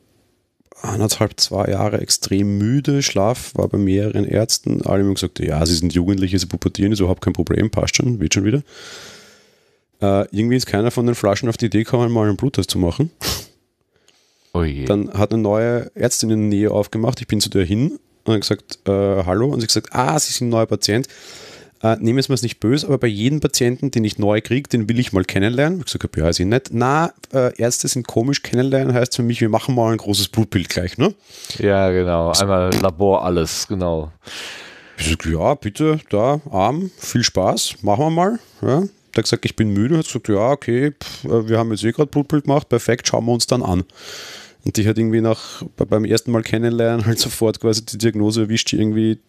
anderthalb, zwei Jahre extrem müde. Schlaf war bei mehreren Ärzten. Alle haben gesagt, ja, sie sind Jugendliche, sie pubertieren, ist überhaupt kein Problem, passt schon, wird schon wieder. Äh, irgendwie ist keiner von den Flaschen auf die Idee gekommen, mal einen Bluttest zu machen. Oh je. dann hat eine neue Ärztin in der Nähe aufgemacht. Ich bin zu der hin und habe gesagt, äh, hallo. Und sie hat gesagt, ah, Sie sind ein neuer Patient äh, nehmen Sie mir es nicht böse, aber bei jedem Patienten, den ich neu kriege, den will ich mal kennenlernen. Ich gesagt ja, weiß ich nicht. Na, äh, Ärzte sind komisch, kennenlernen heißt für mich, wir machen mal ein großes Blutbild gleich, ne? Ja, genau. Einmal Labor, alles, genau. Ich sag, ja, bitte, da, Arm, viel Spaß, machen wir mal. Ja. Der hat gesagt, ich bin müde, hat gesagt, ja, okay, pff, äh, wir haben jetzt eh gerade Blutbild gemacht, perfekt, schauen wir uns dann an. Und die hat irgendwie nach beim ersten Mal kennenlernen halt sofort quasi die Diagnose erwischt, irgendwie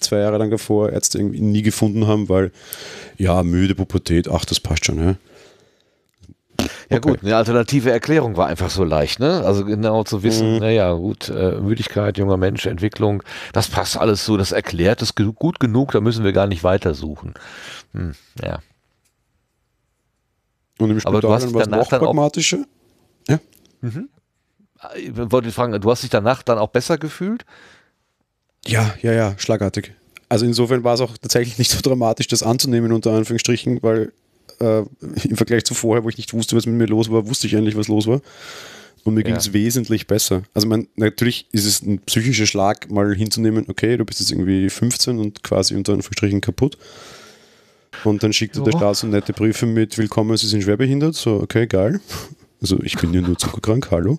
zwei Jahre lang davor Ärzte irgendwie nie gefunden haben, weil ja, müde Pubertät, ach, das passt schon, ja. Ja okay. gut, eine alternative Erklärung war einfach so leicht, ne? Also genau zu wissen, mhm. naja, gut, äh, Müdigkeit, junger Mensch, Entwicklung, das passt alles so, das erklärt es gut genug, da müssen wir gar nicht weitersuchen. Hm, ja. Und im Spital war es noch pragmatischer? Ja. Mhm. Äh, ich wollte fragen, du hast dich danach dann auch besser gefühlt? Ja, ja, ja, schlagartig. Also insofern war es auch tatsächlich nicht so dramatisch, das anzunehmen, unter Anführungsstrichen, weil äh, im Vergleich zu vorher, wo ich nicht wusste, was mit mir los war, wusste ich endlich, was los war. Und mir ja. ging es wesentlich besser. Also man, natürlich ist es ein psychischer Schlag, mal hinzunehmen, okay, du bist jetzt irgendwie 15 und quasi unter Anführungsstrichen kaputt. Und dann schickt der Staat so nette Briefe mit Willkommen, Sie sind schwerbehindert. So, okay, geil. Also ich bin ja nur zuckerkrank, hallo.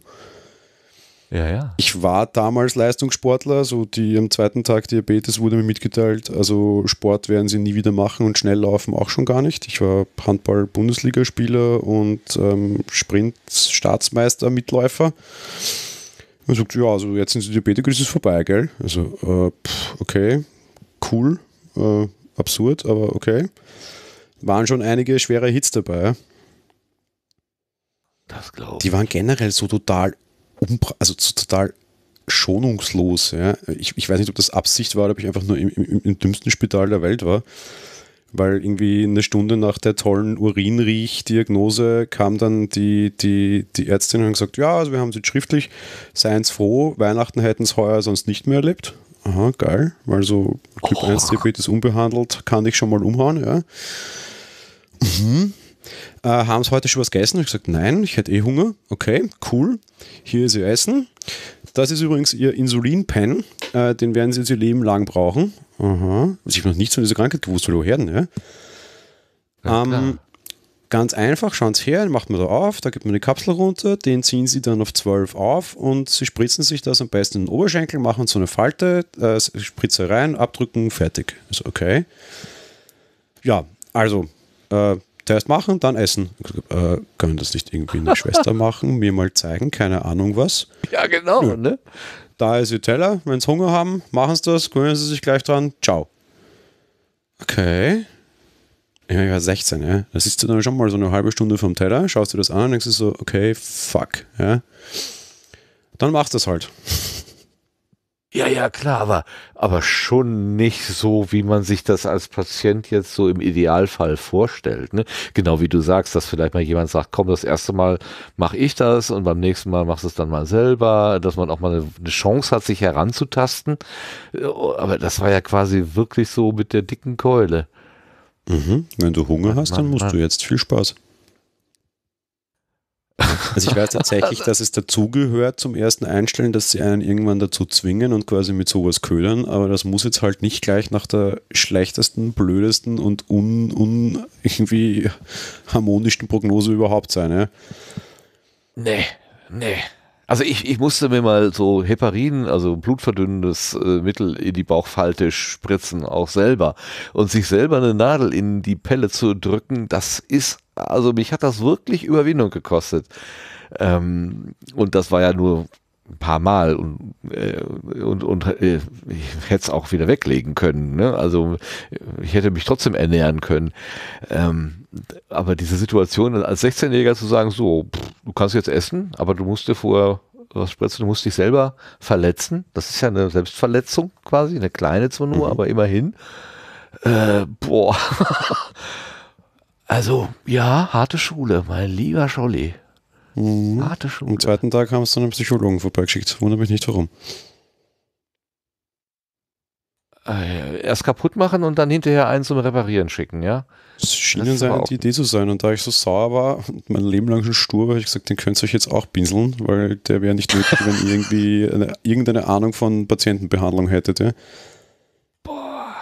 Ja, ja. Ich war damals Leistungssportler, so die am zweiten Tag Diabetes wurde mir mitgeteilt, also Sport werden sie nie wieder machen und schnell laufen auch schon gar nicht. Ich war Handball-Bundesligaspieler und ähm, Sprint-Staatsmeister, Mitläufer. Man sagt, ja, also jetzt sind sie Diabetiker, das ist vorbei, gell? Also, äh, pff, okay, cool, äh, absurd, aber okay. Waren schon einige schwere Hits dabei. Das glaube ich. Die waren generell so total also total schonungslos. Ja. Ich, ich weiß nicht, ob das Absicht war ob ich einfach nur im, im, im dümmsten Spital der Welt war weil irgendwie eine Stunde nach der tollen Urinriechdiagnose kam dann die, die, die Ärztin und hat gesagt, ja, also wir haben sie schriftlich, seien es froh, Weihnachten hätten es heuer sonst nicht mehr erlebt. Aha, geil, weil so Typ oh. 1 Diabetes unbehandelt kann ich schon mal umhauen, ja. Mhm. Äh, haben sie heute schon was gegessen? Ich habe gesagt, nein, ich hätte eh Hunger. Okay, cool. Hier ist ihr Essen. Das ist übrigens ihr Insulinpen. Äh, den werden sie jetzt ihr Leben lang brauchen. Aha. Also ich habe noch nichts von dieser Krankheit gewusst, hallo Herden, ja. ja ähm, ganz einfach, schauen Sie her, macht man da auf, da gibt man eine Kapsel runter, den ziehen Sie dann auf 12 auf und Sie spritzen sich das am besten in den Oberschenkel, machen so eine Falte, äh, Spritze rein, abdrücken, fertig. Ist okay. Ja, also äh, Test machen, dann essen. Äh, können das nicht irgendwie eine Schwester machen, mir mal zeigen, keine Ahnung was. Ja, genau. Ja. Ne? Da ist ihr Teller, wenn sie Hunger haben, machen sie das, gewöhnen sie sich gleich dran, ciao. Okay. Ich, ich war 16, ja. Da sitzt du dann schon mal so eine halbe Stunde vom Teller, schaust dir das an und denkst du so, okay, fuck. Ja. Dann machst du es halt. Ja, ja, klar, aber, aber schon nicht so, wie man sich das als Patient jetzt so im Idealfall vorstellt. Ne? Genau wie du sagst, dass vielleicht mal jemand sagt, komm, das erste Mal mache ich das und beim nächsten Mal machst du es dann mal selber, dass man auch mal eine, Chance hat, sich heranzutasten. Äh, aber das war ja quasi wirklich so mit der dicken Keule. Mhm. Wenn du Hunger hast, dann musst du jetzt viel Spaß. Also ich weiß tatsächlich, also dass es dazugehört zum ersten Einstellen, dass sie einen irgendwann dazu zwingen und quasi mit sowas ködern, aber das muss jetzt halt nicht gleich nach der schlechtesten, blödesten und un, un irgendwie harmonischsten Prognose überhaupt sein. Ja? Nee, nee. Also ich, ich musste mir mal so Heparin, also blutverdünnendes äh, Mittel in die Bauchfalte spritzen, auch selber. Und sich selber eine Nadel in die Pelle zu drücken, das ist also mich hat das wirklich Überwindung gekostet. Ähm, und das war ja nur ein paar Mal und, äh, und, und äh, ich hätte es auch wieder weglegen können. Ne? Also ich hätte mich trotzdem ernähren können. Ähm, aber diese Situation, als 16-Jähriger zu sagen, so, pff, du kannst jetzt essen, aber du musst dir vorher was spritzen, du musst dich selber verletzen. Das ist ja eine Selbstverletzung quasi, eine kleine zwar nur, mhm. aber immerhin. Äh, boah. Also, ja, harte Schule, mein lieber Scholli. Mhm. Harte Schule. Am zweiten Tag haben sie dann einen Psychologen vorbeigeschickt. Wundert mich nicht warum. Äh, erst kaputt machen und dann hinterher einen zum Reparieren schicken, ja? Das schien das seine die Idee zu sein. Und da ich so sauer war und mein Leben lang schon stur war, habe ich gesagt, den könnt ihr euch jetzt auch pinseln, weil der wäre nicht nötig, wenn ihr irgendwie eine, irgendeine Ahnung von Patientenbehandlung hättet, ja? Boah.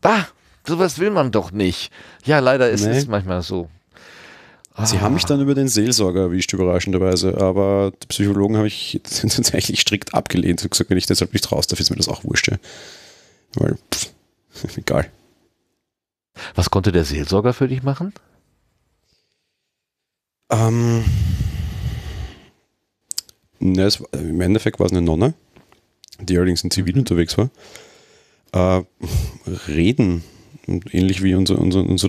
Da! sowas will man doch nicht. Ja, leider ist nee. es manchmal so. Sie ah. haben mich dann über den Seelsorger erwischt, überraschenderweise. Aber Psychologen habe ich tatsächlich strikt abgelehnt und gesagt, wenn ich deshalb nicht raus darf, ist mir das auch wurscht. Weil, pff, egal. Was konnte der Seelsorger für dich machen? Ähm, ne, es, Im Endeffekt war es eine Nonne, die allerdings in Zivil unterwegs war. Äh, reden ähnlich wie unser, unser, unser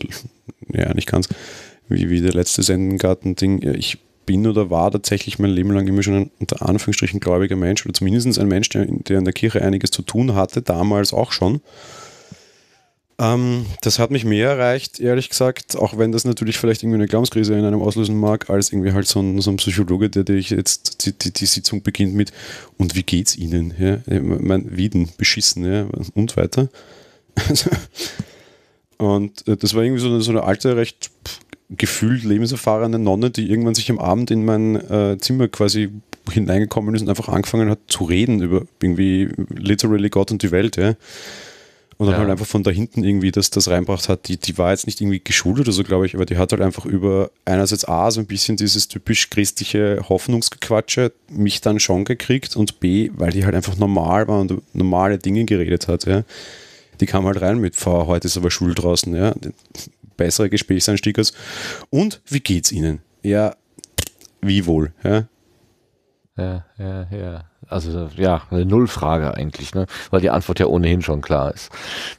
ja, nicht ganz, wie, wie der letzte Sendengarten-Ding. Ich bin oder war tatsächlich mein Leben lang immer schon ein unter Anführungsstrichen gläubiger Mensch oder zumindest ein Mensch, der, der in der Kirche einiges zu tun hatte, damals auch schon. Ähm, das hat mich mehr erreicht, ehrlich gesagt, auch wenn das natürlich vielleicht irgendwie eine Glaubenskrise in einem auslösen mag, als irgendwie halt so ein, so ein Psychologe, der dich jetzt die, die, die, Sitzung beginnt mit und wie geht's Ihnen? Ja? Mein Wieden, beschissen ja? und weiter. Also, und äh, das war irgendwie so eine, so eine alte, recht gefühlt lebenserfahrene Nonne, die irgendwann sich am Abend in mein äh, Zimmer quasi hineingekommen ist und einfach angefangen hat zu reden über irgendwie literally Gott und die Welt, ja. Und dann ja. halt einfach von da hinten irgendwie das, das reinbracht hat. Die, die war jetzt nicht irgendwie geschult oder so, glaube ich, aber die hat halt einfach über einerseits A, so ein bisschen dieses typisch christliche Hoffnungsgequatsche mich dann schon gekriegt und B, weil die halt einfach normal war und normale Dinge geredet hat, ja die kam halt rein mit V, heute ist aber schwul draußen, ja. Besserer Gesprächseinstieg als. Und wie geht's Ihnen? Ja, wie wohl, ja. Ja, ja, ja. Also ja, eine Nullfrage eigentlich, ne? Weil die Antwort ja ohnehin schon klar ist.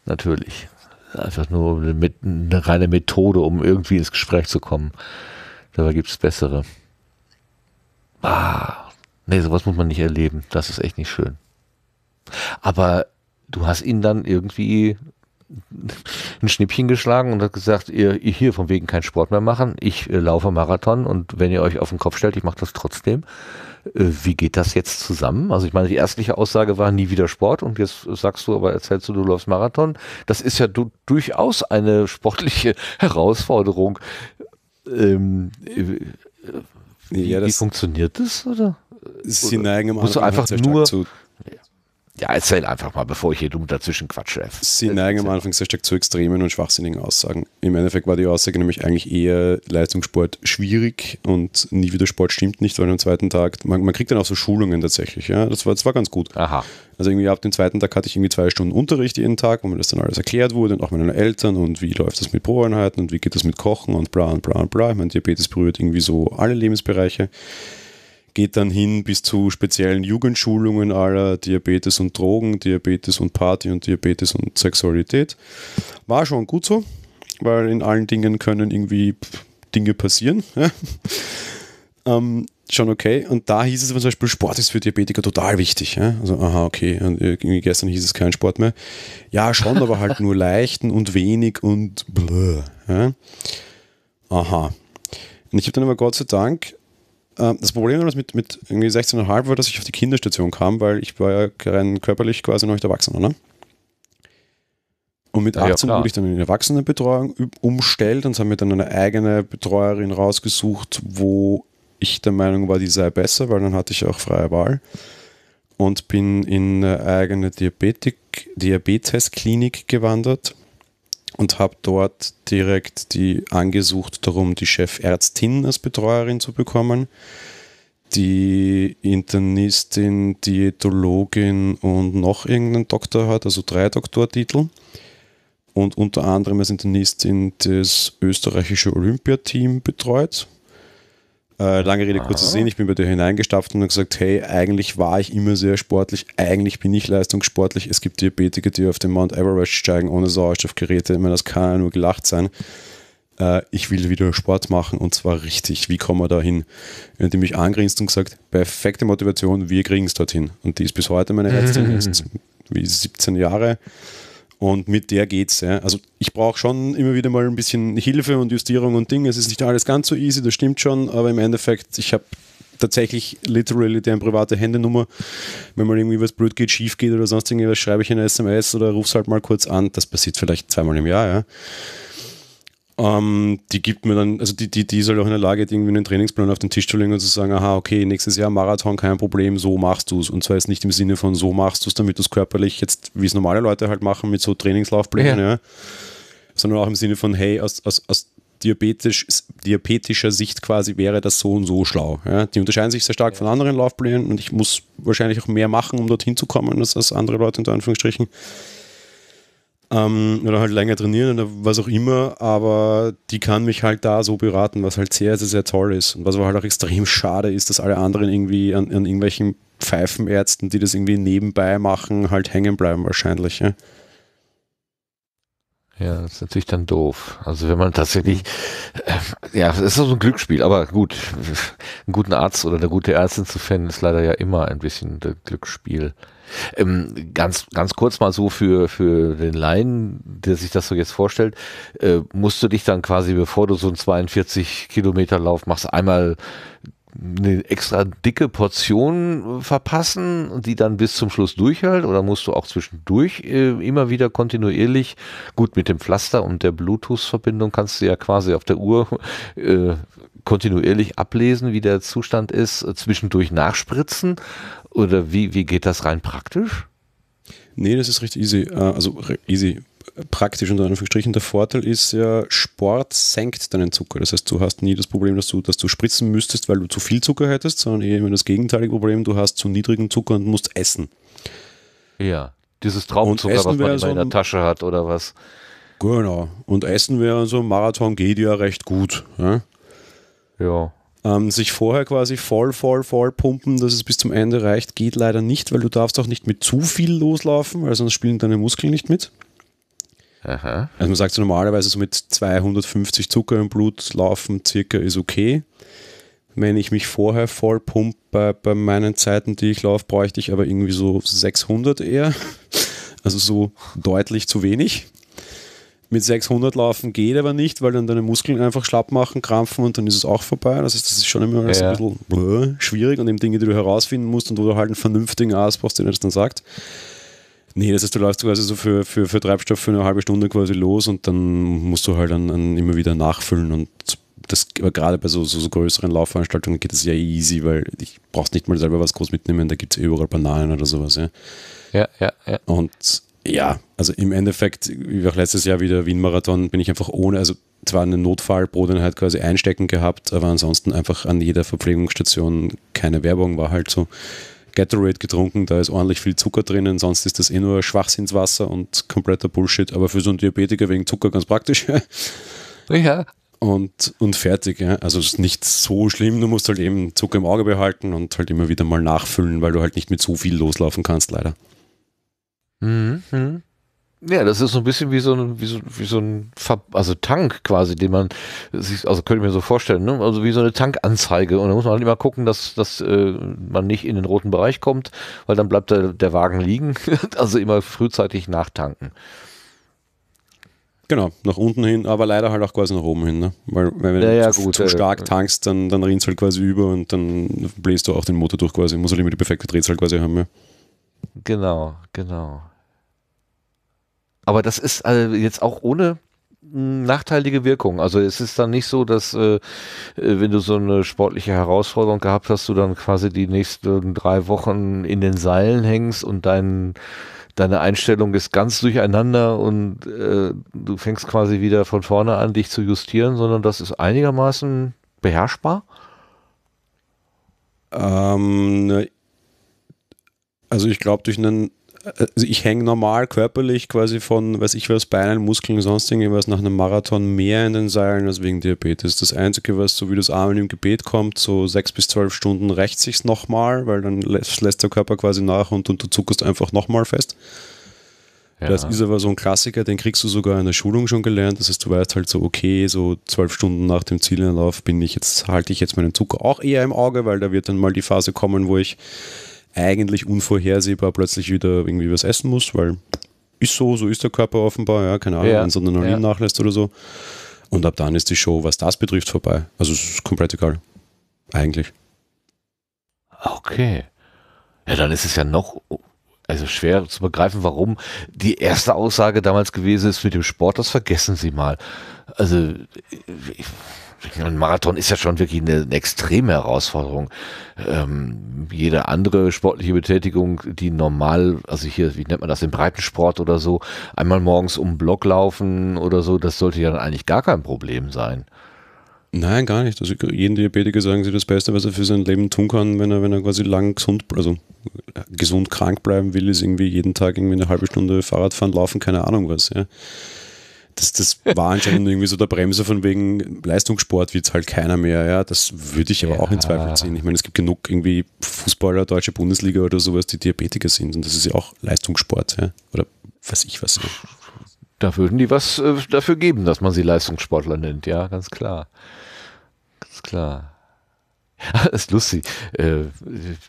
Natürlich. Einfach nur mit, eine reine Methode, um irgendwie ins Gespräch zu kommen. Dabei gibt es bessere. Ah, nee, sowas muss man nicht erleben. Das ist echt nicht schön. Aber du hast ihn dann irgendwie ein Schnippchen geschlagen und hat gesagt, ihr, ihr hier von wegen keinen Sport mehr machen, ich äh, laufe Marathon und wenn ihr euch auf den Kopf stellt, ich mache das trotzdem. Äh, wie geht das jetzt zusammen? Also ich meine, die erstliche Aussage war nie wieder Sport und jetzt sagst du, aber erzählst du, du läufst Marathon. Das ist ja du, durchaus eine sportliche Herausforderung. Ähm, äh, äh, ja, wie, wie funktioniert das? Oder? Sie neigen am Anfang einfach nur zu ja, erzähl einfach mal, bevor ich hier dumm dazwischen quatsche. Sie neigen am Anfang sehr stark zu extremen und schwachsinnigen Aussagen. Im Endeffekt war die Aussage nämlich eigentlich eher Leistungssport schwierig und nie wieder Sport stimmt nicht, weil am zweiten Tag, man, man kriegt dann auch so Schulungen tatsächlich, ja, das war, das war ganz gut. Aha. Also irgendwie ab dem zweiten Tag hatte ich irgendwie zwei Stunden Unterricht jeden Tag, wo mir das dann alles erklärt wurde und auch meinen Eltern und wie läuft das mit Proeinheiten und wie geht das mit Kochen und bla und bla und bla. Ich meine, Diabetes berührt irgendwie so alle Lebensbereiche geht dann hin bis zu speziellen Jugendschulungen aller Diabetes und Drogen, Diabetes und Party und Diabetes und Sexualität. War schon gut so, weil in allen Dingen können irgendwie Dinge passieren. ähm, schon okay. Und da hieß es zum Beispiel, Sport ist für Diabetiker total wichtig. Ja? Also, aha, okay. Und gestern hieß es kein Sport mehr. Ja, schon, aber halt nur leichten und wenig und blö. Ja? Aha. Und ich habe dann aber Gott sei Dank äh, das Problem damals mit, mit irgendwie 16,5 war, dass ich auf die Kinderstation kam, weil ich war ja rein körperlich quasi noch nicht Erwachsener, ne? Und mit 18 ja, wurde ich dann in die Erwachsenenbetreuung umstellt und haben mir dann eine eigene Betreuerin rausgesucht, wo ich der Meinung war, die sei besser, weil dann hatte ich auch freie Wahl und bin in eine eigene Diabetik, Diabetes-Klinik gewandert und habe dort direkt die angesucht darum, die Chefärztin als Betreuerin zu bekommen, die Internistin, Diätologin und noch irgendeinen Doktor hat, also drei Doktortitel. Und unter anderem als Internistin das österreichische Olympiateam betreut. Äh, lange Rede, kurzer Sinn, ich bin bei dir hineingestapft und habe gesagt, hey, eigentlich war ich immer sehr sportlich, eigentlich bin ich leistungssportlich, es gibt Diabetiker, die auf den Mount Everest steigen ohne Sauerstoffgeräte, ich meine, das kann ja nur gelacht sein. Äh, ich will wieder Sport machen und zwar richtig, wie kommen wir da hin? Indem mich angrinst und gesagt, perfekte Motivation, wir kriegen es dorthin. Und die ist bis heute meine Ärztin, ist wie 17 Jahre und mit der geht's. Ja. Also ich brauche schon immer wieder mal ein bisschen Hilfe und Justierung und Dinge. Es ist nicht alles ganz so easy, das stimmt schon, aber im Endeffekt, ich habe tatsächlich literally deren private Handynummer. Wenn mal irgendwie was blöd geht, schief geht oder sonst irgendwas, schreibe ich eine SMS oder ruf's halt mal kurz an. Das passiert vielleicht zweimal im Jahr, ja ähm, die gibt mir dann, also die, die, die ist halt auch in der Lage, irgendwie einen Trainingsplan auf den Tisch zu legen und zu sagen, aha, okay, nächstes Jahr Marathon, kein Problem, so machst du es. Und zwar jetzt nicht im Sinne von so machst du es, damit du es körperlich jetzt, wie es normale Leute halt machen, mit so Trainingslaufplänen, ja. ja. sondern auch im Sinne von, hey, aus, aus, aus diabetisch, diabetischer Sicht quasi wäre das so und so schlau. Ja. Die unterscheiden sich sehr stark ja. von anderen Laufplänen und ich muss wahrscheinlich auch mehr machen, um dorthin zu kommen, als, als andere Leute unter Anführungsstrichen. Ähm, oder halt länger trainieren oder was auch immer, aber die kann mich halt da so beraten, was halt sehr, sehr, sehr toll ist. Und was aber halt auch extrem schade ist, dass alle anderen irgendwie an, an irgendwelchen Pfeifenärzten, die das irgendwie nebenbei machen, halt hängen bleiben wahrscheinlich. Ja? Ja, das ist natürlich dann doof. Also wenn man tatsächlich, äh, ja, es ist so ein Glücksspiel, aber gut, einen guten Arzt oder eine gute Ärztin zu finden, ist leider ja immer ein bisschen ein Glücksspiel. Ähm, ganz, ganz kurz mal so für, für den Laien, der sich das so jetzt vorstellt, äh, musst du dich dann quasi, bevor du so einen 42 Kilometer Lauf machst, einmal eine extra dicke Portion äh, verpassen die dann bis zum Schluss durchhält oder musst du auch zwischendurch äh, immer wieder kontinuierlich gut mit dem Pflaster und der Bluetooth-Verbindung kannst du ja quasi auf der Uhr äh, kontinuierlich ablesen, wie der Zustand ist, äh, zwischendurch nachspritzen oder wie, wie geht das rein praktisch? Nee, das ist recht easy. Äh, also easy, praktisch unter Anführungsstrichen. Der Vorteil ist ja, Sport senkt deinen Zucker. Das heißt, du hast nie das Problem, dass du, dass du spritzen müsstest, weil du zu viel Zucker hättest, sondern eben das gegenteilige Problem, du hast zu niedrigen Zucker und musst essen. Ja, dieses Traumzucker, was man immer so in der Tasche hat oder was. Genau. Und Essen wäre so ein Marathon geht ja recht gut. Ja. ja. Ähm, sich vorher quasi voll, voll, voll pumpen, dass es bis zum Ende reicht, geht leider nicht, weil du darfst auch nicht mit zu viel loslaufen, weil sonst spielen deine Muskeln nicht mit. Aha. Also man sagt so normalerweise so mit 250 Zucker im Blut laufen circa ist okay. Wenn ich mich vorher voll pumpe bei, bei meinen Zeiten, die ich laufe, bräuchte ich aber irgendwie so 600 eher. Also so deutlich zu wenig. Mit 600 laufen geht aber nicht, weil dann deine Muskeln einfach schlapp machen, krampfen und dann ist es auch vorbei. Das heißt, das ist schon immer ja. ein bisschen blöd, äh, schwierig und eben Dinge, die du herausfinden musst und wo du halt einen vernünftigen Arzt brauchst, der das dann sagt. Nee, das heißt, du läufst quasi so für, für, für Treibstoff für eine halbe Stunde quasi los und dann musst du halt dann, dann immer wieder nachfüllen und das, gerade bei so, so, so, größeren Laufveranstaltungen geht es ja easy, weil ich brauchst nicht mal selber was groß mitnehmen, da gibt es eh überall Bananen oder sowas, ja. Ja, ja, ja. Und ja, also im Endeffekt, wie auch letztes Jahr wieder Wien-Marathon, bin ich einfach ohne, also zwar eine Notfallbroteinheit halt quasi einstecken gehabt, aber ansonsten einfach an jeder Verpflegungsstation keine Werbung, war halt so Gatorade getrunken, da ist ordentlich viel Zucker drinnen, sonst ist das eh nur Schwachsinnswasser und kompletter Bullshit, aber für so einen Diabetiker wegen Zucker ganz praktisch. ja. Und, und fertig, ja. Also es ist nicht so schlimm, du musst halt eben Zucker im Auge behalten und halt immer wieder mal nachfüllen, weil du halt nicht mit so viel loslaufen kannst, leider. Mhm. Ja, das ist so ein bisschen wie so ein, wie so, wie so ein Ver also Tank quasi, den man sich, also könnte ich mir so vorstellen, ne? also wie so eine Tankanzeige. Und da muss man halt immer gucken, dass, dass äh, man nicht in den roten Bereich kommt, weil dann bleibt der, der Wagen liegen. also immer frühzeitig nachtanken. Genau, nach unten hin, aber leider halt auch quasi nach oben hin. Ne? Weil, weil wenn ja, du ja, zu, gut, zu ja, stark tankst, dann, dann rinnt es halt quasi über und dann bläst du auch den Motor durch quasi. Muss halt immer die perfekte Drehzahl quasi haben. Genau, genau. Aber das ist also jetzt auch ohne hm, nachteilige Wirkung. Also es ist dann nicht so, dass äh, äh, wenn du so eine sportliche Herausforderung gehabt hast, du dann quasi die nächsten drei Wochen in den Seilen hängst und dein, deine Einstellung ist ganz durcheinander und äh, du fängst quasi wieder von vorne an, dich zu justieren, sondern das ist einigermaßen beherrschbar. Ähm, ne, also ich glaube, durch einen also ich hänge normal körperlich quasi von, weiß ich was, Beinen, Muskeln, sonst irgendwas nach einem Marathon mehr in den Seilen als wegen Diabetes. Das Einzige, was so wie das Armen im Gebet kommt, so sechs bis zwölf Stunden rächt sich's nochmal, weil dann lässt, lässt der Körper quasi nach und, und du zuckerst einfach nochmal fest. Ja. Das ist aber so ein Klassiker, den kriegst du sogar in der Schulung schon gelernt. Das heißt, du weißt halt so, okay, so zwölf Stunden nach dem Zielanlauf bin ich jetzt, halte ich jetzt meinen Zucker auch eher im Auge, weil da wird dann mal die Phase kommen, wo ich eigentlich unvorhersehbar plötzlich wieder irgendwie was essen muss, weil ist so, so ist der Körper offenbar, ja, keine Ahnung, ja. wenn es Adrenalin ja. nachlässt oder so. Und ab dann ist die Show, was das betrifft, vorbei. Also es ist komplett egal. Eigentlich. Okay. Ja, dann ist es ja noch also schwer zu begreifen, warum die erste Aussage damals gewesen ist mit dem Sport, das vergessen Sie mal. Also ich, ein Marathon ist ja schon wirklich eine, eine extreme Herausforderung. Ähm, jede andere sportliche Betätigung, die normal, also hier, wie nennt man das, im Breitensport oder so, einmal morgens um den Block laufen oder so, das sollte ja dann eigentlich gar kein Problem sein. Nein, gar nicht. Also jeden Diabetiker sagen sie das Beste, was er für sein Leben tun kann, wenn er, wenn er quasi lang gesund, also äh, gesund krank bleiben will, ist irgendwie jeden Tag irgendwie eine halbe Stunde Fahrradfahren, laufen, keine Ahnung was. Ja. Das, das war anscheinend irgendwie so der Bremse von wegen Leistungssport wird es halt keiner mehr. Ja, das würde ich aber ja. auch in Zweifel ziehen. Ich meine, es gibt genug irgendwie Fußballer, deutsche Bundesliga oder sowas, die Diabetiker sind und das ist ja auch Leistungssport. Ja? Oder weiß ich was. Da würden die was äh, dafür geben, dass man sie Leistungssportler nennt, ja, ganz klar. Ganz klar. Das ist lustig. Äh,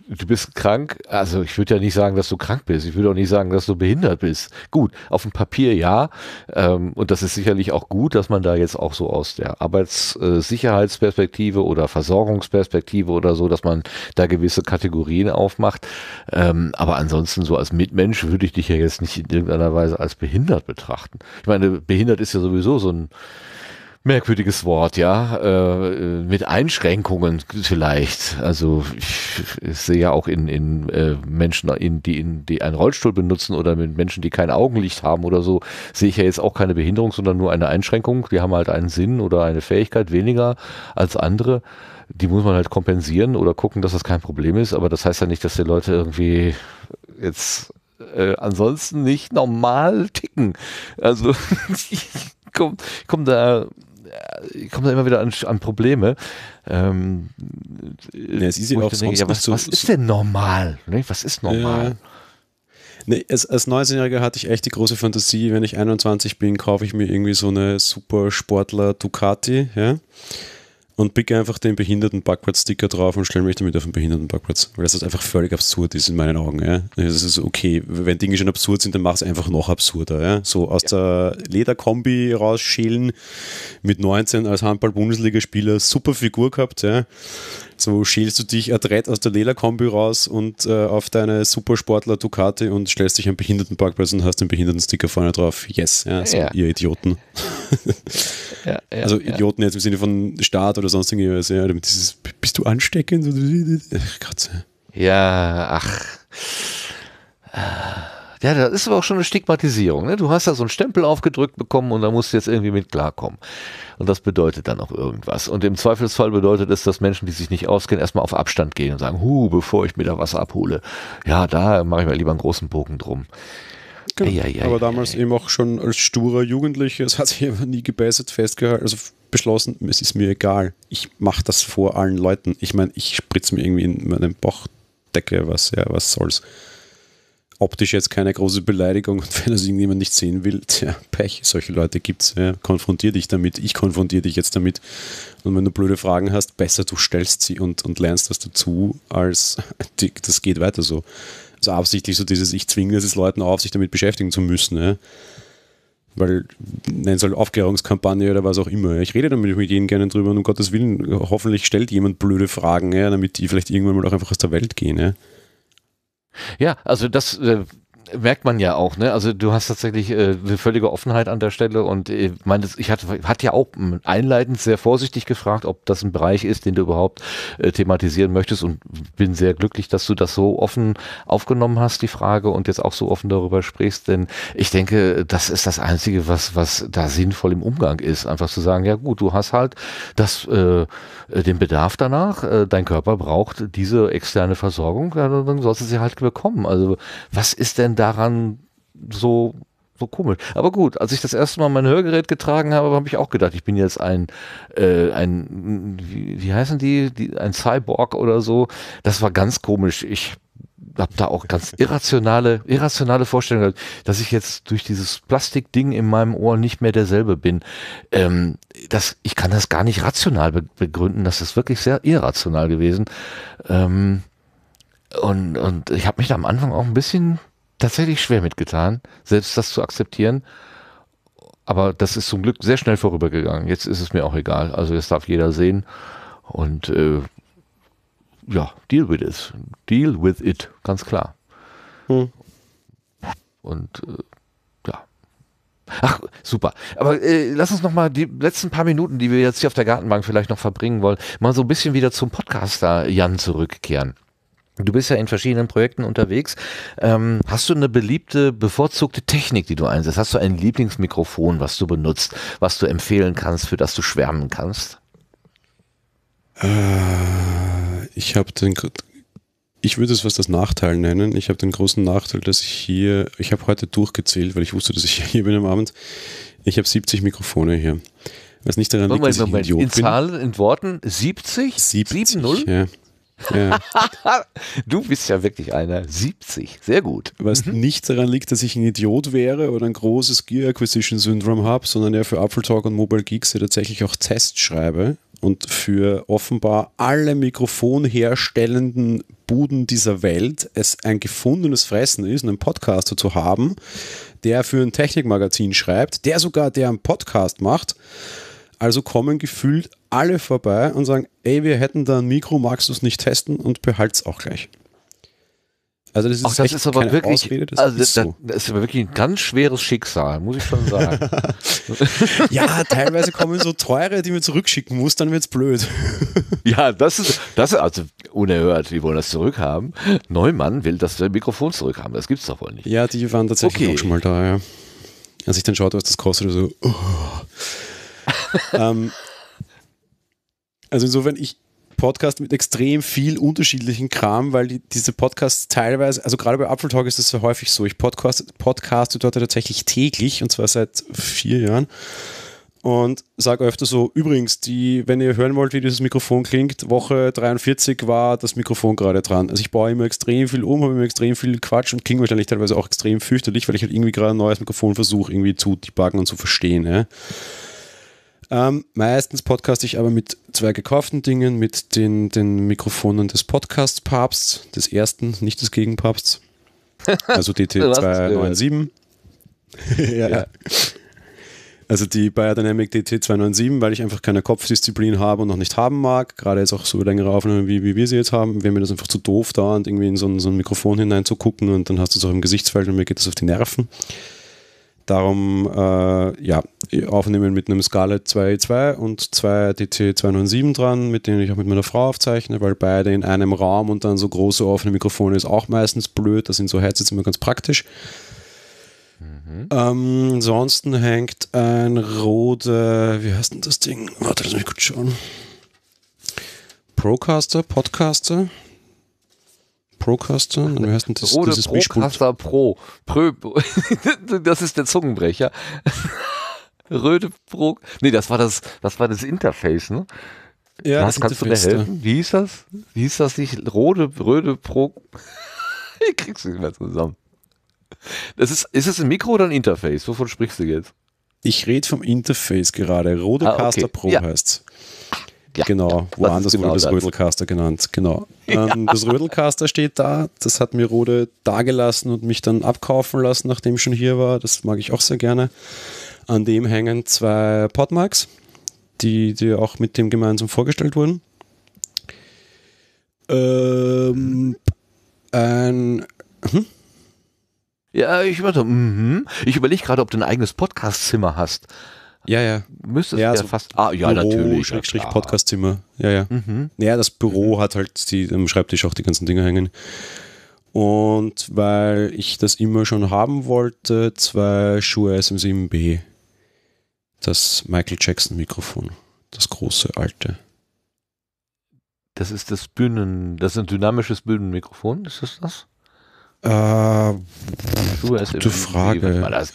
du bist krank. Also ich würde ja nicht sagen, dass du krank bist. Ich würde auch nicht sagen, dass du behindert bist. Gut, auf dem Papier ja. Ähm, und das ist sicherlich auch gut, dass man da jetzt auch so aus der Arbeitssicherheitsperspektive äh, oder Versorgungsperspektive oder so, dass man da gewisse Kategorien aufmacht. Ähm, aber ansonsten so als Mitmensch würde ich dich ja jetzt nicht in irgendeiner Weise als behindert betrachten. Ich meine, behindert ist ja sowieso so ein merkwürdiges Wort, ja, äh, mit Einschränkungen vielleicht. Also ich, ich sehe ja auch in, in äh, Menschen, in, die, in, die einen Rollstuhl benutzen oder mit Menschen, die kein Augenlicht haben oder so, sehe ich ja jetzt auch keine Behinderung, sondern nur eine Einschränkung. Die haben halt einen Sinn oder eine Fähigkeit weniger als andere. Die muss man halt kompensieren oder gucken, dass das kein Problem ist. Aber das heißt ja nicht, dass die Leute irgendwie jetzt äh, ansonsten nicht normal ticken. Also ich komme komm da ich äh, komme da immer wieder an, an Probleme. Ähm, ja, es ist ja auch denke, ja, was, so, was, ist denn normal? Ne? Was ist normal? Ja. Nee, als, 19-Jähriger hatte ich echt die große Fantasie, wenn ich 21 bin, kaufe ich mir irgendwie so eine super Sportler Ducati, ja und picke einfach den behinderten Backwards-Sticker drauf und stelle mich damit auf den behinderten Backwards, weil das halt einfach völlig absurd ist in meinen Augen. Ja? Also es ist okay, wenn Dinge schon absurd sind, dann mach es einfach noch absurder. Ja? So aus ja. der Lederkombi rausschälen, mit 19 als Handball-Bundesligaspieler super Figur gehabt, ja? So schälst du dich adrett aus der Lela-Kombi raus und äh, auf deine Supersportler Ducati und stellst dich am Behindertenparkplatz und hast den Behindertensticker vorne drauf. Yes, ja, so, ja. ihr Idioten. ja, also Idioten jetzt im Sinne von Staat oder sonst irgendwas. Also, ja, dieses, bist du ansteckend? Ach, Gott. Ja, ach. Ja, das ist aber auch schon eine Stigmatisierung. Ne? Du hast da so einen Stempel aufgedrückt bekommen und da musst du jetzt irgendwie mit klarkommen. Und das bedeutet dann auch irgendwas. Und im Zweifelsfall bedeutet es, dass Menschen, die sich nicht auskennen, erstmal auf Abstand gehen und sagen, hu, bevor ich mir da was abhole, ja, da mache ich mir lieber einen großen Bogen drum. Genau. Ei, ei, ei, aber damals eben auch schon als sturer Jugendlicher, es hat sich einfach nie gebessert, festgehalten, also beschlossen, es ist mir egal. Ich mache das vor allen Leuten. Ich meine, ich spritze mir irgendwie in meinem Bauchdecke was, ja, was soll's optisch jetzt keine große Beleidigung und wenn das irgendjemand nicht sehen will, tja, Pech, solche Leute gibt's, ja, konfrontier dich damit, ich konfrontiere dich jetzt damit und wenn du blöde Fragen hast, besser du stellst sie und, und lernst das dazu, als die, das geht weiter so. Also absichtlich so dieses, ich zwinge es Leuten auf, sich damit beschäftigen zu müssen, ja. Weil, nennen nein, halt Aufklärungskampagne oder was auch immer. Ich rede damit mit jedem gerne drüber und um Gottes Willen, hoffentlich stellt jemand blöde Fragen, ja, damit die vielleicht irgendwann mal auch einfach aus der Welt gehen. Ja. Ja, also das, äh, merkt man ja auch, ne? Also du hast tatsächlich äh, eine völlige Offenheit an der Stelle und äh, meines, ich hatte, hatte ja auch einleitend sehr vorsichtig gefragt, ob das ein Bereich ist, den du überhaupt äh, thematisieren möchtest und bin sehr glücklich, dass du das so offen aufgenommen hast, die Frage und jetzt auch so offen darüber sprichst, denn ich denke, das ist das Einzige, was, was da sinnvoll im Umgang ist, einfach zu sagen, ja gut, du hast halt das, äh, den Bedarf danach, äh, dein Körper braucht diese externe Versorgung, ja, dann sollst du sie halt bekommen. Also was ist denn denn daran so, so komisch? Aber gut, als ich das erste Mal mein Hörgerät getragen habe, habe ich auch gedacht, ich bin jetzt ein, äh, ein wie, wie heißen die? die? Ein Cyborg oder so. Das war ganz komisch. Ich habe da auch ganz irrationale, irrationale Vorstellungen gehabt, dass ich jetzt durch dieses Plastikding in meinem Ohr nicht mehr derselbe bin. Ähm, das, ich kann das gar nicht rational begründen. Das ist wirklich sehr irrational gewesen. Ähm, und, und ich habe mich da am Anfang auch ein bisschen tatsächlich schwer mitgetan, selbst das zu akzeptieren. Aber das ist zum Glück sehr schnell vorübergegangen. Jetzt ist es mir auch egal. Also das darf jeder sehen. Und äh, ja, deal with it. Deal with it, ganz klar. Hm. Und äh, ja. Ach, super. Aber äh, lass uns noch mal die letzten paar Minuten, die wir jetzt hier auf der Gartenbank vielleicht noch verbringen wollen, mal so ein bisschen wieder zum Podcaster Jan zurückkehren. Du bist ja in verschiedenen Projekten unterwegs. Ähm, hast du eine beliebte, bevorzugte Technik, die du einsetzt? Hast du ein Lieblingsmikrofon, was du benutzt, was du empfehlen kannst, für das du schwärmen kannst? Äh, ich habe den, ich würde es was das Nachteil nennen. Ich habe den großen Nachteil, dass ich hier, ich habe heute durchgezählt, weil ich wusste, dass ich hier bin am Abend. Ich habe 70 Mikrofone hier. Was nicht daran Moment, liegt, dass Moment, ich Idiot in bin. In Zahlen, in Worten 70? 70, 70? Ja. du bist ja wirklich einer 70. Sehr gut. Was mhm. nicht daran liegt, dass ich ein Idiot wäre oder ein großes Gear Acquisition Syndrome habe, sondern ja für Apple Talk und Mobile Geeks ja tatsächlich auch Tests schreibe und für offenbar alle mikrofonherstellenden Buden dieser Welt es ein gefundenes Fressen ist, einen Podcaster zu haben, der für ein Technikmagazin schreibt, der sogar der einen Podcast macht. Also kommen gefühlt alle vorbei und sagen, ey, wir hätten da ein Mikro, magst du es nicht testen und behalt's auch gleich. Also das ist, Ach, das ist aber wirklich, Ausrede, das also ist so. das ist aber wirklich ein ganz schweres Schicksal, muss ich schon sagen. ja, teilweise kommen so teure, die man zurückschicken muss, dann wird's blöd. ja, das ist, das ist also unerhört. wir wollen das zurückhaben. Neumann will das Mikrofon zurückhaben. Das gibt's doch wohl nicht. Ja, die waren tatsächlich okay. auch schon mal da. Ja. Als ich dann schaute, was das kostet, so. Oh. ähm, also insofern, ich Podcast mit extrem viel unterschiedlichen Kram, weil die, diese Podcasts teilweise, also gerade bei Apple Talk ist das sehr häufig so. Ich podcast, podcaste dort tatsächlich täglich und zwar seit vier Jahren und sage öfter so, übrigens, die, wenn ihr hören wollt, wie dieses Mikrofon klingt, Woche 43 war das Mikrofon gerade dran. Also ich baue immer extrem viel um, habe immer extrem viel Quatsch und klinge wahrscheinlich teilweise auch extrem fürchterlich, weil ich halt irgendwie gerade ein neues Mikrofon versuche, irgendwie zu debuggen und zu verstehen. Ja. Ähm, meistens podcaste ich aber mit zwei gekauften Dingen, mit den, den Mikrofonen des Podcast-Papsts, des ersten, nicht des Gegenpapsts. Also DT297. ja. ja. Also die Biodynamic DT297, weil ich einfach keine Kopfdisziplin habe und noch nicht haben mag. Gerade jetzt auch so längere Aufnahmen, wie, wie wir sie jetzt haben, wäre mir das einfach zu doof da und irgendwie in so ein, so ein Mikrofon hineinzugucken und dann hast du es auch im Gesichtsfeld und mir geht das auf die Nerven. Darum äh, ja, aufnehmen mit einem Scarlett 2E2 e und zwei DC297 dran, mit denen ich auch mit meiner Frau aufzeichne, weil beide in einem Raum und dann so große offene Mikrofone ist auch meistens blöd. Da sind so Headsets immer ganz praktisch. Mhm. Ähm, ansonsten hängt ein Rode, wie heißt denn das Ding? Warte, lass mich kurz schauen. Procaster, Podcaster, Procaster, dann hörst du das, Rode dieses Procaster Pro. Prö, das ist der Zungenbrecher. Röde Pro. Nee, das war das, das war das Interface, ne? Ja, das, das kannst Interface, du mir helfen. Wie hieß das? Wie hieß das nicht? Rode, Röde Pro. ich krieg's nicht mehr zusammen. Das ist, ist es ein Mikro oder ein Interface? Wovon sprichst du jetzt? Ich rede vom Interface gerade. Rodecaster ah, okay. Pro ja. heißt's. Ja, genau, ja, woanders genau wurde genau das, Rödelcaster genannt. Genau. Ähm, das Rödelcaster steht da. Das hat mir Rode dagelassen und mich dann abkaufen lassen, nachdem ich schon hier war. Das mag ich auch sehr gerne. An dem hängen zwei Podmarks, die, die auch mit dem gemeinsam vorgestellt wurden. Ähm, ein. Hm? Ja, ich, warte, mm -hmm. ich überlege gerade, ob du ein eigenes Podcast-Zimmer hast. Ja, ja. Müsste ja, also ja fast. Ah, ja, Büro, natürlich. Schrägstrich Podcastzimmer. Ja, ja. Mhm. Ja, das Büro mhm. hat halt die, am Schreibtisch auch die ganzen Dinge hängen. Und weil ich das immer schon haben wollte, zwei Schuhe SM7B. Das Michael Jackson Mikrofon. Das große alte. Das ist das Bühnen, das ist ein dynamisches Bühnenmikrofon, ist das das? Äh, Schuhe SM7B, Gute Frage. Was war das?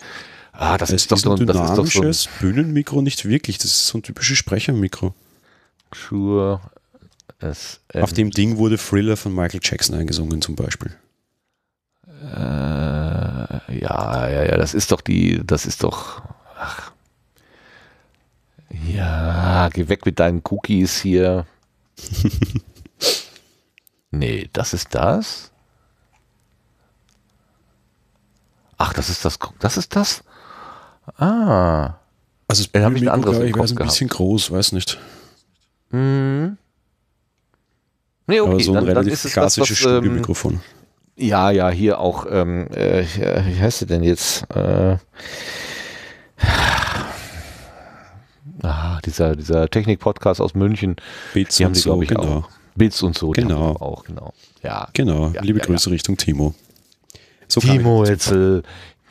Ah, das, äh, das ist, doch so ein dynamisches so ein Bühnenmikro nicht wirklich. Das ist so ein typisches Sprechermikro. Sure. SM. Auf dem Ding wurde Thriller von Michael Jackson eingesungen, zum Beispiel. Äh, ja, ja, ja, das ist doch die, das ist doch. Ach. Ja, geh weg mit deinen Cookies hier. nee, das ist das. Ach, das ist das. Das ist das. Ah. Also das habe ich ein anderes Ich weiß ein gehabt. bisschen groß, weiß nicht. Mhm. Nee, okay, so ein dann, relativ dann klassisches das, was, ähm, Studiomikrofon. Ja, ja, hier auch, ähm, äh, wie heißt sie denn jetzt? Äh, ah, dieser, dieser Technik-Podcast aus München. Beats die und haben die, so, glaube ich, genau. auch. Beats und so, genau. auch, genau. Ja, genau, ja, liebe ja, Grüße ja. Richtung Timo. So Timo Etzel,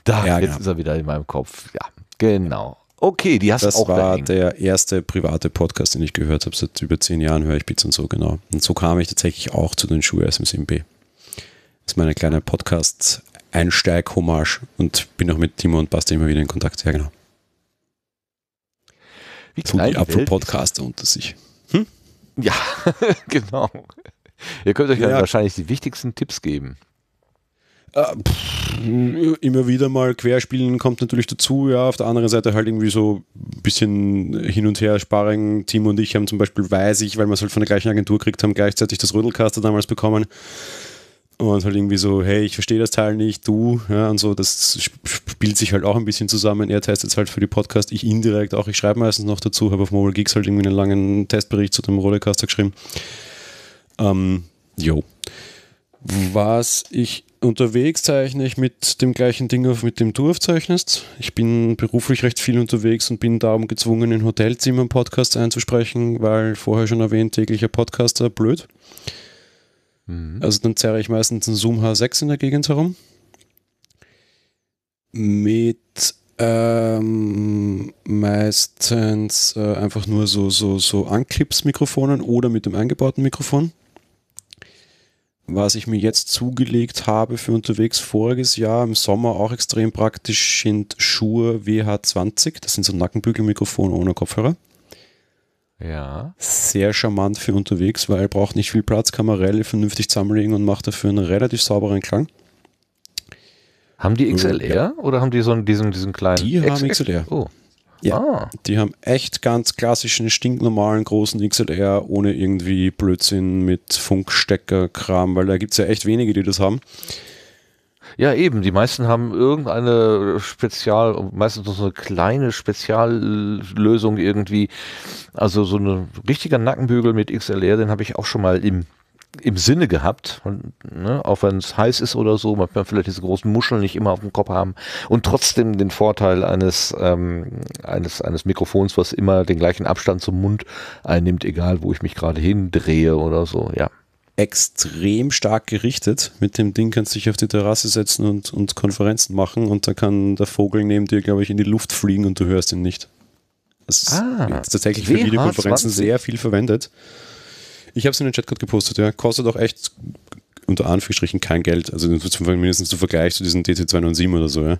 da, ja, jetzt genau. ist er wieder in meinem Kopf. Ja, genau. Okay, die hast du auch. Das war der erste private Podcast, den ich gehört habe. Seit über zehn Jahren höre ich Beats und so, genau. Und so kam ich tatsächlich auch zu den Schuhe SMCMB. Das ist meine kleine Podcast-Einsteig-Hommage und bin auch mit Timo und Basti immer wieder in Kontakt. Ja, genau. Wie so die Apfel-Podcaster unter sich. Hm? Ja, genau. Ihr könnt euch ja, ja wahrscheinlich die wichtigsten Tipps geben. Äh, immer wieder mal querspielen kommt natürlich dazu, ja. Auf der anderen Seite halt irgendwie so ein bisschen hin und her Sparring. Tim und ich haben zum Beispiel, weiß ich, weil wir es halt von der gleichen Agentur gekriegt haben, gleichzeitig das Rödelcaster damals bekommen. Und halt irgendwie so, hey, ich verstehe das Teil nicht, du, ja, und so, das spielt sich halt auch ein bisschen zusammen. Er testet es halt für die Podcast, ich indirekt auch. Ich schreibe meistens noch dazu, habe auf Mobile Geeks halt irgendwie einen langen Testbericht zu dem Rollercaster geschrieben. Ähm, jo. Was ich Unterwegs zeichne ich mit dem gleichen Ding auf, mit dem du aufzeichnest. Ich bin beruflich recht viel unterwegs und bin darum gezwungen, in Hotelzimmern Podcasts einzusprechen, weil vorher schon erwähnt, täglicher Podcaster blöd. Mhm. Also dann zerre ich meistens einen Zoom H6 in der Gegend herum. Mit ähm, meistens äh, einfach nur so, so, so Anklips-Mikrofonen oder mit dem eingebauten Mikrofon was ich mir jetzt zugelegt habe für unterwegs voriges Jahr im Sommer auch extrem praktisch sind Schuhe WH20. Das sind so Nackenbügelmikrofone ohne Kopfhörer. Ja. Sehr charmant für unterwegs, weil braucht nicht viel Platz, kann man Rallye vernünftig zusammenlegen und macht dafür einen relativ sauberen Klang. Haben die XLR ja. oder haben die so diesen, diesen kleinen? Die haben XLR. Oh. Ja. Ah. Die haben echt ganz klassischen, stinknormalen, großen XLR ohne irgendwie Blödsinn mit Funkstecker-Kram, weil da gibt es ja echt wenige, die das haben. Ja, eben. Die meisten haben irgendeine Spezial, meistens so eine kleine Speziallösung irgendwie. Also so ein richtiger Nackenbügel mit XLR, den habe ich auch schon mal im im Sinne gehabt, ne, auch wenn es heiß ist oder so, man kann vielleicht diese großen Muscheln nicht immer auf dem Kopf haben und trotzdem den Vorteil eines, ähm, eines, eines Mikrofons, was immer den gleichen Abstand zum Mund einnimmt, egal wo ich mich gerade hindrehe oder so, ja. Extrem stark gerichtet. Mit dem Ding kannst du dich auf die Terrasse setzen und, und Konferenzen machen und da kann der Vogel neben dir, glaube ich, in die Luft fliegen und du hörst ihn nicht. Das ah, ist tatsächlich für Videokonferenzen sehr viel verwendet. Ich habe es in den Chat gerade gepostet, ja. Kostet auch echt unter Anführungsstrichen kein Geld. Also mindestens im Vergleich zu diesen DT297 oder so, ja.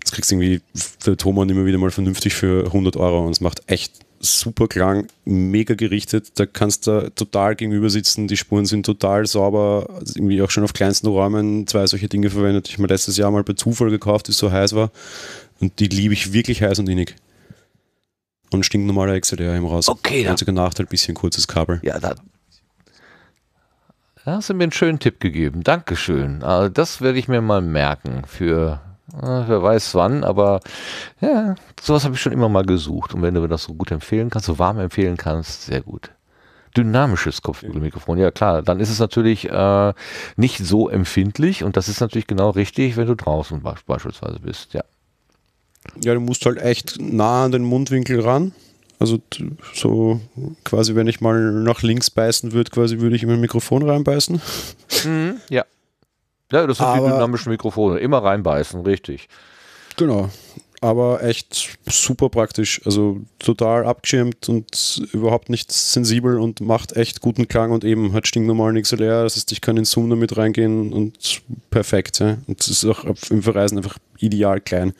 Das kriegst irgendwie der Thomann immer wieder mal vernünftig für 100 Euro und es macht echt super Klang, mega gerichtet. Da kannst du total gegenüber sitzen, die Spuren sind total sauber, also irgendwie auch schon auf kleinsten Räumen zwei solche Dinge verwendet. Ich habe mir letztes Jahr mal bei Zufall gekauft, die so heiß war und die liebe ich wirklich heiß und innig und stinknormaler XLR-Heim raus. Okay. Der einzige Nachteil, bisschen kurzes Kabel. Ja, da, da hast du mir einen schönen Tipp gegeben. Dankeschön. Also das werde ich mir mal merken für äh, wer weiß wann, aber ja, sowas habe ich schon immer mal gesucht. Und wenn du mir das so gut empfehlen kannst, so warm empfehlen kannst, sehr gut. Dynamisches Kopfmikrofon, ja klar, dann ist es natürlich äh, nicht so empfindlich und das ist natürlich genau richtig, wenn du draußen beispielsweise bist, ja. Ja, du musst halt echt nah an den Mundwinkel ran. Also so quasi, wenn ich mal nach links beißen würde, quasi würde ich in mein Mikrofon reinbeißen. Mhm, ja. Ja, das sind Aber, die dynamischen Mikrofone. Immer reinbeißen, richtig. Genau. Aber echt super praktisch. Also total abgeschirmt und überhaupt nicht sensibel und macht echt guten Klang und eben hat stinknormal stinknormalen leer. Das heißt, ich kann in Zoom damit reingehen und perfekt. Ja. Und es ist auch im Verreisen einfach ideal klein.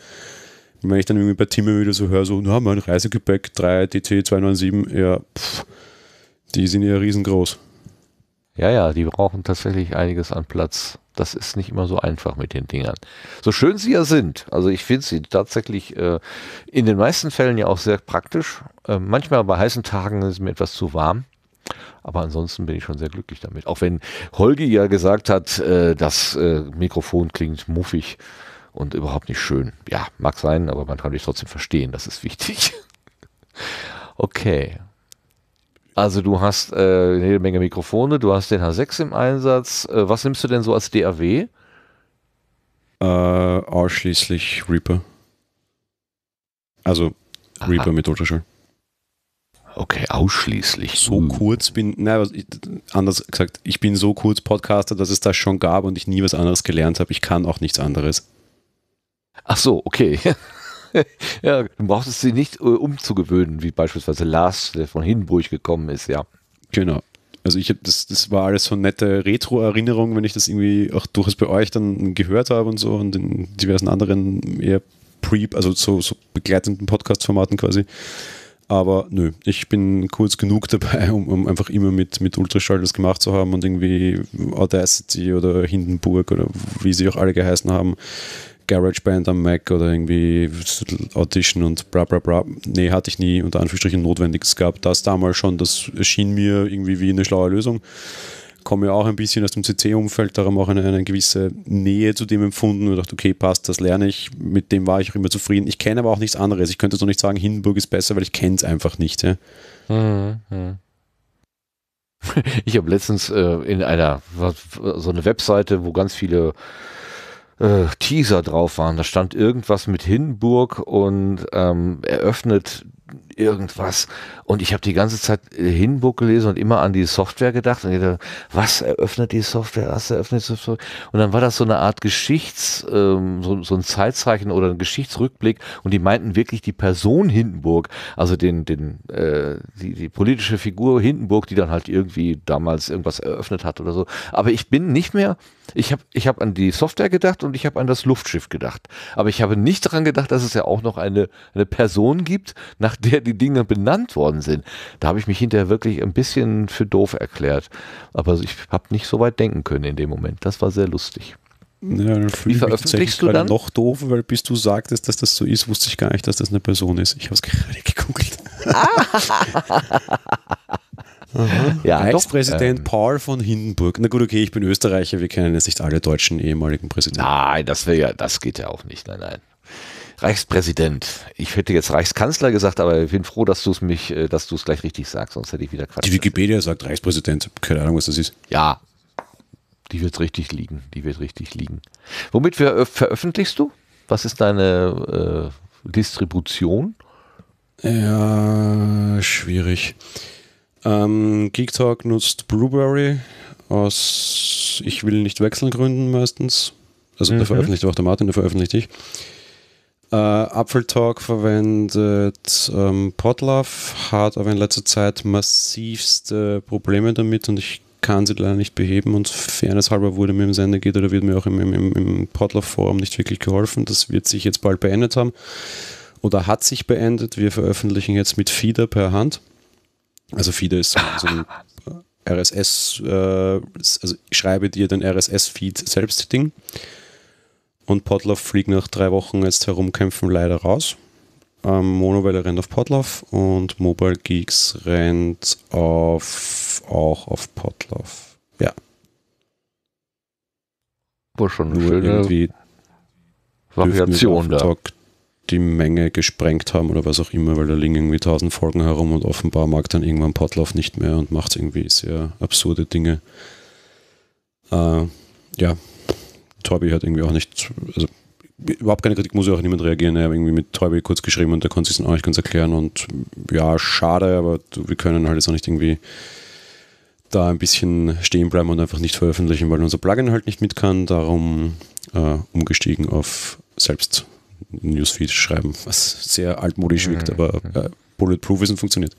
Und wenn ich dann irgendwie bei Timmy wieder so höre, so, na, mein Reisegepäck 3 DC 297, ja, pff, die sind ja riesengroß. Ja, ja, die brauchen tatsächlich einiges an Platz. Das ist nicht immer so einfach mit den Dingern. So schön sie ja sind, also ich finde sie tatsächlich äh, in den meisten Fällen ja auch sehr praktisch. Äh, manchmal bei heißen Tagen ist es mir etwas zu warm. Aber ansonsten bin ich schon sehr glücklich damit. Auch wenn Holgi ja gesagt hat, äh, das äh, Mikrofon klingt muffig und überhaupt nicht schön. Ja, mag sein, aber man kann dich trotzdem verstehen, das ist wichtig. okay. Also du hast äh, eine jede Menge Mikrofone, du hast den H6 im Einsatz. Äh, was nimmst du denn so als DAW? Äh, ausschließlich Reaper. Also Aha. Reaper mit Ultraschall. Okay, ausschließlich. So uh. kurz bin, nein, anders gesagt, ich bin so kurz Podcaster, dass es das schon gab und ich nie was anderes gelernt habe. Ich kann auch nichts anderes. Ach so, okay. ja, du brauchst es sie nicht äh, umzugewöhnen, wie beispielsweise Lars, der von Hindenburg gekommen ist, ja. Genau. Also ich habe das, das war alles so nette Retro-Erinnerung, wenn ich das irgendwie auch durchaus bei euch dann gehört habe und so und in diversen anderen eher pre, also so, so begleitenden Podcast-Formaten quasi. Aber nö, ich bin kurz genug dabei, um, um, einfach immer mit, mit Ultraschall das gemacht zu haben und irgendwie Audacity oder Hindenburg oder wie sie auch alle geheißen haben, GarageBand am Mac oder irgendwie Audition und bla bla bla. Nee, hatte ich nie unter Anführungsstrichen notwendig. Es gab das damals schon, das erschien mir irgendwie wie eine schlaue Lösung. Komme ja auch ein bisschen aus dem CC-Umfeld, darum auch eine, eine, gewisse Nähe zu dem empfunden und dachte, okay, passt, das lerne ich. Mit dem war ich auch immer zufrieden. Ich kenne aber auch nichts anderes. Ich könnte so nicht sagen, Hindenburg ist besser, weil ich kenne es einfach nicht. Ja. Mhm, mh. Ich habe letztens äh, in einer so eine Webseite, wo ganz viele äh, Teaser drauf waren. Da stand irgendwas mit Hindenburg und ähm, eröffnet irgendwas. Und ich habe die ganze Zeit äh, Hinbuch gelesen und immer an die Software gedacht und gedacht, was eröffnet die Software, was eröffnet die Software? Und dann war das so eine Art Geschichts, ähm, so, so, ein Zeitzeichen oder ein Geschichtsrückblick und die meinten wirklich die Person Hindenburg, also den, den, äh, die, die politische Figur Hindenburg, die dann halt irgendwie damals irgendwas eröffnet hat oder so. Aber ich bin nicht mehr, ich habe ich hab an die Software gedacht und ich habe an das Luftschiff gedacht. Aber ich habe nicht daran gedacht, dass es ja auch noch eine, eine Person gibt, nach der die Dinge benannt worden sind. Da habe ich mich hinterher wirklich ein bisschen für doof erklärt. Aber ich habe nicht so weit denken können in dem Moment. Das war sehr lustig. Ja, dann fühle Wie veröffentlichst du dann? noch doof, weil bis du sagtest, dass das so ist, wusste ich gar nicht, dass das eine Person ist. Ich habe es gerade gegoogelt. Aha. Ja, Reichspräsident ähm, Paul von Hindenburg. Na gut, okay, ich bin Österreicher, wir kennen jetzt nicht alle deutschen ehemaligen Präsidenten. Nein, das, ja, das geht ja auch nicht. Nein, nein. Reichspräsident. Ich hätte jetzt Reichskanzler gesagt, aber ich bin froh, dass du es mich, äh, dass du es gleich richtig sagst, sonst hätte ich wieder Quatsch. Die Wikipedia sagt Reichspräsident. Keine Ahnung, was das ist. Ja. Die wird richtig liegen. Die wird richtig liegen. Womit ver veröffentlichst du? Was ist deine äh, Distribution? Ja, schwierig. Ähm, Geek Talk nutzt Blueberry aus Ich will nicht wechseln Gründen meistens. Also mhm. da veröffentlicht auch der Martin, der veröffentlicht ich. Äh, Apfeltalk verwendet ähm, Podlove, hat aber in letzter Zeit massivste Probleme damit und ich kann sie leider nicht beheben und fairness halber wurde mir im Sender geht oder wird mir auch im, im, im Podlove Forum nicht wirklich geholfen. Das wird sich jetzt bald beendet haben oder hat sich beendet. Wir veröffentlichen jetzt mit Feeder per Hand. Also Feeder ist so ein äh, RSS, äh, also ich schreibe dir den RSS-Feed selbst Ding. Und Potloff fliegt nach drei Wochen jetzt herumkämpfen leider raus. Ähm, Monowelle rennt auf Potloff und Mobile Geeks rennt auf, auch auf Potloff. Ja. War schon eine Nur irgendwie Variation da. die Menge gesprengt haben oder was auch immer, weil da liegen irgendwie tausend Folgen herum und offenbar mag dann irgendwann Potloff nicht mehr und macht irgendwie sehr absurde Dinge. Äh, ja, Torbi hat irgendwie auch nicht, also überhaupt keine Kritik, muss ja auch niemand reagieren. Er hat irgendwie mit Torbi kurz geschrieben und der konnte sich es auch nicht ganz erklären. Und ja, schade, aber wir können halt jetzt auch nicht irgendwie da ein bisschen stehen bleiben und einfach nicht veröffentlichen, weil unser Plugin halt nicht mit kann. Darum äh, umgestiegen auf selbst Newsfeed schreiben, was sehr altmodisch wirkt, mhm. aber äh, Bulletproof ist und funktioniert.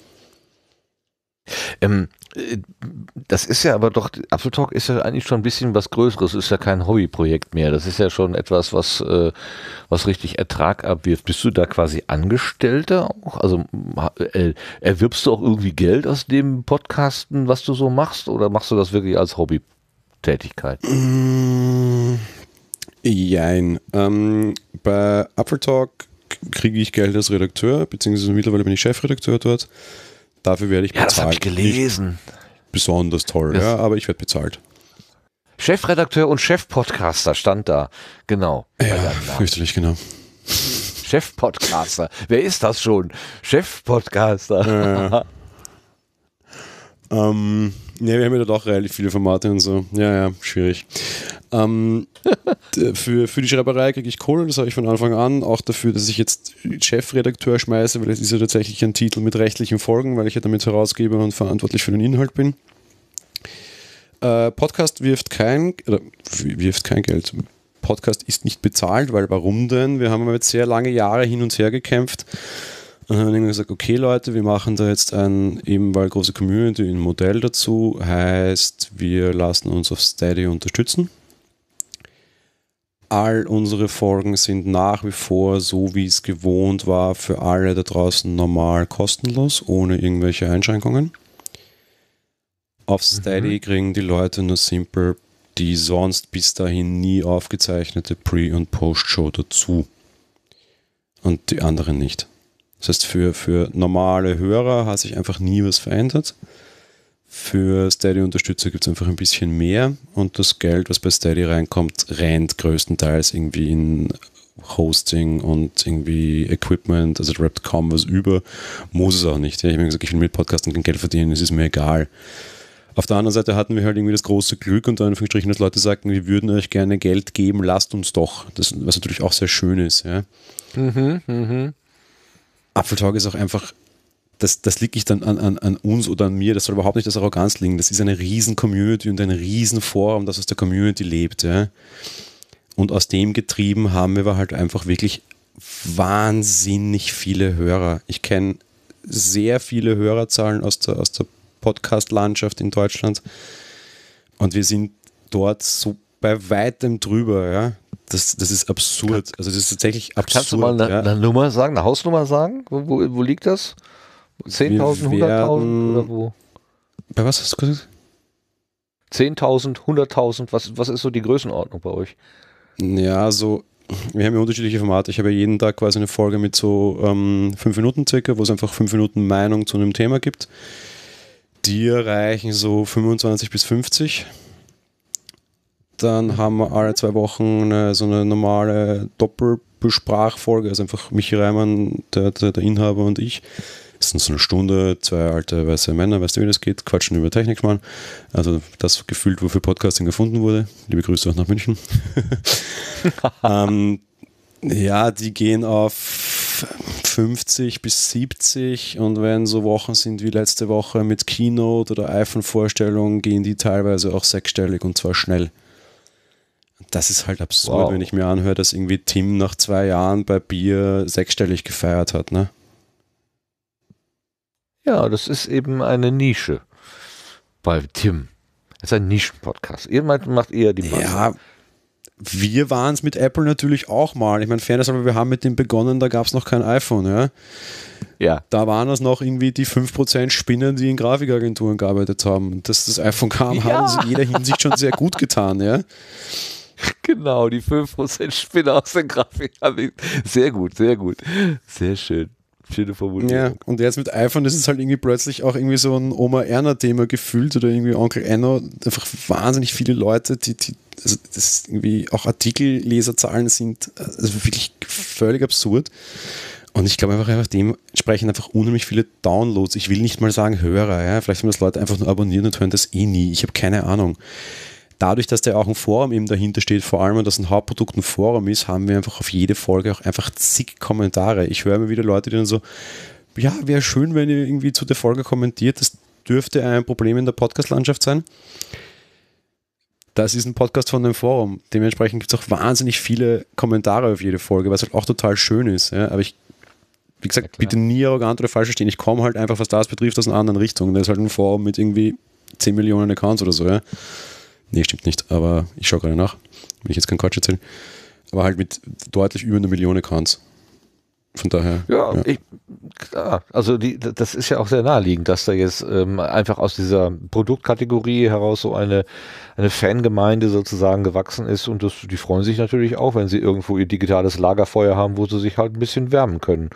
Ähm, äh, das ist ja aber doch, Apple Talk ist ja eigentlich schon ein bisschen was Größeres, ist ja kein Hobbyprojekt mehr. Das ist ja schon etwas, was, äh, was richtig Ertrag abwirft. Bist du da quasi Angestellter auch? Also äh, erwirbst du auch irgendwie Geld aus dem Podcasten, was du so machst, oder machst du das wirklich als Hobbytätigkeit? Mmh, jein. Ähm, bei Apple Talk kriege ich Geld als Redakteur, beziehungsweise mittlerweile bin ich Chefredakteur dort. Dafür werde ich bezahlt. Ja, das habe ich gelesen. Nicht besonders toll, ja, aber ich werde bezahlt. Chefredakteur und Chefpodcaster stand da. Genau. Ja, fürchterlich, genau. Chefpodcaster. Wer ist das schon? Chefpodcaster. Ja. Ähm, ja, wir haben ja doch relativ viele Formate und so. Ja, ja, schwierig. Ähm, für, für die Schreiberei kriege ich Kohle, das habe ich von Anfang an. Auch dafür, dass ich jetzt Chefredakteur schmeiße, weil das ist ja tatsächlich ein Titel mit rechtlichen Folgen, weil ich ja damit herausgebe und verantwortlich für den Inhalt bin. Äh, Podcast wirft kein, oder, wirft kein Geld. Podcast ist nicht bezahlt, weil warum denn? Wir haben jetzt sehr lange Jahre hin und her gekämpft und haben irgendwann gesagt, okay Leute, wir machen da jetzt ein eben weil große Community, ein Modell dazu, heißt, wir lassen uns auf Steady unterstützen. All unsere Folgen sind nach wie vor so, wie es gewohnt war, für alle da draußen normal kostenlos, ohne irgendwelche Einschränkungen. Auf mhm. Steady mhm. kriegen die Leute nur simpel die sonst bis dahin nie aufgezeichnete Pre- und Post-Show dazu. Und die anderen nicht. Das heißt, für, für normale Hörer hat sich einfach nie was verändert. Für Steady-Unterstützer gibt es einfach ein bisschen mehr und das Geld, was bei Steady reinkommt, rennt größtenteils irgendwie in Hosting und irgendwie Equipment, also da rappt kaum was über, muss es auch nicht. Ich habe mir gesagt, ich will mit Podcasten kein Geld verdienen, es ist mir egal. Auf der anderen Seite hatten wir halt irgendwie das große Glück, unter Anführungsstrichen, dass Leute sagten, wir würden euch gerne Geld geben, lasst uns doch. Das, was natürlich auch sehr schön ist. Ja. Mhm, mh. Apfeltalk ist auch einfach, das, das liegt nicht an, an, an uns oder an mir, das soll überhaupt nicht das Arroganz liegen. Das ist eine riesen Community und ein riesen Forum, das aus der Community lebt. Ja. Und aus dem getrieben haben wir halt einfach wirklich wahnsinnig viele Hörer. Ich kenne sehr viele Hörerzahlen aus der, aus der Podcast-Landschaft in Deutschland. Und wir sind dort so bei weitem drüber, ja. Das, das ist absurd. Also das ist tatsächlich absurd. Kannst du mal eine, ja. eine Nummer sagen, eine Hausnummer sagen? Wo, wo, wo liegt das? 10.000, 100.000 oder wo? Bei was hast du gesagt? 10.000, 100.000, was, was ist so die Größenordnung bei euch? Ja, so, also, wir haben ja unterschiedliche Formate. Ich habe ja jeden Tag quasi eine Folge mit so ähm, fünf Minuten circa, wo es einfach fünf Minuten Meinung zu einem Thema gibt. Die reichen so 25 bis 50. Dann haben wir alle zwei Wochen eine, so eine normale Doppelbesprachfolge, also einfach Michi Reimann, der, der, der Inhaber und ich. Das sind so eine Stunde, zwei alte weiße Männer, weißt du, wie das geht, quatschen über Technik, mal. Also das gefühlt, wofür Podcasting gefunden wurde. Liebe Grüße auch nach München. ähm, ja, die gehen auf 50 bis 70 und wenn so Wochen sind wie letzte Woche mit Keynote oder iPhone-Vorstellungen, gehen die teilweise auch sechsstellig und zwar schnell. Das ist halt absurd, wow. wenn ich mir anhöre, dass irgendwie Tim nach zwei Jahren bei Bier sechsstellig gefeiert hat, ne? Ja, das ist eben eine Nische bei Tim. Das ist ein Nischenpodcast. Ihr macht eher die Masse. Ja, wir waren es mit Apple natürlich auch mal. Ich meine, Fairness, aber wir haben mit dem begonnen, da gab es noch kein iPhone, ja. Ja. Da waren es noch irgendwie die 5% Spinnen, die in Grafikagenturen gearbeitet haben. Dass das iPhone kam, ja. haben sie in jeder Hinsicht schon sehr gut getan, ja. Genau, die 5% Spinner aus der Grafik. Sehr gut, sehr gut. Sehr schön. Schöne Formulierung. Ja, und jetzt mit iPhone ist es halt irgendwie plötzlich auch irgendwie so ein Oma-Erna-Thema gefühlt oder irgendwie Onkel Enno. Einfach wahnsinnig viele Leute, die, die also das irgendwie auch Artikelleserzahlen sind also wirklich völlig absurd. Und ich glaube einfach, einfach dementsprechend einfach unheimlich viele Downloads. Ich will nicht mal sagen Hörer, ja. Vielleicht haben das Leute einfach nur abonnieren und hören das eh nie. Ich habe keine Ahnung dadurch, dass da auch ein Forum eben dahinter steht, vor allem und dass ein Hauptprodukt ein Forum ist, haben wir einfach auf jede Folge auch einfach zig Kommentare. Ich höre immer wieder Leute, die dann so, ja, wäre schön, wenn ihr irgendwie zu der Folge kommentiert, das dürfte ein Problem in der Podcast-Landschaft sein. Das ist ein Podcast von dem Forum. Dementsprechend gibt es auch wahnsinnig viele Kommentare auf jede Folge, was halt auch total schön ist. Ja? Aber ich wie gesagt, ja, bitte nie arrogant oder falsch verstehen. Ich komme halt einfach, was das betrifft, aus einer anderen Richtung. Das ist halt ein Forum mit irgendwie 10 Millionen Accounts oder so. Ja. Nee, stimmt nicht, aber ich schaue gerade nach, wenn ich jetzt keinen Quatsch erzähle. Aber halt mit deutlich über einer Million Accounts. Von daher. Ja, ja. Ich, klar. Also die, das ist ja auch sehr naheliegend, dass da jetzt ähm, einfach aus dieser Produktkategorie heraus so eine, eine Fangemeinde sozusagen gewachsen ist und das, die freuen sich natürlich auch, wenn sie irgendwo ihr digitales Lagerfeuer haben, wo sie sich halt ein bisschen wärmen können.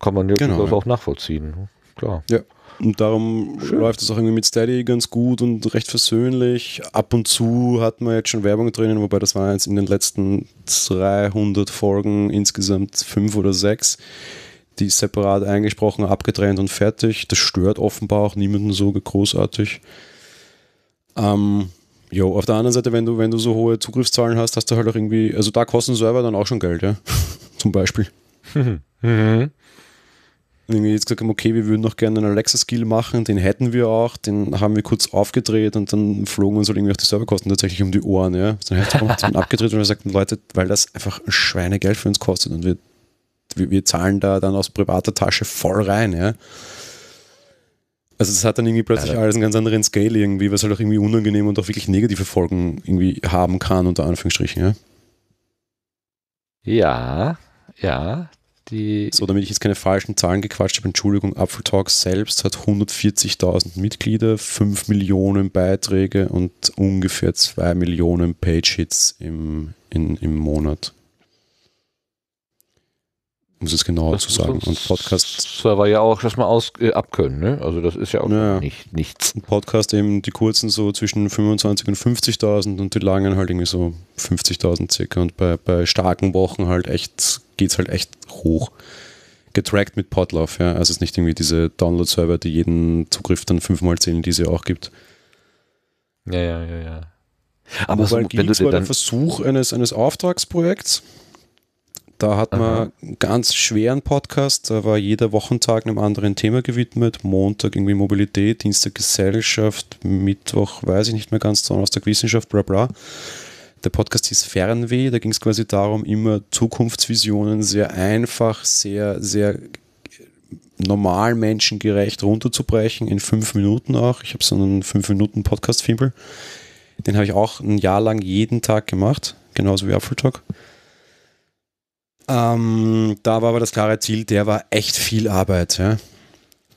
Kann man ja genau, durchaus ja. auch nachvollziehen. Ne? Klar. Ja, und darum Schön. läuft es auch irgendwie mit Steady ganz gut und recht versöhnlich. Ab und zu hat man jetzt schon Werbung drinnen, wobei das waren jetzt in den letzten 300 Folgen insgesamt fünf oder sechs. Die separat eingesprochen, abgetrennt und fertig. Das stört offenbar auch niemanden so großartig. Ähm, jo, auf der anderen Seite, wenn du, wenn du so hohe Zugriffszahlen hast, hast du halt auch irgendwie, also da kosten Server dann auch schon Geld, ja. Zum Beispiel. Mhm. Und irgendwie jetzt gesagt haben, okay, wir würden noch gerne einen Alexa-Skill machen, den hätten wir auch, den haben wir kurz aufgedreht und dann flogen uns halt irgendwie auch die Serverkosten tatsächlich um die Ohren. Ja. Dann hat man abgedreht und wir sagten, Leute, weil das einfach ein Schweinegeld für uns kostet und wir, wir, wir zahlen da dann aus privater Tasche voll rein. Ja. Also das hat dann irgendwie plötzlich ja, alles einen ganz anderen Scale irgendwie, was halt auch irgendwie unangenehm und auch wirklich negative Folgen irgendwie haben kann, unter Anführungsstrichen, ja. Ja, ja, die. So, damit ich jetzt keine falschen Zahlen gequatscht habe, Entschuldigung, Apfel Talk selbst hat 140.000 Mitglieder, 5 Millionen Beiträge und ungefähr 2 Millionen Page-Hits im, in, im Monat. Um es genau zu sagen. Und Podcast. Server ja auch, dass man aus, äh, abkönnen, ne? Also, das ist ja auch ja. Nicht, nichts. Und Podcast eben die kurzen so zwischen 25.000 und 50.000 und die langen halt irgendwie so 50.000 circa und bei, bei starken Wochen halt echt geht es halt echt hoch. Getrackt mit Podlauf, ja. Also es ist nicht irgendwie diese Download-Server, die jeden Zugriff dann fünfmal zählen, die es ja auch gibt. Ja, ja, ja, ja. Aber so, wenn du dir dann Versuch eines, eines Auftragsprojekts. Da hat man Aha. ganz schweren Podcast, da war jeder Wochentag einem anderen Thema gewidmet. Montag irgendwie Mobilität, Dienstag Gesellschaft, Mittwoch weiß ich nicht mehr ganz, Donnerstag Wissenschaft, bla bla. Der Podcast hieß Fernweh, da ging es quasi darum, immer Zukunftsvisionen sehr einfach, sehr, sehr normal menschengerecht runterzubrechen, in fünf Minuten auch. Ich habe so einen fünf Minuten Podcast-Fibel. Den habe ich auch ein Jahr lang jeden Tag gemacht, genauso wie Apple Talk. Ähm, da war aber das klare Ziel, der war echt viel Arbeit. Ja?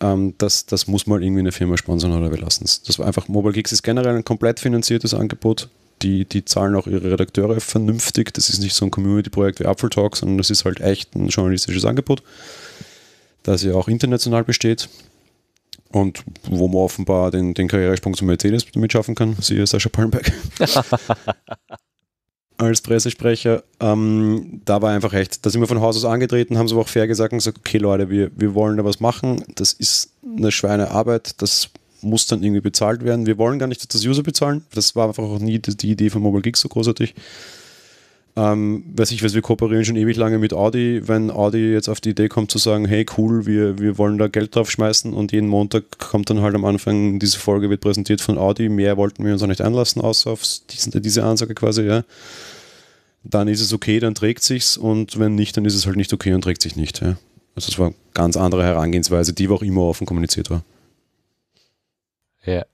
Ähm, das, das muss mal irgendwie eine Firma sponsern oder wir lassen es. Das war einfach, Mobile Geeks ist generell ein komplett finanziertes Angebot die, die zahlen auch ihre Redakteure vernünftig. Das ist nicht so ein Community-Projekt wie Apple Talk, sondern das ist halt echt ein journalistisches Angebot, das ja auch international besteht und wo man offenbar den, den Karrieresprung zum Mercedes damit schaffen kann. Siehe Sascha Palmberg. als Pressesprecher, ähm, da war einfach recht. Da sind wir von Haus aus angetreten, haben sie aber auch fair gesagt und gesagt, okay Leute, wir, wir wollen da was machen. Das ist eine Schweinearbeit, das muss dann irgendwie bezahlt werden. Wir wollen gar nicht, dass das User bezahlen. Das war einfach auch nie die Idee von Mobile Geek so großartig. Ähm, weiß ich was, wir kooperieren schon ewig lange mit Audi. Wenn Audi jetzt auf die Idee kommt zu sagen, hey cool, wir, wir wollen da Geld drauf schmeißen und jeden Montag kommt dann halt am Anfang, diese Folge wird präsentiert von Audi, mehr wollten wir uns auch nicht einlassen, außer auf diesen, diese Ansage quasi, ja. Dann ist es okay, dann trägt sich's und wenn nicht, dann ist es halt nicht okay und trägt sich nicht. Ja. Also es war eine ganz andere Herangehensweise, die auch immer offen kommuniziert war. Ja.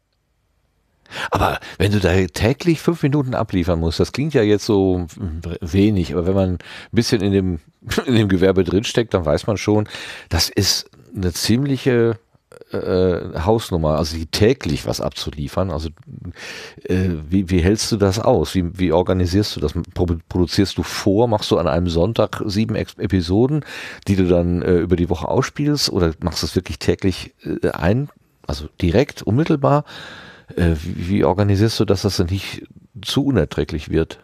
Aber wenn du da täglich fünf Minuten abliefern musst, das klingt ja jetzt so hm, wenig, aber wenn man ein bisschen in dem, in dem Gewerbe drinsteckt, dann weiß man schon, das ist eine ziemliche äh, Hausnummer, also täglich was abzuliefern. Also äh, wie, wie, hältst du das aus? Wie, wie, organisierst du das? Produzierst du vor? Machst du an einem Sonntag sieben Ex Episoden, die du dann äh, über die Woche ausspielst? Oder machst du es wirklich täglich äh, ein also direkt, unmittelbar. Äh, wie, wie, organisierst du, dass das dann nicht zu unerträglich wird?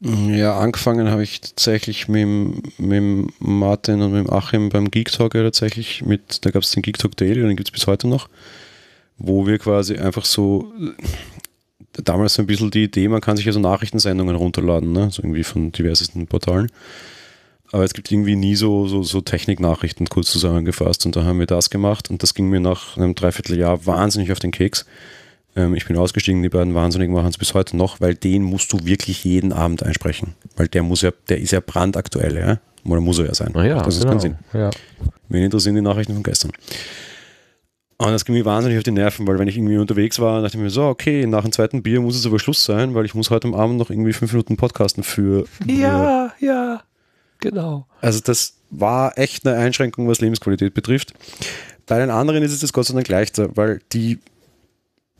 Ja, angefangen habe ich tatsächlich mit, mit Martin und mit Achim beim Geek Talk ja tatsächlich mit, da gab es den Geek Talk Daily und den gibt es bis heute noch, wo wir quasi einfach so, damals so ein bisschen die Idee, man kann sich ja so Nachrichtensendungen runterladen, ne? so irgendwie von diversesten Portalen. Aber es gibt irgendwie nie so, so, so Techniknachrichten kurz zusammengefasst. Und da haben wir das gemacht. Und das ging mir nach einem Dreivierteljahr wahnsinnig auf den Keks. Ähm, ich bin ausgestiegen, die beiden Wahnsinnigen machen es bis heute noch, weil den musst du wirklich jeden Abend einsprechen. Weil der muss ja, der ist ja brandaktuell, ja. Oder muss er ja sein. Ja, das ist genau. kein Sinn. Ja. Wen interessieren die Nachrichten von gestern? Und das ging mir wahnsinnig auf die Nerven, weil wenn ich irgendwie unterwegs war, dachte ich mir so, okay, nach dem zweiten Bier muss es aber Schluss sein, weil ich muss heute am Abend noch irgendwie fünf Minuten podcasten für. Ja, äh, ja. Genau. Also das war echt eine Einschränkung, was Lebensqualität betrifft. Bei den anderen ist es das Gott sei Dank leichter, weil die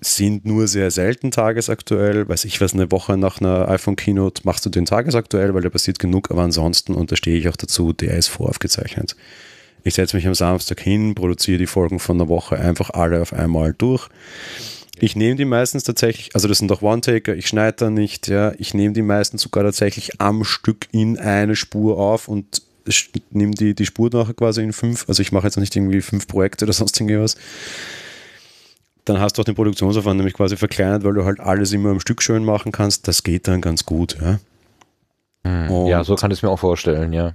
sind nur sehr selten tagesaktuell. Weiß ich was, eine Woche nach einer iPhone-Keynote machst du den tagesaktuell, weil da passiert genug, aber ansonsten, und da stehe ich auch dazu, der ist voraufgezeichnet. Ich setze mich am Samstag hin, produziere die Folgen von der Woche einfach alle auf einmal durch. Ich nehme die meistens tatsächlich, also das sind doch One-Taker, ich schneide da nicht, ja. Ich nehme die meistens sogar tatsächlich am Stück in eine Spur auf und nehme die, die Spur nachher quasi in fünf. Also ich mache jetzt nicht irgendwie fünf Projekte oder sonst irgendwas. Dann hast du auch den Produktionsaufwand nämlich quasi verkleinert, weil du halt alles immer am Stück schön machen kannst. Das geht dann ganz gut, ja. Hm, ja, so kann ich es mir auch vorstellen, ja.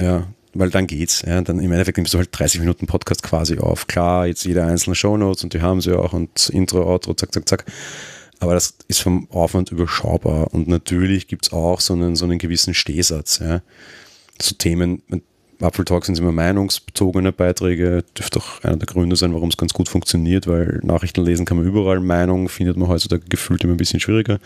Ja, weil dann geht's. Ja. Dann im Endeffekt nimmst du halt 30 Minuten Podcast quasi auf. Klar, jetzt jede einzelne Shownotes und die haben sie auch und Intro, Outro, zack, zack, zack. Aber das ist vom Aufwand überschaubar. Und natürlich gibt es auch so einen, so einen gewissen Stehsatz. Ja. So Themen, Apple Talk sind immer meinungsbezogene Beiträge, dürfte auch einer der Gründe sein, warum es ganz gut funktioniert, weil Nachrichten lesen kann man überall. Meinung findet man heutzutage gefühlt immer ein bisschen schwieriger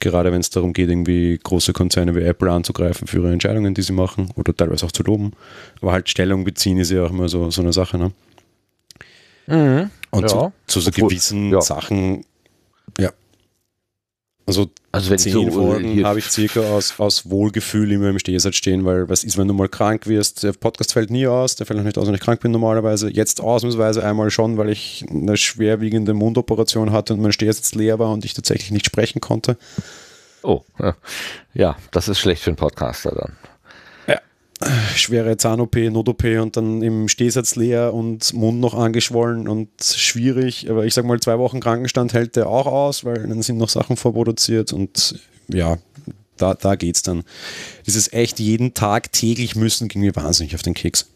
gerade wenn es darum geht, irgendwie große Konzerne wie Apple anzugreifen für ihre Entscheidungen, die sie machen oder teilweise auch zu loben. Aber halt Stellung beziehen ist ja auch immer so, so eine Sache. Ne? Mhm, und ja. zu, zu so gewissen ja. Sachen also, also wenn zehn so, Worten habe ich circa aus, aus Wohlgefühl immer im Stehsatz stehen, weil was ist, wenn du mal krank wirst? Der Podcast fällt nie aus, der fällt noch nicht aus, wenn ich krank bin normalerweise. Jetzt ausnahmsweise einmal schon, weil ich eine schwerwiegende Mundoperation hatte und mein Stehsatz leer war und ich tatsächlich nicht sprechen konnte. Oh, ja, das ist schlecht für einen Podcaster dann schwere Zahn-OP, Not-OP und dann im Stehsatz leer und Mund noch angeschwollen und schwierig. Aber ich sag mal, zwei Wochen Krankenstand hält der auch aus, weil dann sind noch Sachen vorproduziert und ja, da, da geht's dann. Dieses echt jeden Tag täglich müssen ging mir wahnsinnig auf den Keks.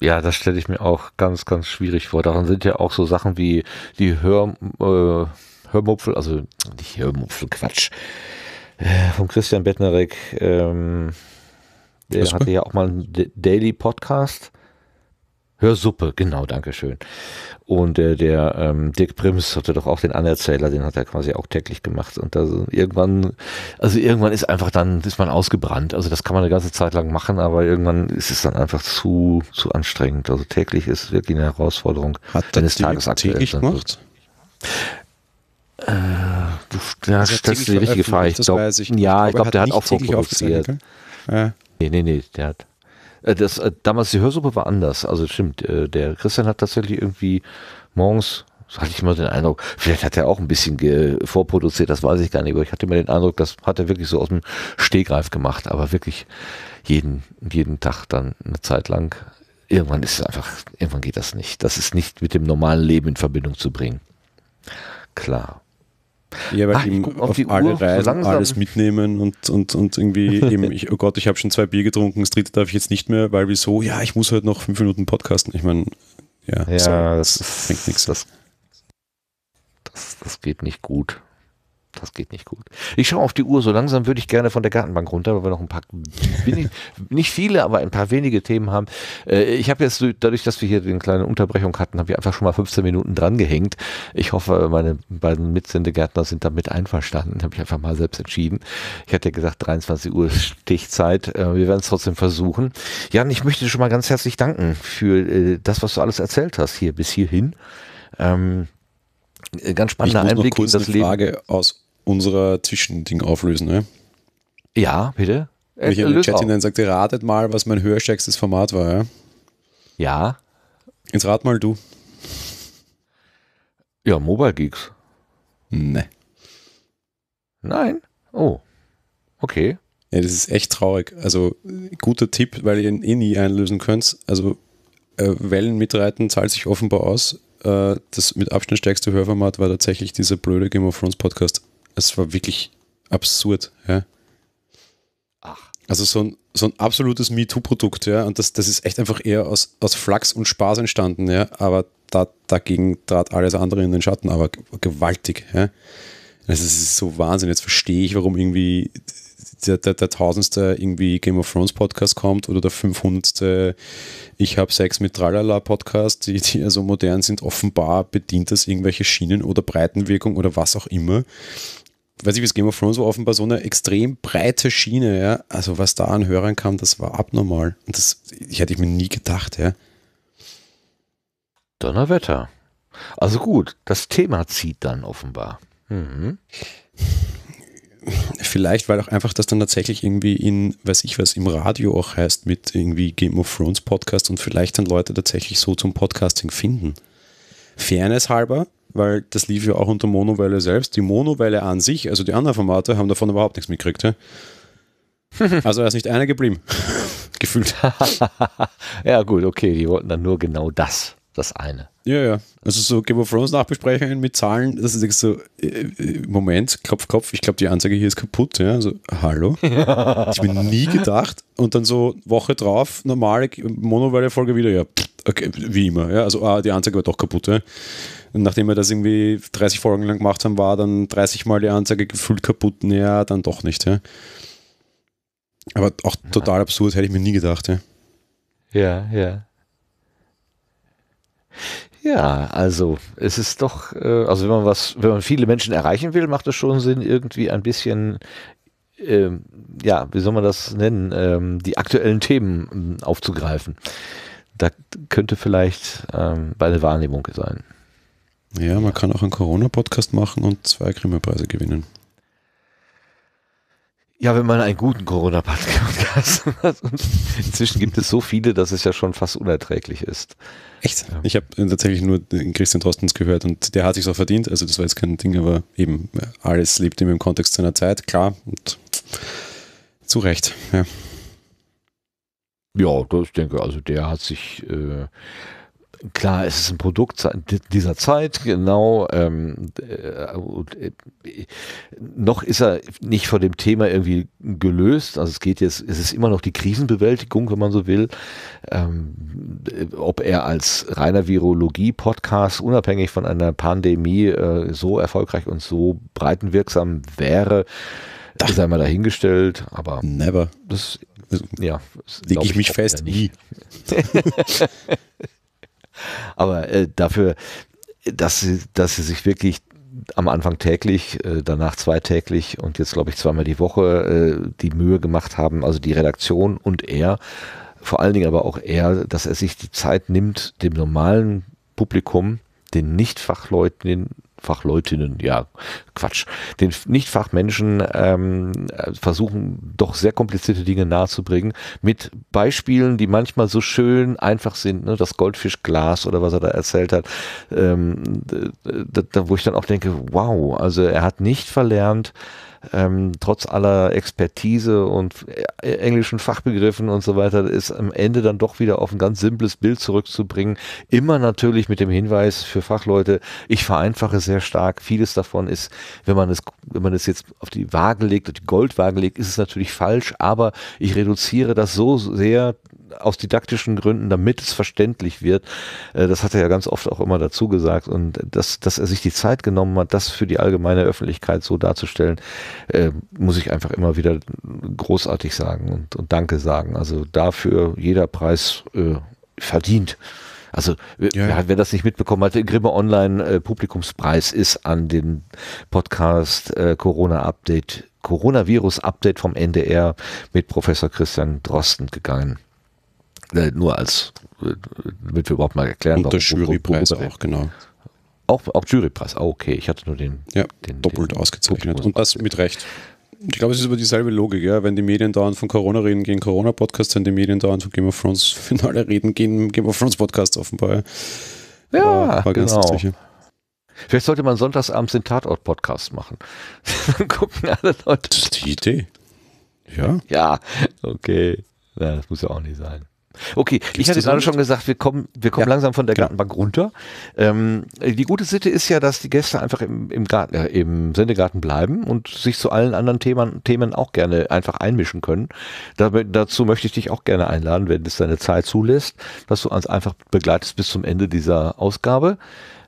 Ja, das stelle ich mir auch ganz, ganz schwierig vor. Daran sind ja auch so Sachen wie die Hör, äh, Hörmupfel, also nicht Hörmupfel, Quatsch, äh, von Christian Bettnerek, ähm, der Fußball? hatte ja auch mal einen Daily Podcast. Hörsuppe, genau, danke schön. Und äh, der ähm, Dirk Prims hatte doch auch den Anerzähler, den hat er quasi auch täglich gemacht. Und da irgendwann, also irgendwann ist einfach dann, ist man ausgebrannt. Also das kann man eine ganze Zeit lang machen, aber irgendwann ist es dann einfach zu, zu anstrengend. Also täglich ist wirklich eine Herausforderung, hat wenn es tagesaktuell täglich ist. Gemacht? Äh, du ja, stellst du die richtige Frage. Ich glaub, ich. ja, ich glaube, der hat auch vorproduziert. Ja. Nee, nee, nee, der hat. Äh, das, äh, damals die Hörsuppe war anders. Also stimmt, äh, der Christian hat tatsächlich irgendwie morgens, so hatte ich immer den Eindruck, vielleicht hat er auch ein bisschen vorproduziert, das weiß ich gar nicht, aber ich hatte immer den Eindruck, das hat er wirklich so aus dem Stehgreif gemacht, aber wirklich jeden, jeden Tag dann eine Zeit lang. Irgendwann ist es einfach, irgendwann geht das nicht. Das ist nicht mit dem normalen Leben in Verbindung zu bringen. Klar. Ja, weil Ach, eben auf, auf alle Uhr, Reisen so alles mitnehmen und, und, und irgendwie eben, ich, oh Gott, ich habe schon zwei Bier getrunken, das dritte darf ich jetzt nicht mehr, weil wieso? Ja, ich muss heute halt noch fünf Minuten podcasten. Ich meine, ja, ja so, das, das bringt nichts. Das, das, das geht nicht gut das geht nicht gut. Ich schaue auf die Uhr, so langsam würde ich gerne von der Gartenbank runter, weil wir noch ein paar, wenig, nicht viele, aber ein paar wenige Themen haben. Äh, ich habe jetzt, dadurch, dass wir hier eine kleine Unterbrechung hatten, habe ich einfach schon mal 15 Minuten dran gehängt. Ich hoffe, meine beiden Mitsendegärtner sind damit einverstanden. Habe ich einfach mal selbst entschieden. Ich hatte ja gesagt, 23 Uhr ist Stichzeit. Äh, wir werden es trotzdem versuchen. Jan, ich möchte dir schon mal ganz herzlich danken für äh, das, was du alles erzählt hast hier bis hierhin. Ähm, äh, ganz spannender ich muss Einblick noch kurz in das eine Leben. Frage aus unserer Zwischending auflösen, ne? Ja, bitte. Wenn ich äh, im Chat hinein sagte, ratet mal, was mein höherstärkstes Format war, ja? Ja. Jetzt rat mal du. Ja, Mobile Geeks. Ne. Nein. Oh. Okay. Ja, das ist echt traurig. Also, guter Tipp, weil ihr ihn eh nie einlösen könnt. Also, äh, Wellen mitreiten zahlt sich offenbar aus äh, das mit Abstand stärkste Hörformat war tatsächlich dieser blöde Game of Thrones Podcast. Es war wirklich absurd, ja. Ach. Also so ein, so ein absolutes MeToo-Produkt, ja. Und das, das ist echt einfach eher aus, aus Flachs und Spaß entstanden, ja. Aber da, dagegen trat alles andere in den Schatten, aber gewaltig, ja. Also es ist so Wahnsinn. Jetzt verstehe ich, warum irgendwie der, der, der tausendste irgendwie Game of Thrones Podcast kommt oder der 500. Ich habe Sex mit Tralala Podcast, die, die also modern sind, offenbar bedient das irgendwelche Schienen oder Breitenwirkung oder was auch immer. Weiß ich, wie es Game of Thrones war, offenbar so eine extrem breite Schiene, ja. Also, was da an Hörern kam, das war abnormal. Und das ich hätte ich mir nie gedacht, ja. Donnerwetter. Also gut, das Thema zieht dann offenbar. Mhm vielleicht, weil auch einfach das dann tatsächlich irgendwie in, weiß ich was, im Radio auch heißt mit irgendwie Game of Thrones Podcast und vielleicht dann Leute tatsächlich so zum Podcasting finden. Fairness halber, weil das lief ja auch unter Monowelle selbst. Die Monowelle an sich, also die anderen Formate, haben davon überhaupt nichts mitgekriegt. Also er ist nicht einer geblieben. Gefühlt. ja, gut, okay, die wollten dann nur genau das das eine. Ja, ja. Also so Game of Thrones Nachbesprechungen mit Zahlen, das ist so, äh, äh, Moment, Kopf, Kopf, ich glaube, die Anzeige hier ist kaputt. Ja? Also, hallo? ich bin nie gedacht. Und dann so Woche drauf, normale Monowelle-Folge wieder, ja, okay, wie immer. Ja? Also, ah, die Anzeige war doch kaputt. Ja? Und nachdem wir das irgendwie 30 Folgen lang gemacht haben, war dann 30 Mal die Anzeige gefühlt kaputt. Ja, dann doch nicht. Ja? Aber auch total absurd, hätte ich mir nie gedacht. Ja, ja. ja. Ja, also es ist doch, äh, also wenn man was, wenn man viele Menschen erreichen will, macht es schon Sinn, irgendwie ein bisschen, ähm, ja, wie soll man das nennen, ähm, die aktuellen Themen ähm, aufzugreifen. Da könnte vielleicht ähm, eine Wahrnehmung sein. Ja, man kann auch einen Corona-Podcast machen und zwei Grimme-Preise gewinnen. Ja, wenn man einen guten Corona-Podcast hat. Inzwischen gibt es so viele, dass es ja schon fast unerträglich ist. Echt? Ja. Ich habe äh, tatsächlich nur den Christian Trostens gehört und der hat sich auch verdient. Also das war jetzt kein Ding, aber eben alles lebt ihm im Kontext seiner Zeit, klar. Und zu Recht, ja. Ja, das denke ich. Also der hat sich äh, Klar, es ist ein Produkt dieser Zeit, genau. Ähm, äh, äh, noch ist er nicht vor dem Thema irgendwie gelöst. Also es geht jetzt, es ist immer noch die Krisenbewältigung, wenn man so will. Ähm, äh, ob er als reiner Virologie-Podcast unabhängig von einer Pandemie äh, so erfolgreich und so breitenwirksam wäre, das sei mal dahingestellt, aber. Never. Das, ja. Leg ich, ich mich fest, nie. Aber äh, dafür, dass sie, dass sie sich wirklich am Anfang täglich, äh, danach zweitäglich und jetzt glaube ich zweimal die Woche äh, die Mühe gemacht haben, also die Redaktion und er, vor allen Dingen aber auch er, dass er sich die Zeit nimmt, dem normalen Publikum, den Nichtfachleuten Fachleutinnen, ja, Quatsch, den nicht Fachmenschen ähm, versuchen doch sehr komplizierte Dinge nahezubringen mit Beispielen, die manchmal so schön einfach sind, ne? das Goldfischglas oder was er da erzählt hat, ähm, da, da, wo ich dann auch denke, wow, also er hat nicht verlernt, ähm, trotz aller Expertise und äh, englischen Fachbegriffen und so weiter, ist am Ende dann doch wieder auf ein ganz simples Bild zurückzubringen. Immer natürlich mit dem Hinweis für Fachleute, ich vereinfache sehr stark. Vieles davon ist, wenn man es, wenn man es jetzt auf die Waage legt, auf die Goldwaage legt, ist es natürlich falsch, aber ich reduziere das so sehr, aus didaktischen Gründen, damit es verständlich wird. Äh, das hat er ja ganz oft auch immer dazu gesagt. Und dass, dass er sich die Zeit genommen hat, das für die allgemeine Öffentlichkeit so darzustellen, äh, muss ich einfach immer wieder großartig sagen und, und Danke sagen. Also dafür jeder Preis äh, verdient. Also ja, ja. wer das nicht mitbekommen hat, Grimme Online äh, Publikumspreis ist an den Podcast äh, Corona Update, Coronavirus Update vom NDR mit Professor Christian Drosten gegangen. Äh, nur als, damit wir überhaupt mal erklären, Und der Jurypreis auch, genau. Auch, auch Jurypreis, ah, okay, ich hatte nur den. Ja, den, doppelt den ausgezeichnet. Und das mit Recht. Ich glaube, es ist über dieselbe Logik, ja. Wenn die Medien dauernd von Corona reden, gehen Corona-Podcasts, wenn die Medien dauernd von Game of Thrones Finale reden, gehen Game of Thrones Podcasts offenbar. Ja, war, war genau. Vielleicht sollte man sonntagsabends den Tatort-Podcast machen. Dann gucken alle Leute. Das ist die Idee. Ja. Ja, okay. Ja, das muss ja auch nicht sein. Okay, Gibt's ich hatte gerade schon gesagt, wir kommen, wir kommen ja, langsam von der genau. Gartenbank runter. Ähm, die gute Sitte ist ja, dass die Gäste einfach im, im, Garten, äh, im Sendegarten bleiben und sich zu allen anderen Themen, Themen auch gerne einfach einmischen können. Da, dazu möchte ich dich auch gerne einladen, wenn es deine Zeit zulässt, dass du uns einfach begleitest bis zum Ende dieser Ausgabe.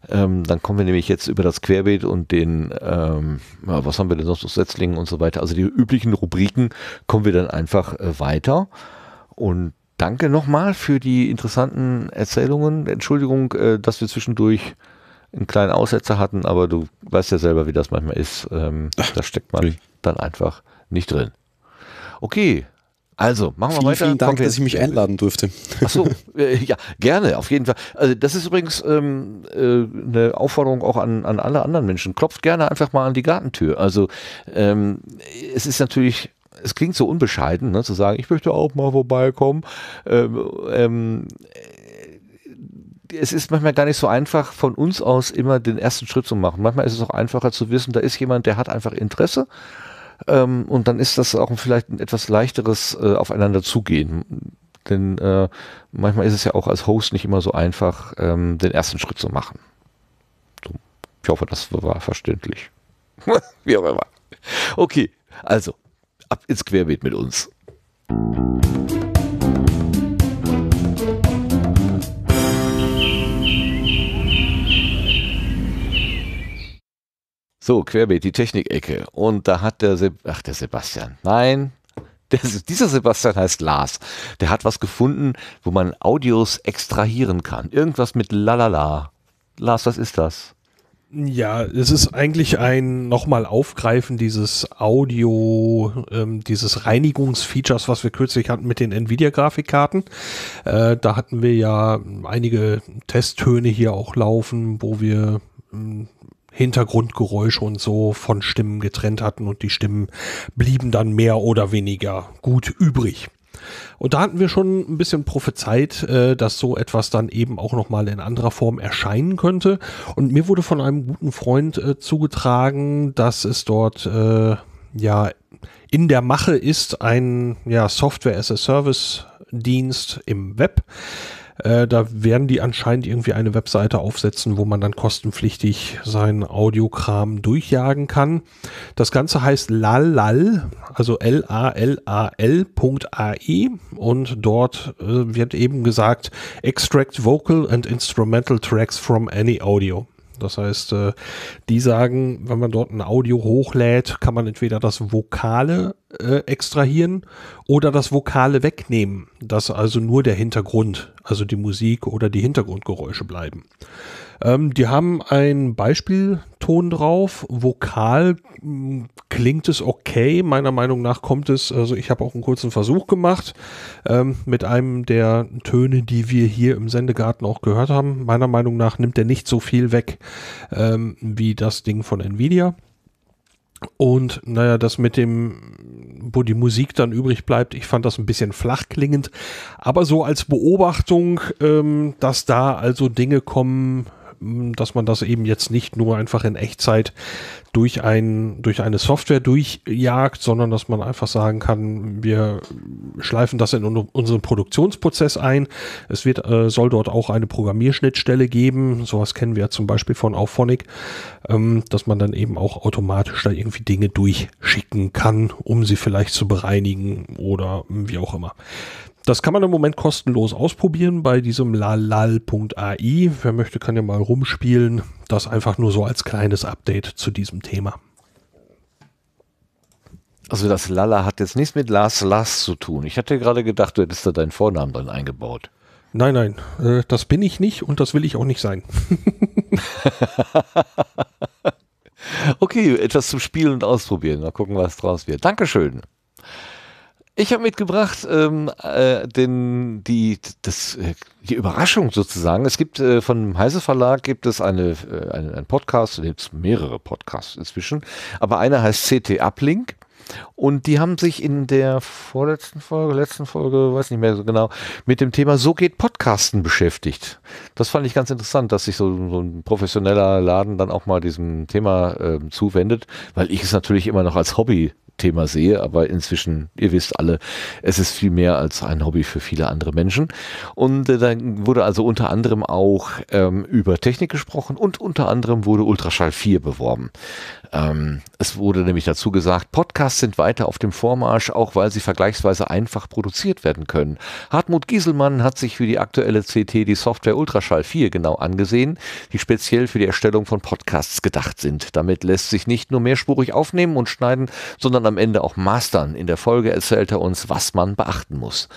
Ähm, dann kommen wir nämlich jetzt über das Querbeet und den, ähm, ja, was haben wir denn sonst, noch, Setzlingen und so weiter, also die üblichen Rubriken, kommen wir dann einfach äh, weiter. Und Danke nochmal für die interessanten Erzählungen. Entschuldigung, äh, dass wir zwischendurch einen kleinen Aussetzer hatten, aber du weißt ja selber, wie das manchmal ist. Ähm, da steckt man dann einfach nicht drin. Okay, also, machen wir vielen, weiter. Vielen Dank, dass ich mich einladen durfte. Achso, äh, ja, gerne, auf jeden Fall. Also das ist übrigens ähm, äh, eine Aufforderung auch an, an alle anderen Menschen. Klopft gerne einfach mal an die Gartentür. Also, ähm, es ist natürlich es klingt so unbescheiden, ne, zu sagen, ich möchte auch mal vorbeikommen. Ähm, ähm, es ist manchmal gar nicht so einfach, von uns aus immer den ersten Schritt zu machen. Manchmal ist es auch einfacher zu wissen, da ist jemand, der hat einfach Interesse. Ähm, und dann ist das auch vielleicht ein etwas leichteres äh, Aufeinander zugehen. Denn äh, manchmal ist es ja auch als Host nicht immer so einfach, ähm, den ersten Schritt zu machen. ich hoffe, das war verständlich. Wie auch immer. Okay, also ab ins Querbeet mit uns. So, Querbeet, die Technikecke. Und da hat der, Seb Ach, der Sebastian. Nein, der, dieser Sebastian heißt Lars. Der hat was gefunden, wo man Audios extrahieren kann. Irgendwas mit Lalala. Lars, was ist das? Ja, es ist eigentlich ein nochmal Aufgreifen dieses Audio, ähm, dieses Reinigungsfeatures, was wir kürzlich hatten mit den Nvidia-Grafikkarten. Äh, da hatten wir ja einige Testtöne hier auch laufen, wo wir ähm, Hintergrundgeräusche und so von Stimmen getrennt hatten und die Stimmen blieben dann mehr oder weniger gut übrig. Und da hatten wir schon ein bisschen prophezeit, äh, dass so etwas dann eben auch nochmal in anderer Form erscheinen könnte. Und mir wurde von einem guten Freund äh, zugetragen, dass es dort äh, ja in der Mache ist, ein ja, Software as a Service Dienst im Web, äh, da werden die anscheinend irgendwie eine Webseite aufsetzen, wo man dann kostenpflichtig seinen Audiokram durchjagen kann. Das Ganze heißt lalal, also l-a-l-a-l.ae und dort äh, wird eben gesagt, extract vocal and instrumental tracks from any audio. Das heißt, äh, die sagen, wenn man dort ein Audio hochlädt, kann man entweder das Vokale äh, extrahieren oder das Vokale wegnehmen, dass also nur der Hintergrund, also die Musik oder die Hintergrundgeräusche bleiben. Ähm, die haben einen Beispielton drauf. Vokal hm, klingt es okay. Meiner Meinung nach kommt es, also ich habe auch einen kurzen Versuch gemacht ähm, mit einem der Töne, die wir hier im Sendegarten auch gehört haben. Meiner Meinung nach nimmt er nicht so viel weg ähm, wie das Ding von Nvidia. Und naja, das mit dem, wo die Musik dann übrig bleibt, ich fand das ein bisschen flach klingend. Aber so als Beobachtung, ähm, dass da also Dinge kommen, dass man das eben jetzt nicht nur einfach in Echtzeit durch, ein, durch eine Software durchjagt, sondern dass man einfach sagen kann, wir schleifen das in unseren Produktionsprozess ein. Es wird, äh, soll dort auch eine Programmierschnittstelle geben. Sowas kennen wir zum Beispiel von Auphonic, ähm, dass man dann eben auch automatisch da irgendwie Dinge durchschicken kann, um sie vielleicht zu bereinigen oder wie auch immer das kann man im Moment kostenlos ausprobieren bei diesem lalal.ai. Wer möchte, kann ja mal rumspielen. Das einfach nur so als kleines Update zu diesem Thema. Also das Lala hat jetzt nichts mit Lars Lars zu tun. Ich hatte gerade gedacht, du hättest da deinen Vornamen drin eingebaut. Nein, nein, äh, das bin ich nicht und das will ich auch nicht sein. okay, etwas zum Spielen und Ausprobieren. Mal gucken, was draus wird. Dankeschön. Ich habe mitgebracht ähm, äh, den, die, das, äh, die Überraschung sozusagen. Es gibt äh, von Heise Verlag gibt es eine, äh, einen, einen Podcast, da mehrere Podcasts inzwischen, aber einer heißt CT Uplink. Und die haben sich in der vorletzten Folge, letzten Folge, weiß nicht mehr so genau, mit dem Thema So geht Podcasten beschäftigt das fand ich ganz interessant, dass sich so, so ein professioneller Laden dann auch mal diesem Thema äh, zuwendet, weil ich es natürlich immer noch als Hobby Thema sehe, aber inzwischen, ihr wisst alle, es ist viel mehr als ein Hobby für viele andere Menschen. Und äh, dann wurde also unter anderem auch ähm, über Technik gesprochen und unter anderem wurde Ultraschall 4 beworben. Ähm, es wurde nämlich dazu gesagt, Podcasts sind weiter auf dem Vormarsch, auch weil sie vergleichsweise einfach produziert werden können. Hartmut Gieselmann hat sich für die aktuelle CT die Software Ultraschall Ultraschall 4 genau angesehen, die speziell für die Erstellung von Podcasts gedacht sind. Damit lässt sich nicht nur mehrspurig aufnehmen und schneiden, sondern am Ende auch mastern. In der Folge erzählt er uns, was man beachten muss.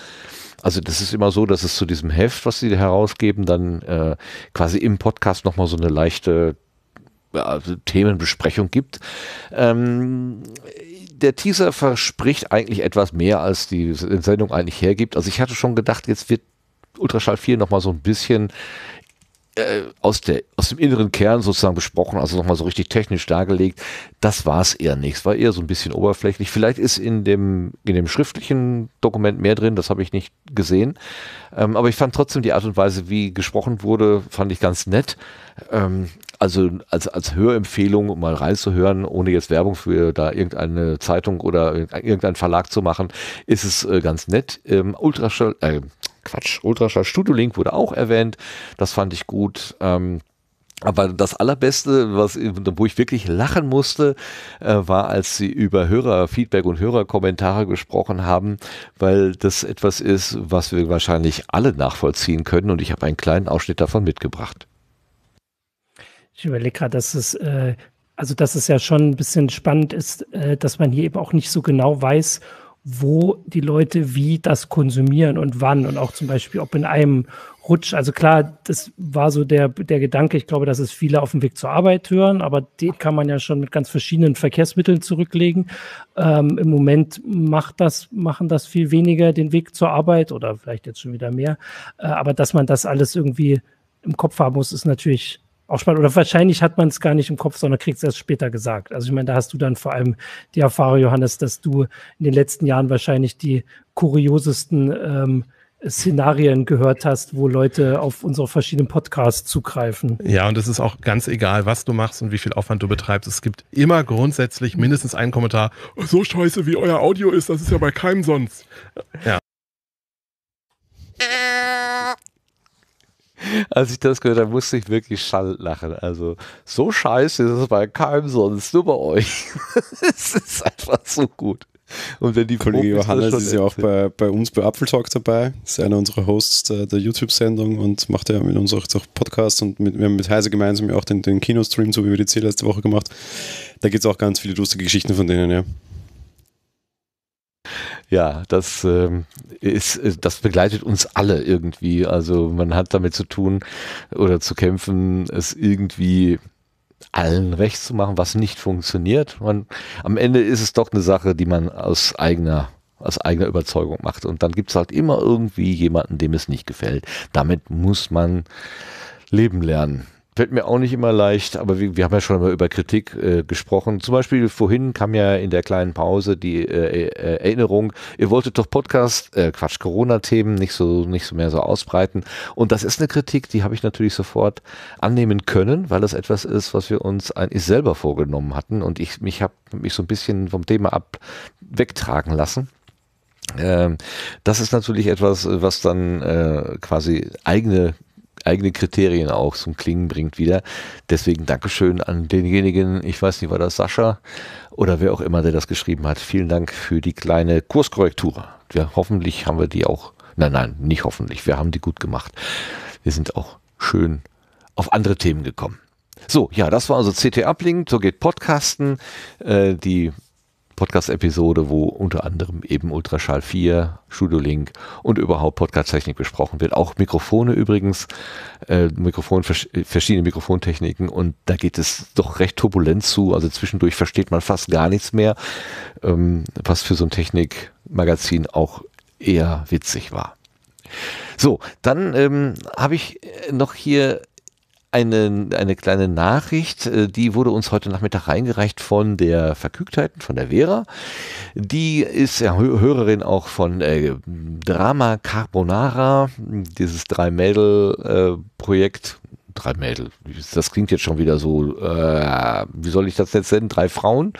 Also das ist immer so, dass es zu diesem Heft, was sie herausgeben, dann äh, quasi im Podcast nochmal so eine leichte äh, Themenbesprechung gibt. Ähm, der Teaser verspricht eigentlich etwas mehr, als die Sendung eigentlich hergibt. Also ich hatte schon gedacht, jetzt wird Ultraschall 4 nochmal so ein bisschen äh, aus, der, aus dem inneren Kern sozusagen besprochen, also nochmal so richtig technisch dargelegt. Das war es eher nicht. Es war eher so ein bisschen oberflächlich. Vielleicht ist in dem, in dem schriftlichen Dokument mehr drin, das habe ich nicht gesehen. Ähm, aber ich fand trotzdem die Art und Weise, wie gesprochen wurde, fand ich ganz nett. Ähm, also als, als Hörempfehlung, um mal reinzuhören, ohne jetzt Werbung für da irgendeine Zeitung oder irgendeinen Verlag zu machen, ist es äh, ganz nett. Ähm, Ultraschall, äh, Quatsch, Ultraschall Studio Link wurde auch erwähnt. Das fand ich gut. Ähm, aber das Allerbeste, was, wo ich wirklich lachen musste, äh, war, als sie über Hörerfeedback und Hörerkommentare gesprochen haben, weil das etwas ist, was wir wahrscheinlich alle nachvollziehen können. Und ich habe einen kleinen Ausschnitt davon mitgebracht. Ich überlege gerade, dass es, äh, also dass es ja schon ein bisschen spannend ist, äh, dass man hier eben auch nicht so genau weiß, wo die Leute wie das konsumieren und wann und auch zum Beispiel, ob in einem Rutsch. Also klar, das war so der, der Gedanke, ich glaube, dass es viele auf dem Weg zur Arbeit hören, aber den kann man ja schon mit ganz verschiedenen Verkehrsmitteln zurücklegen. Ähm, Im Moment macht das, machen das viel weniger den Weg zur Arbeit oder vielleicht jetzt schon wieder mehr. Äh, aber dass man das alles irgendwie im Kopf haben muss, ist natürlich auch spannend. Oder wahrscheinlich hat man es gar nicht im Kopf, sondern kriegt es erst später gesagt. Also ich meine, da hast du dann vor allem die Erfahrung, Johannes, dass du in den letzten Jahren wahrscheinlich die kuriosesten ähm, Szenarien gehört hast, wo Leute auf unsere verschiedenen Podcasts zugreifen. Ja, und es ist auch ganz egal, was du machst und wie viel Aufwand du betreibst. Es gibt immer grundsätzlich mindestens einen Kommentar. Oh, so scheiße, wie euer Audio ist, das ist ja bei keinem sonst. Ja. als ich das gehört habe, musste ich wirklich schallend lachen. Also, so scheiße ist es bei keinem sonst, nur bei euch. es ist einfach so gut. Und wenn die Kollege Johannes ist ja auch bei, bei uns bei Apfeltalk dabei, ist einer unserer Hosts der, äh, der YouTube-Sendung und macht ja mit uns auch, auch Podcasts und mit, wir haben mit Heise gemeinsam ja auch den, den Kinostream, so wie wir die C letzte Woche gemacht. Da gibt es auch ganz viele lustige Geschichten von denen, ja ja, das ähm, äh, ist, das begleitet uns alle irgendwie. Also man hat damit zu tun oder zu kämpfen, es irgendwie allen recht zu machen, was nicht funktioniert. Man, am Ende ist es doch eine Sache, die man aus eigener aus eigener Überzeugung macht. Und dann gibt es halt immer irgendwie jemanden, dem es nicht gefällt. Damit muss man leben lernen. Fällt mir auch nicht immer leicht, aber wir, wir haben ja schon mal über Kritik äh, gesprochen. Zum Beispiel vorhin kam ja in der kleinen Pause die äh, äh, Erinnerung, ihr wolltet doch Podcast, äh, Quatsch, Corona-Themen nicht so, nicht so mehr so ausbreiten. Und das ist eine Kritik, die habe ich natürlich sofort annehmen können, weil das etwas ist, was wir uns eigentlich selber vorgenommen hatten. Und ich mich habe mich so ein bisschen vom Thema ab wegtragen lassen. Ähm, das ist natürlich etwas, was dann äh, quasi eigene eigene Kriterien auch zum Klingen bringt wieder. Deswegen Dankeschön an denjenigen, ich weiß nicht, war das Sascha oder wer auch immer, der das geschrieben hat. Vielen Dank für die kleine Kurskorrektur. Ja, hoffentlich haben wir die auch, nein, nein, nicht hoffentlich, wir haben die gut gemacht. Wir sind auch schön auf andere Themen gekommen. So, ja, das war also CT Uplink, so geht Podcasten. Äh, die Podcast-Episode, wo unter anderem eben Ultraschall 4, Studio Link und überhaupt Podcast-Technik besprochen wird. Auch Mikrofone übrigens, äh, Mikrofon, vers verschiedene Mikrofontechniken und da geht es doch recht turbulent zu. Also zwischendurch versteht man fast gar nichts mehr, ähm, was für so ein Technikmagazin auch eher witzig war. So, dann ähm, habe ich äh, noch hier eine, eine kleine Nachricht, äh, die wurde uns heute Nachmittag reingereicht von der Verkügtheiten, von der Vera. Die ist ja Hörerin auch von äh, Drama Carbonara, dieses Drei-Mädel-Projekt. Äh, drei Mädel, das klingt jetzt schon wieder so, äh, wie soll ich das jetzt nennen? Drei Frauen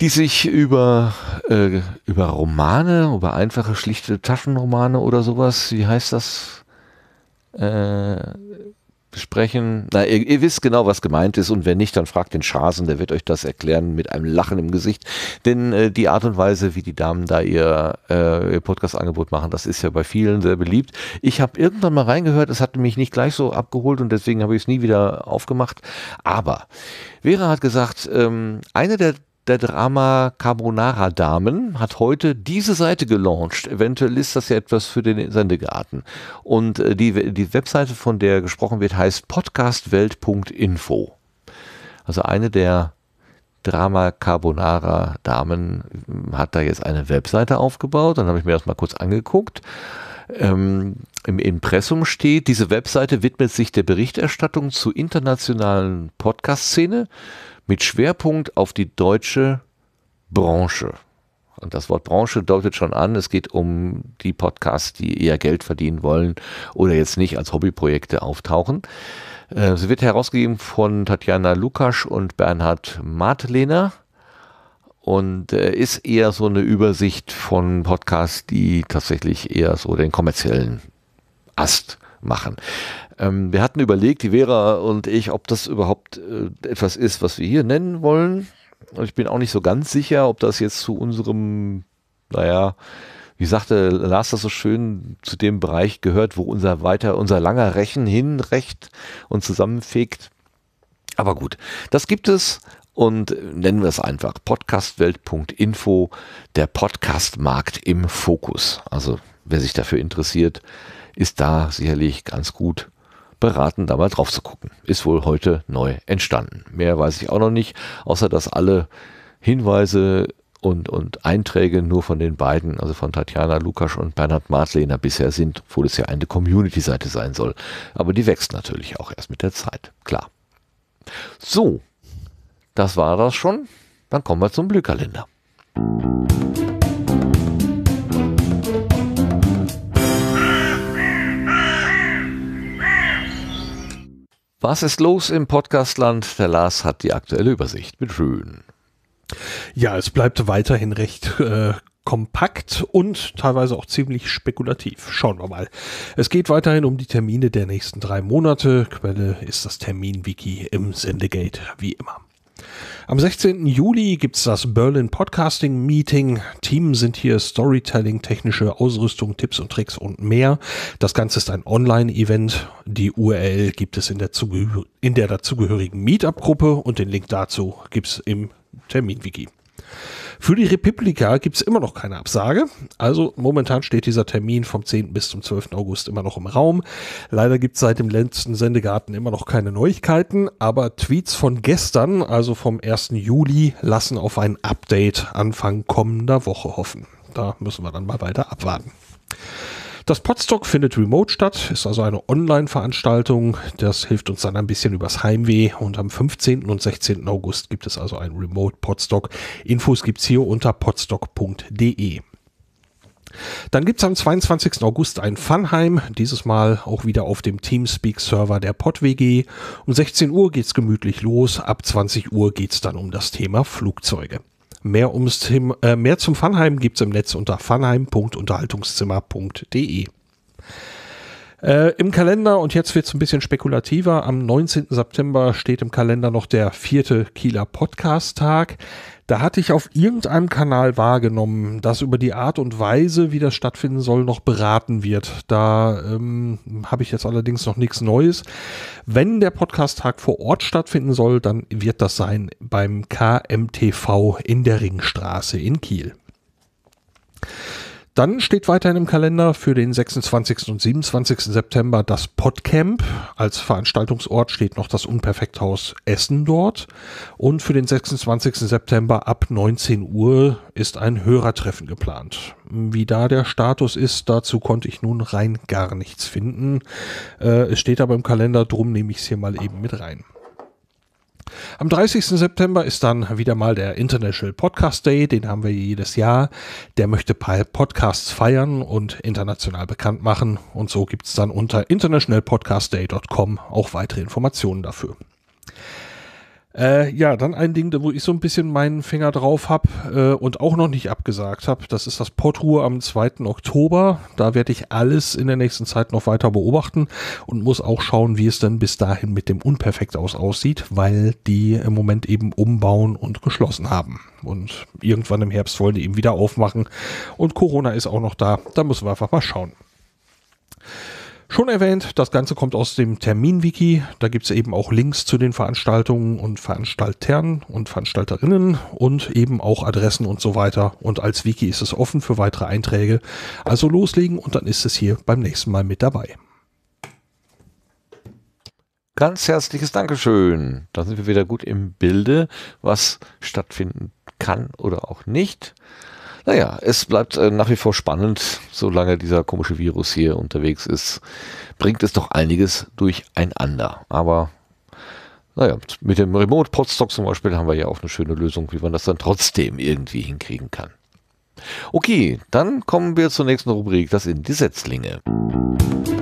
die sich über, äh, über Romane, über einfache, schlichte Taschenromane oder sowas, wie heißt das? Äh, besprechen. Na, ihr, ihr, wisst genau, was gemeint ist und wenn nicht, dann fragt den Schasen, der wird euch das erklären mit einem Lachen im Gesicht. Denn äh, die Art und Weise, wie die Damen da ihr, äh, ihr Podcast-Angebot machen, das ist ja bei vielen sehr beliebt. Ich habe irgendwann mal reingehört, es hat mich nicht gleich so abgeholt und deswegen habe ich es nie wieder aufgemacht. Aber Vera hat gesagt, ähm, eine der der Drama Carbonara Damen hat heute diese Seite gelauncht. Eventuell ist das ja etwas für den Sendegarten. Und äh, die, die Webseite, von der gesprochen wird, heißt podcastwelt.info. Also eine der Drama Carbonara Damen hm, hat da jetzt eine Webseite aufgebaut. Dann habe ich mir das mal kurz angeguckt. Ähm, Im Impressum steht, diese Webseite widmet sich der Berichterstattung zur internationalen Podcast-Szene mit Schwerpunkt auf die deutsche Branche. Und das Wort Branche deutet schon an, es geht um die Podcasts, die eher Geld verdienen wollen oder jetzt nicht als Hobbyprojekte auftauchen. Äh, sie wird herausgegeben von Tatjana Lukasch und Bernhard Martlener und äh, ist eher so eine Übersicht von Podcasts, die tatsächlich eher so den kommerziellen Ast machen. Ähm, wir hatten überlegt, die Vera und ich, ob das überhaupt äh, etwas ist, was wir hier nennen wollen. Und also ich bin auch nicht so ganz sicher, ob das jetzt zu unserem, naja, wie sagte Lars das so schön, zu dem Bereich gehört, wo unser weiter, unser langer Rechen hinrecht und zusammenfegt. Aber gut, das gibt es und nennen wir es einfach podcastwelt.info, der Podcastmarkt im Fokus. Also wer sich dafür interessiert, ist da sicherlich ganz gut beraten, da mal drauf zu gucken. Ist wohl heute neu entstanden. Mehr weiß ich auch noch nicht, außer dass alle Hinweise und, und Einträge nur von den beiden, also von Tatjana Lukas und Bernhard Martlehner bisher sind, obwohl es ja eine Community-Seite sein soll. Aber die wächst natürlich auch erst mit der Zeit, klar. So, das war das schon. Dann kommen wir zum Blühkalender. Was ist los im Podcastland? Der Lars hat die aktuelle Übersicht. Bitte schön. Ja, es bleibt weiterhin recht äh, kompakt und teilweise auch ziemlich spekulativ. Schauen wir mal. Es geht weiterhin um die Termine der nächsten drei Monate. Quelle ist das Terminwiki im Sendegate, wie immer. Am 16. Juli gibt es das Berlin Podcasting Meeting. Themen sind hier Storytelling, technische Ausrüstung, Tipps und Tricks und mehr. Das Ganze ist ein Online-Event. Die URL gibt es in der, in der dazugehörigen Meetup-Gruppe und den Link dazu gibt es im Termin-Wiki. Für die Republika gibt es immer noch keine Absage. Also momentan steht dieser Termin vom 10. bis zum 12. August immer noch im Raum. Leider gibt es seit dem letzten Sendegarten immer noch keine Neuigkeiten, aber Tweets von gestern, also vom 1. Juli, lassen auf ein Update Anfang kommender Woche hoffen. Da müssen wir dann mal weiter abwarten. Das Podstock findet remote statt, ist also eine Online-Veranstaltung. Das hilft uns dann ein bisschen übers Heimweh. Und am 15. und 16. August gibt es also ein Remote Podstock. Infos gibt's hier unter podstock.de. Dann gibt es am 22. August ein Funheim, dieses Mal auch wieder auf dem Teamspeak-Server der PodWG. Um 16 Uhr geht es gemütlich los, ab 20 Uhr geht es dann um das Thema Flugzeuge. Mehr, ums Thema, äh, mehr zum Funheim gibt es im Netz unter funheim.unterhaltungszimmer.de. Äh, Im Kalender, und jetzt wird es ein bisschen spekulativer, am 19. September steht im Kalender noch der vierte Kieler Podcast-Tag. Da hatte ich auf irgendeinem Kanal wahrgenommen, dass über die Art und Weise, wie das stattfinden soll, noch beraten wird. Da ähm, habe ich jetzt allerdings noch nichts Neues. Wenn der Podcast-Tag vor Ort stattfinden soll, dann wird das sein beim KMTV in der Ringstraße in Kiel. Dann steht weiterhin im Kalender für den 26. und 27. September das Podcamp. Als Veranstaltungsort steht noch das Unperfekthaus Essen dort. Und für den 26. September ab 19 Uhr ist ein Hörertreffen geplant. Wie da der Status ist, dazu konnte ich nun rein gar nichts finden. Äh, es steht aber im Kalender, drum nehme ich es hier mal eben mit rein. Am 30. September ist dann wieder mal der International Podcast Day, den haben wir jedes Jahr. Der möchte Podcasts feiern und international bekannt machen. Und so gibt es dann unter internationalpodcastday.com auch weitere Informationen dafür. Äh, ja, dann ein Ding, wo ich so ein bisschen meinen Finger drauf habe äh, und auch noch nicht abgesagt habe. Das ist das Potruhe am 2. Oktober. Da werde ich alles in der nächsten Zeit noch weiter beobachten und muss auch schauen, wie es denn bis dahin mit dem Unperfekt aus aussieht, weil die im Moment eben umbauen und geschlossen haben. Und irgendwann im Herbst wollen die eben wieder aufmachen. Und Corona ist auch noch da. Da müssen wir einfach mal schauen. Schon erwähnt, das Ganze kommt aus dem Terminwiki. Da gibt es eben auch Links zu den Veranstaltungen und Veranstaltern und Veranstalterinnen und eben auch Adressen und so weiter. Und als Wiki ist es offen für weitere Einträge. Also loslegen und dann ist es hier beim nächsten Mal mit dabei. Ganz herzliches Dankeschön. Da sind wir wieder gut im Bilde, was stattfinden kann oder auch nicht. Naja, es bleibt äh, nach wie vor spannend, solange dieser komische Virus hier unterwegs ist, bringt es doch einiges durcheinander. Aber naja, mit dem Remote Podstock zum Beispiel haben wir ja auch eine schöne Lösung, wie man das dann trotzdem irgendwie hinkriegen kann. Okay, dann kommen wir zur nächsten Rubrik, das sind die Setzlinge. Musik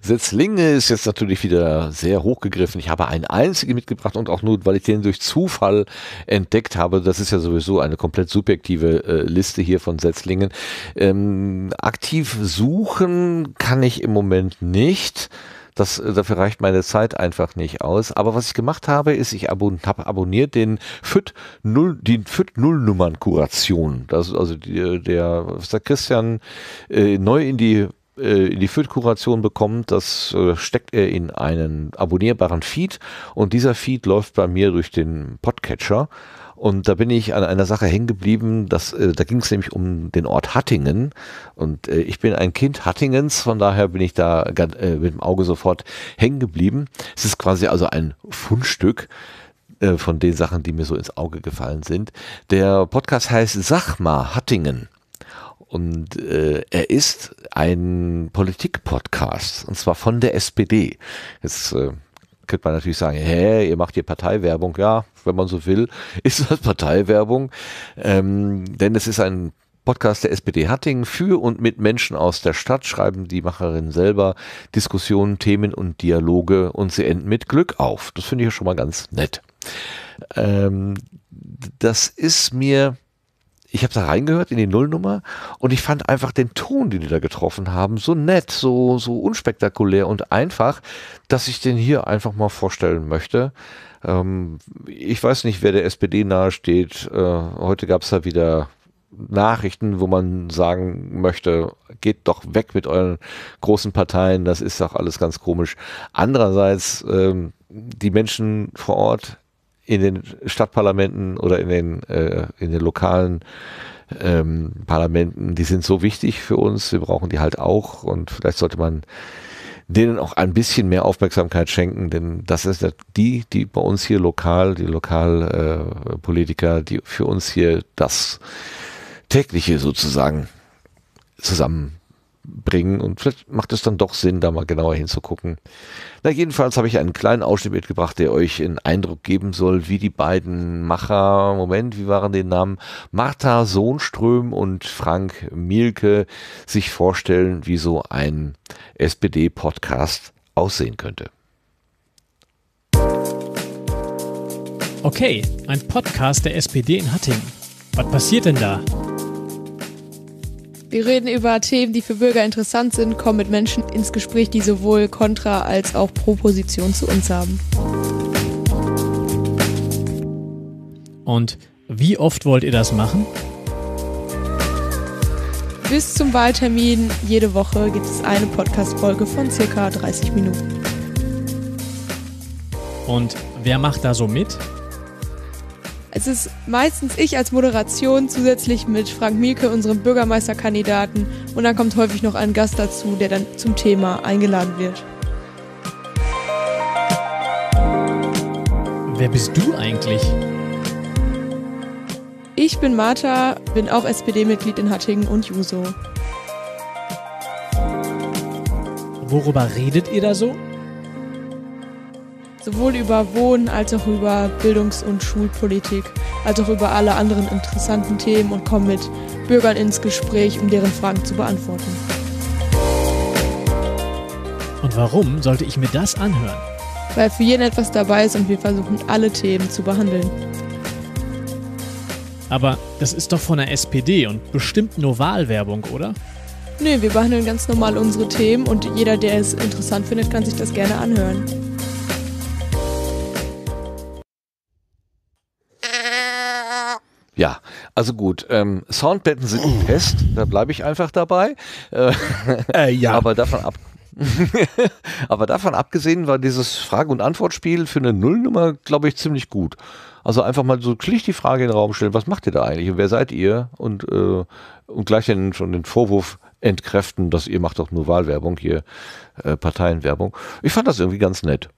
Setzlinge ist jetzt natürlich wieder sehr hochgegriffen. Ich habe einen einzigen mitgebracht und auch nur, weil ich den durch Zufall entdeckt habe. Das ist ja sowieso eine komplett subjektive äh, Liste hier von Setzlingen. Ähm, aktiv suchen kann ich im Moment nicht. Das, äh, dafür reicht meine Zeit einfach nicht aus. Aber was ich gemacht habe, ist, ich abon habe abonniert den FIT 0, die FIT 0 Nummern Kuration. Das, ist also die, äh, der, was der Christian äh, neu in die äh, in die Feed-Kuration bekommt, das äh, steckt er in einen abonnierbaren Feed und dieser Feed läuft bei mir durch den Podcatcher. Und da bin ich an einer Sache hängen geblieben, äh, da ging es nämlich um den Ort Hattingen. Und äh, ich bin ein Kind Hattingens, von daher bin ich da äh, mit dem Auge sofort hängen geblieben. Es ist quasi also ein Fundstück äh, von den Sachen, die mir so ins Auge gefallen sind. Der Podcast heißt Sachma Hattingen. Und äh, er ist ein Politik-Podcast, und zwar von der SPD. Jetzt äh, könnte man natürlich sagen, hä, ihr macht hier Parteiwerbung. Ja, wenn man so will, ist das Parteiwerbung. Ähm, denn es ist ein Podcast der SPD Hattingen für und mit Menschen aus der Stadt, schreiben die Macherinnen selber Diskussionen, Themen und Dialoge und sie enden mit Glück auf. Das finde ich ja schon mal ganz nett. Ähm, das ist mir ich habe da reingehört in die Nullnummer und ich fand einfach den Ton, den die da getroffen haben, so nett, so, so unspektakulär und einfach, dass ich den hier einfach mal vorstellen möchte. Ähm, ich weiß nicht, wer der SPD nahesteht. Äh, heute gab es da wieder Nachrichten, wo man sagen möchte, geht doch weg mit euren großen Parteien, das ist doch alles ganz komisch. Andererseits, ähm, die Menschen vor Ort in den Stadtparlamenten oder in den, äh, in den lokalen ähm, Parlamenten, die sind so wichtig für uns, wir brauchen die halt auch und vielleicht sollte man denen auch ein bisschen mehr Aufmerksamkeit schenken, denn das ist die, die bei uns hier lokal, die Lokalpolitiker, äh, die für uns hier das tägliche sozusagen zusammenbringen und vielleicht macht es dann doch Sinn, da mal genauer hinzugucken, na, jedenfalls habe ich einen kleinen Ausschnitt mitgebracht, der euch einen Eindruck geben soll, wie die beiden Macher, Moment, wie waren den Namen? Martha Sohnström und Frank Mielke sich vorstellen, wie so ein SPD-Podcast aussehen könnte. Okay, ein Podcast der SPD in Hattingen. Was passiert denn da? Wir reden über Themen, die für Bürger interessant sind, kommen mit Menschen ins Gespräch, die sowohl Kontra- als auch Proposition zu uns haben. Und wie oft wollt ihr das machen? Bis zum Wahltermin jede Woche gibt es eine Podcast-Folge von circa 30 Minuten. Und wer macht da so mit? Es ist meistens ich als Moderation, zusätzlich mit Frank Mielke, unserem Bürgermeisterkandidaten. Und dann kommt häufig noch ein Gast dazu, der dann zum Thema eingeladen wird. Wer bist du eigentlich? Ich bin Martha, bin auch SPD-Mitglied in Hattingen und Juso. Worüber redet ihr da so? sowohl über Wohnen als auch über Bildungs- und Schulpolitik, als auch über alle anderen interessanten Themen und kommen mit Bürgern ins Gespräch, um deren Fragen zu beantworten. Und warum sollte ich mir das anhören? Weil für jeden etwas dabei ist und wir versuchen, alle Themen zu behandeln. Aber das ist doch von der SPD und bestimmt nur Wahlwerbung, oder? Nö, wir behandeln ganz normal unsere Themen und jeder, der es interessant findet, kann sich das gerne anhören. Also gut, ähm, Soundbetten sind ein Test, da bleibe ich einfach dabei. Äh, äh, ja. Aber davon ab. aber davon abgesehen war dieses Frage- und Antwortspiel für eine Nullnummer, glaube ich, ziemlich gut. Also einfach mal so schlicht die Frage in den Raum stellen, was macht ihr da eigentlich und wer seid ihr? Und, äh, und gleich den, schon den Vorwurf entkräften, dass ihr macht doch nur Wahlwerbung hier, äh, Parteienwerbung. Ich fand das irgendwie ganz nett.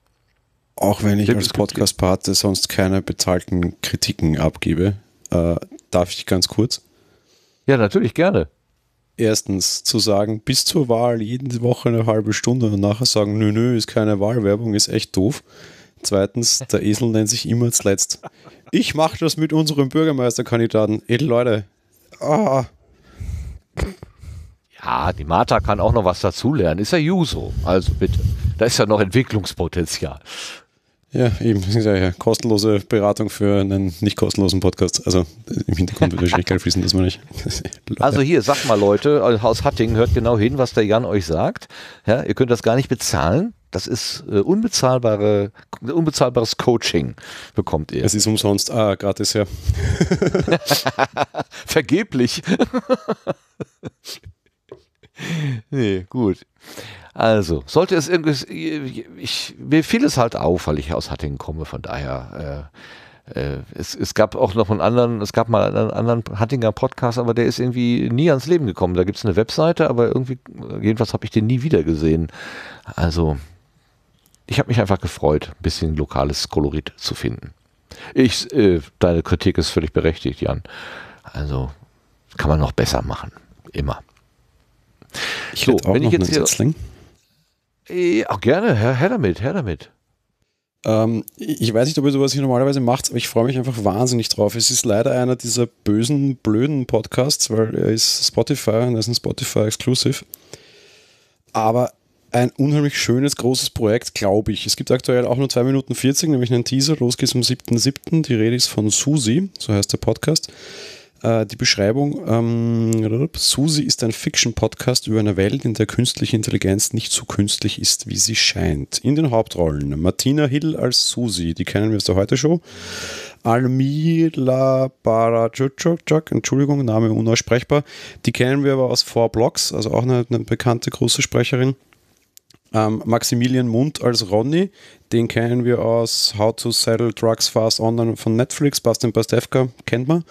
Auch wenn ich als podcast parte sonst keine bezahlten Kritiken abgebe, äh, Darf ich ganz kurz? Ja, natürlich, gerne. Erstens zu sagen, bis zur Wahl jede Woche eine halbe Stunde und nachher sagen, nö, nö, ist keine Wahlwerbung, ist echt doof. Zweitens, der Esel nennt sich immer zuletzt. Ich mache das mit unserem Bürgermeisterkandidaten. Edel Leute. Ah. Ja, die Martha kann auch noch was dazulernen. Ist ja Juso. Also bitte. Da ist ja noch Entwicklungspotenzial. Ja, eben, ja, ja, kostenlose Beratung für einen nicht kostenlosen Podcast. Also im Hintergrund wird wahrscheinlich Geld fließen, dass man nicht. also hier, sag mal Leute, also Haus Hattingen, hört genau hin, was der Jan euch sagt. Ja, ihr könnt das gar nicht bezahlen. Das ist äh, unbezahlbare, unbezahlbares Coaching bekommt ihr. Es ist umsonst. Ah, gratis, ja. Vergeblich. nee, gut. Also, sollte es irgendwie, ich, mir fiel es halt auf, weil ich aus Hattingen komme, von daher, äh, äh, es, es gab auch noch einen anderen, es gab mal einen anderen Hattinger Podcast, aber der ist irgendwie nie ans Leben gekommen. Da gibt es eine Webseite, aber irgendwie, jedenfalls habe ich den nie wieder gesehen. Also, ich habe mich einfach gefreut, ein bisschen lokales Kolorit zu finden. Ich, äh, deine Kritik ist völlig berechtigt, Jan. Also, kann man noch besser machen. Immer. Ich so, auch wenn noch ich jetzt einen hier, äh, ach, gerne, her, her damit, her damit. Ähm, ich weiß nicht, ob ihr sowas hier normalerweise macht, aber ich freue mich einfach wahnsinnig drauf. Es ist leider einer dieser bösen, blöden Podcasts, weil er ist Spotify und er ist ein Spotify-Exclusive. Aber ein unheimlich schönes, großes Projekt, glaube ich. Es gibt aktuell auch nur 2 Minuten 40, nämlich einen Teaser. Los geht's am 7.7. Die Rede ist von Susi, so heißt der Podcast. Äh, die Beschreibung, ähm, Susi ist ein Fiction-Podcast über eine Welt, in der künstliche Intelligenz nicht so künstlich ist, wie sie scheint. In den Hauptrollen Martina Hill als Susi, die kennen wir aus der Heute-Show. Almila Barajocok, Entschuldigung, Name unaussprechbar. Die kennen wir aber aus Four Blocks, also auch eine, eine bekannte große Sprecherin. Ähm, Maximilian Mund als Ronny, den kennen wir aus How to Settle Drugs Fast Online von Netflix. Bastian Pastewka kennt man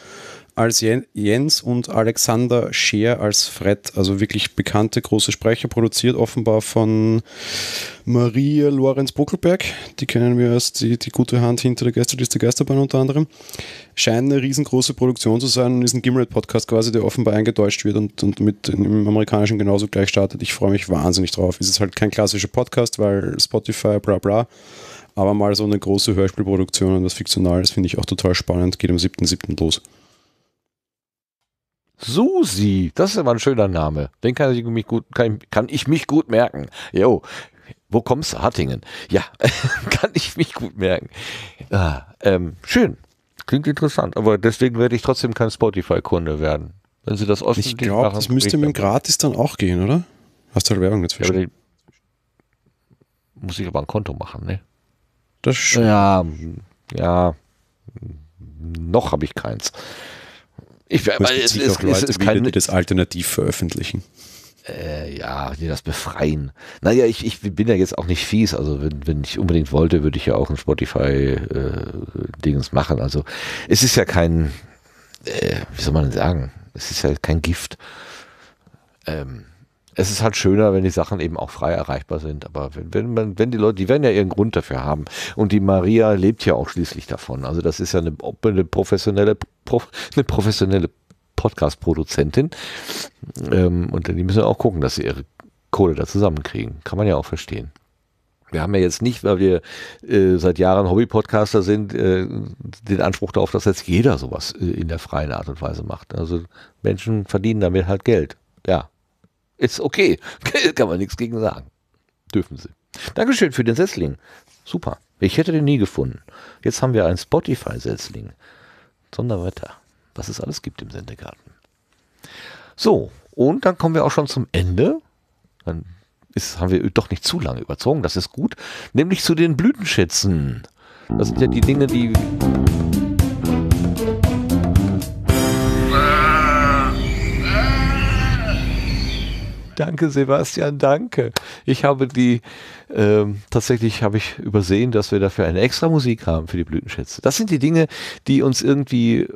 als Jens und Alexander Scheer als Fred, also wirklich bekannte große Sprecher, produziert offenbar von Maria Lorenz Buckelberg, die kennen wir als die, die gute Hand hinter der Geisterliste Geisterbahn unter anderem, scheint eine riesengroße Produktion zu sein und ist ein Gimlet-Podcast quasi, der offenbar eingedeutscht wird und, und mit im Amerikanischen genauso gleich startet. Ich freue mich wahnsinnig drauf. Es ist halt kein klassischer Podcast, weil Spotify, bla bla, aber mal so eine große Hörspielproduktion und das Fiktional Fiktionales finde ich auch total spannend, geht am 7.7. los. Susi, das ist immer ein schöner Name. Den kann ich mich gut, kann ich, kann ich mich gut merken. Jo, wo kommst du? Hattingen. Ja, kann ich mich gut merken. Ah, ähm, schön. Klingt interessant, aber deswegen werde ich trotzdem kein Spotify-Kunde werden. Wenn sie das öffentlich Ich glaube, das müsste mit dem Gratis dann auch gehen, oder? Hast du Werbung jetzt verstanden? muss ich aber ein Konto machen, ne? Das schon. Ja, ja. Noch habe ich keins. Ich, weil es, es, Leute, es, kann, die das alternativ veröffentlichen. Äh, ja, die das befreien. Naja, ich, ich bin ja jetzt auch nicht fies. Also wenn, wenn ich unbedingt wollte, würde ich ja auch ein Spotify-Dings äh, machen. Also es ist ja kein, äh, wie soll man denn sagen, es ist ja kein Gift. Ähm, es ist halt schöner, wenn die Sachen eben auch frei erreichbar sind. Aber wenn, wenn, man, wenn die Leute, die werden ja ihren Grund dafür haben. Und die Maria lebt ja auch schließlich davon. Also das ist ja eine, eine professionelle, eine professionelle Podcast-Produzentin. Ähm, und die müssen auch gucken, dass sie ihre Kohle da zusammenkriegen. Kann man ja auch verstehen. Wir haben ja jetzt nicht, weil wir äh, seit Jahren Hobby-Podcaster sind, äh, den Anspruch darauf, dass jetzt jeder sowas äh, in der freien Art und Weise macht. Also Menschen verdienen damit halt Geld. Ja, ist okay. Kann man nichts gegen sagen. Dürfen sie. Dankeschön für den Setzling. Super. Ich hätte den nie gefunden. Jetzt haben wir einen Spotify-Setzling. Sonderwetter. Was es alles gibt im Sendegarten. So, und dann kommen wir auch schon zum Ende. Dann ist, haben wir doch nicht zu lange überzogen, das ist gut. Nämlich zu den Blütenschätzen. Das sind ja die Dinge, die Danke, Sebastian, danke. Ich habe die, ähm, tatsächlich habe ich übersehen, dass wir dafür eine extra Musik haben für die Blütenschätze. Das sind die Dinge, die uns irgendwie äh,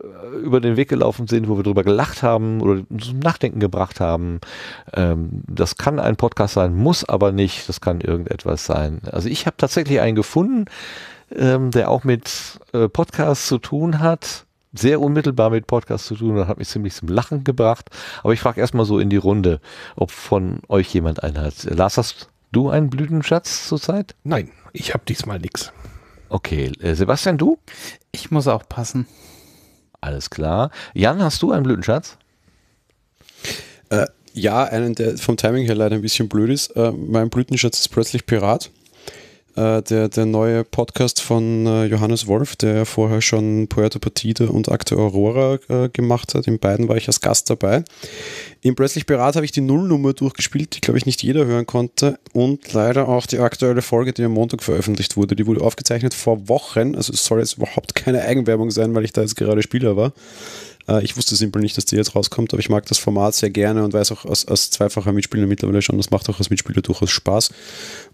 über den Weg gelaufen sind, wo wir drüber gelacht haben oder zum Nachdenken gebracht haben. Ähm, das kann ein Podcast sein, muss aber nicht. Das kann irgendetwas sein. Also ich habe tatsächlich einen gefunden, ähm, der auch mit äh, Podcasts zu tun hat sehr unmittelbar mit Podcast zu tun und hat mich ziemlich zum Lachen gebracht. Aber ich frage erstmal so in die Runde, ob von euch jemand einen hat. Lars, hast du einen Blütenschatz zurzeit? Nein, ich habe diesmal nichts. Okay, äh, Sebastian, du? Ich muss auch passen. Alles klar. Jan, hast du einen Blütenschatz? Äh, ja, einen, der vom Timing her leider ein bisschen blöd ist. Äh, mein Blütenschatz ist plötzlich Pirat äh, der, der neue Podcast von äh, Johannes Wolf, der vorher schon Puerto Partida und Akte Aurora äh, gemacht hat. In beiden war ich als Gast dabei. Im Plötzlich Berat habe ich die Nullnummer durchgespielt, die, glaube ich, nicht jeder hören konnte. Und leider auch die aktuelle Folge, die am Montag veröffentlicht wurde. Die wurde aufgezeichnet vor Wochen. Also es soll jetzt überhaupt keine Eigenwerbung sein, weil ich da jetzt gerade Spieler war. Äh, ich wusste simpel nicht, dass die jetzt rauskommt, aber ich mag das Format sehr gerne und weiß auch als, als zweifacher Mitspieler mittlerweile schon, das macht auch als Mitspieler durchaus Spaß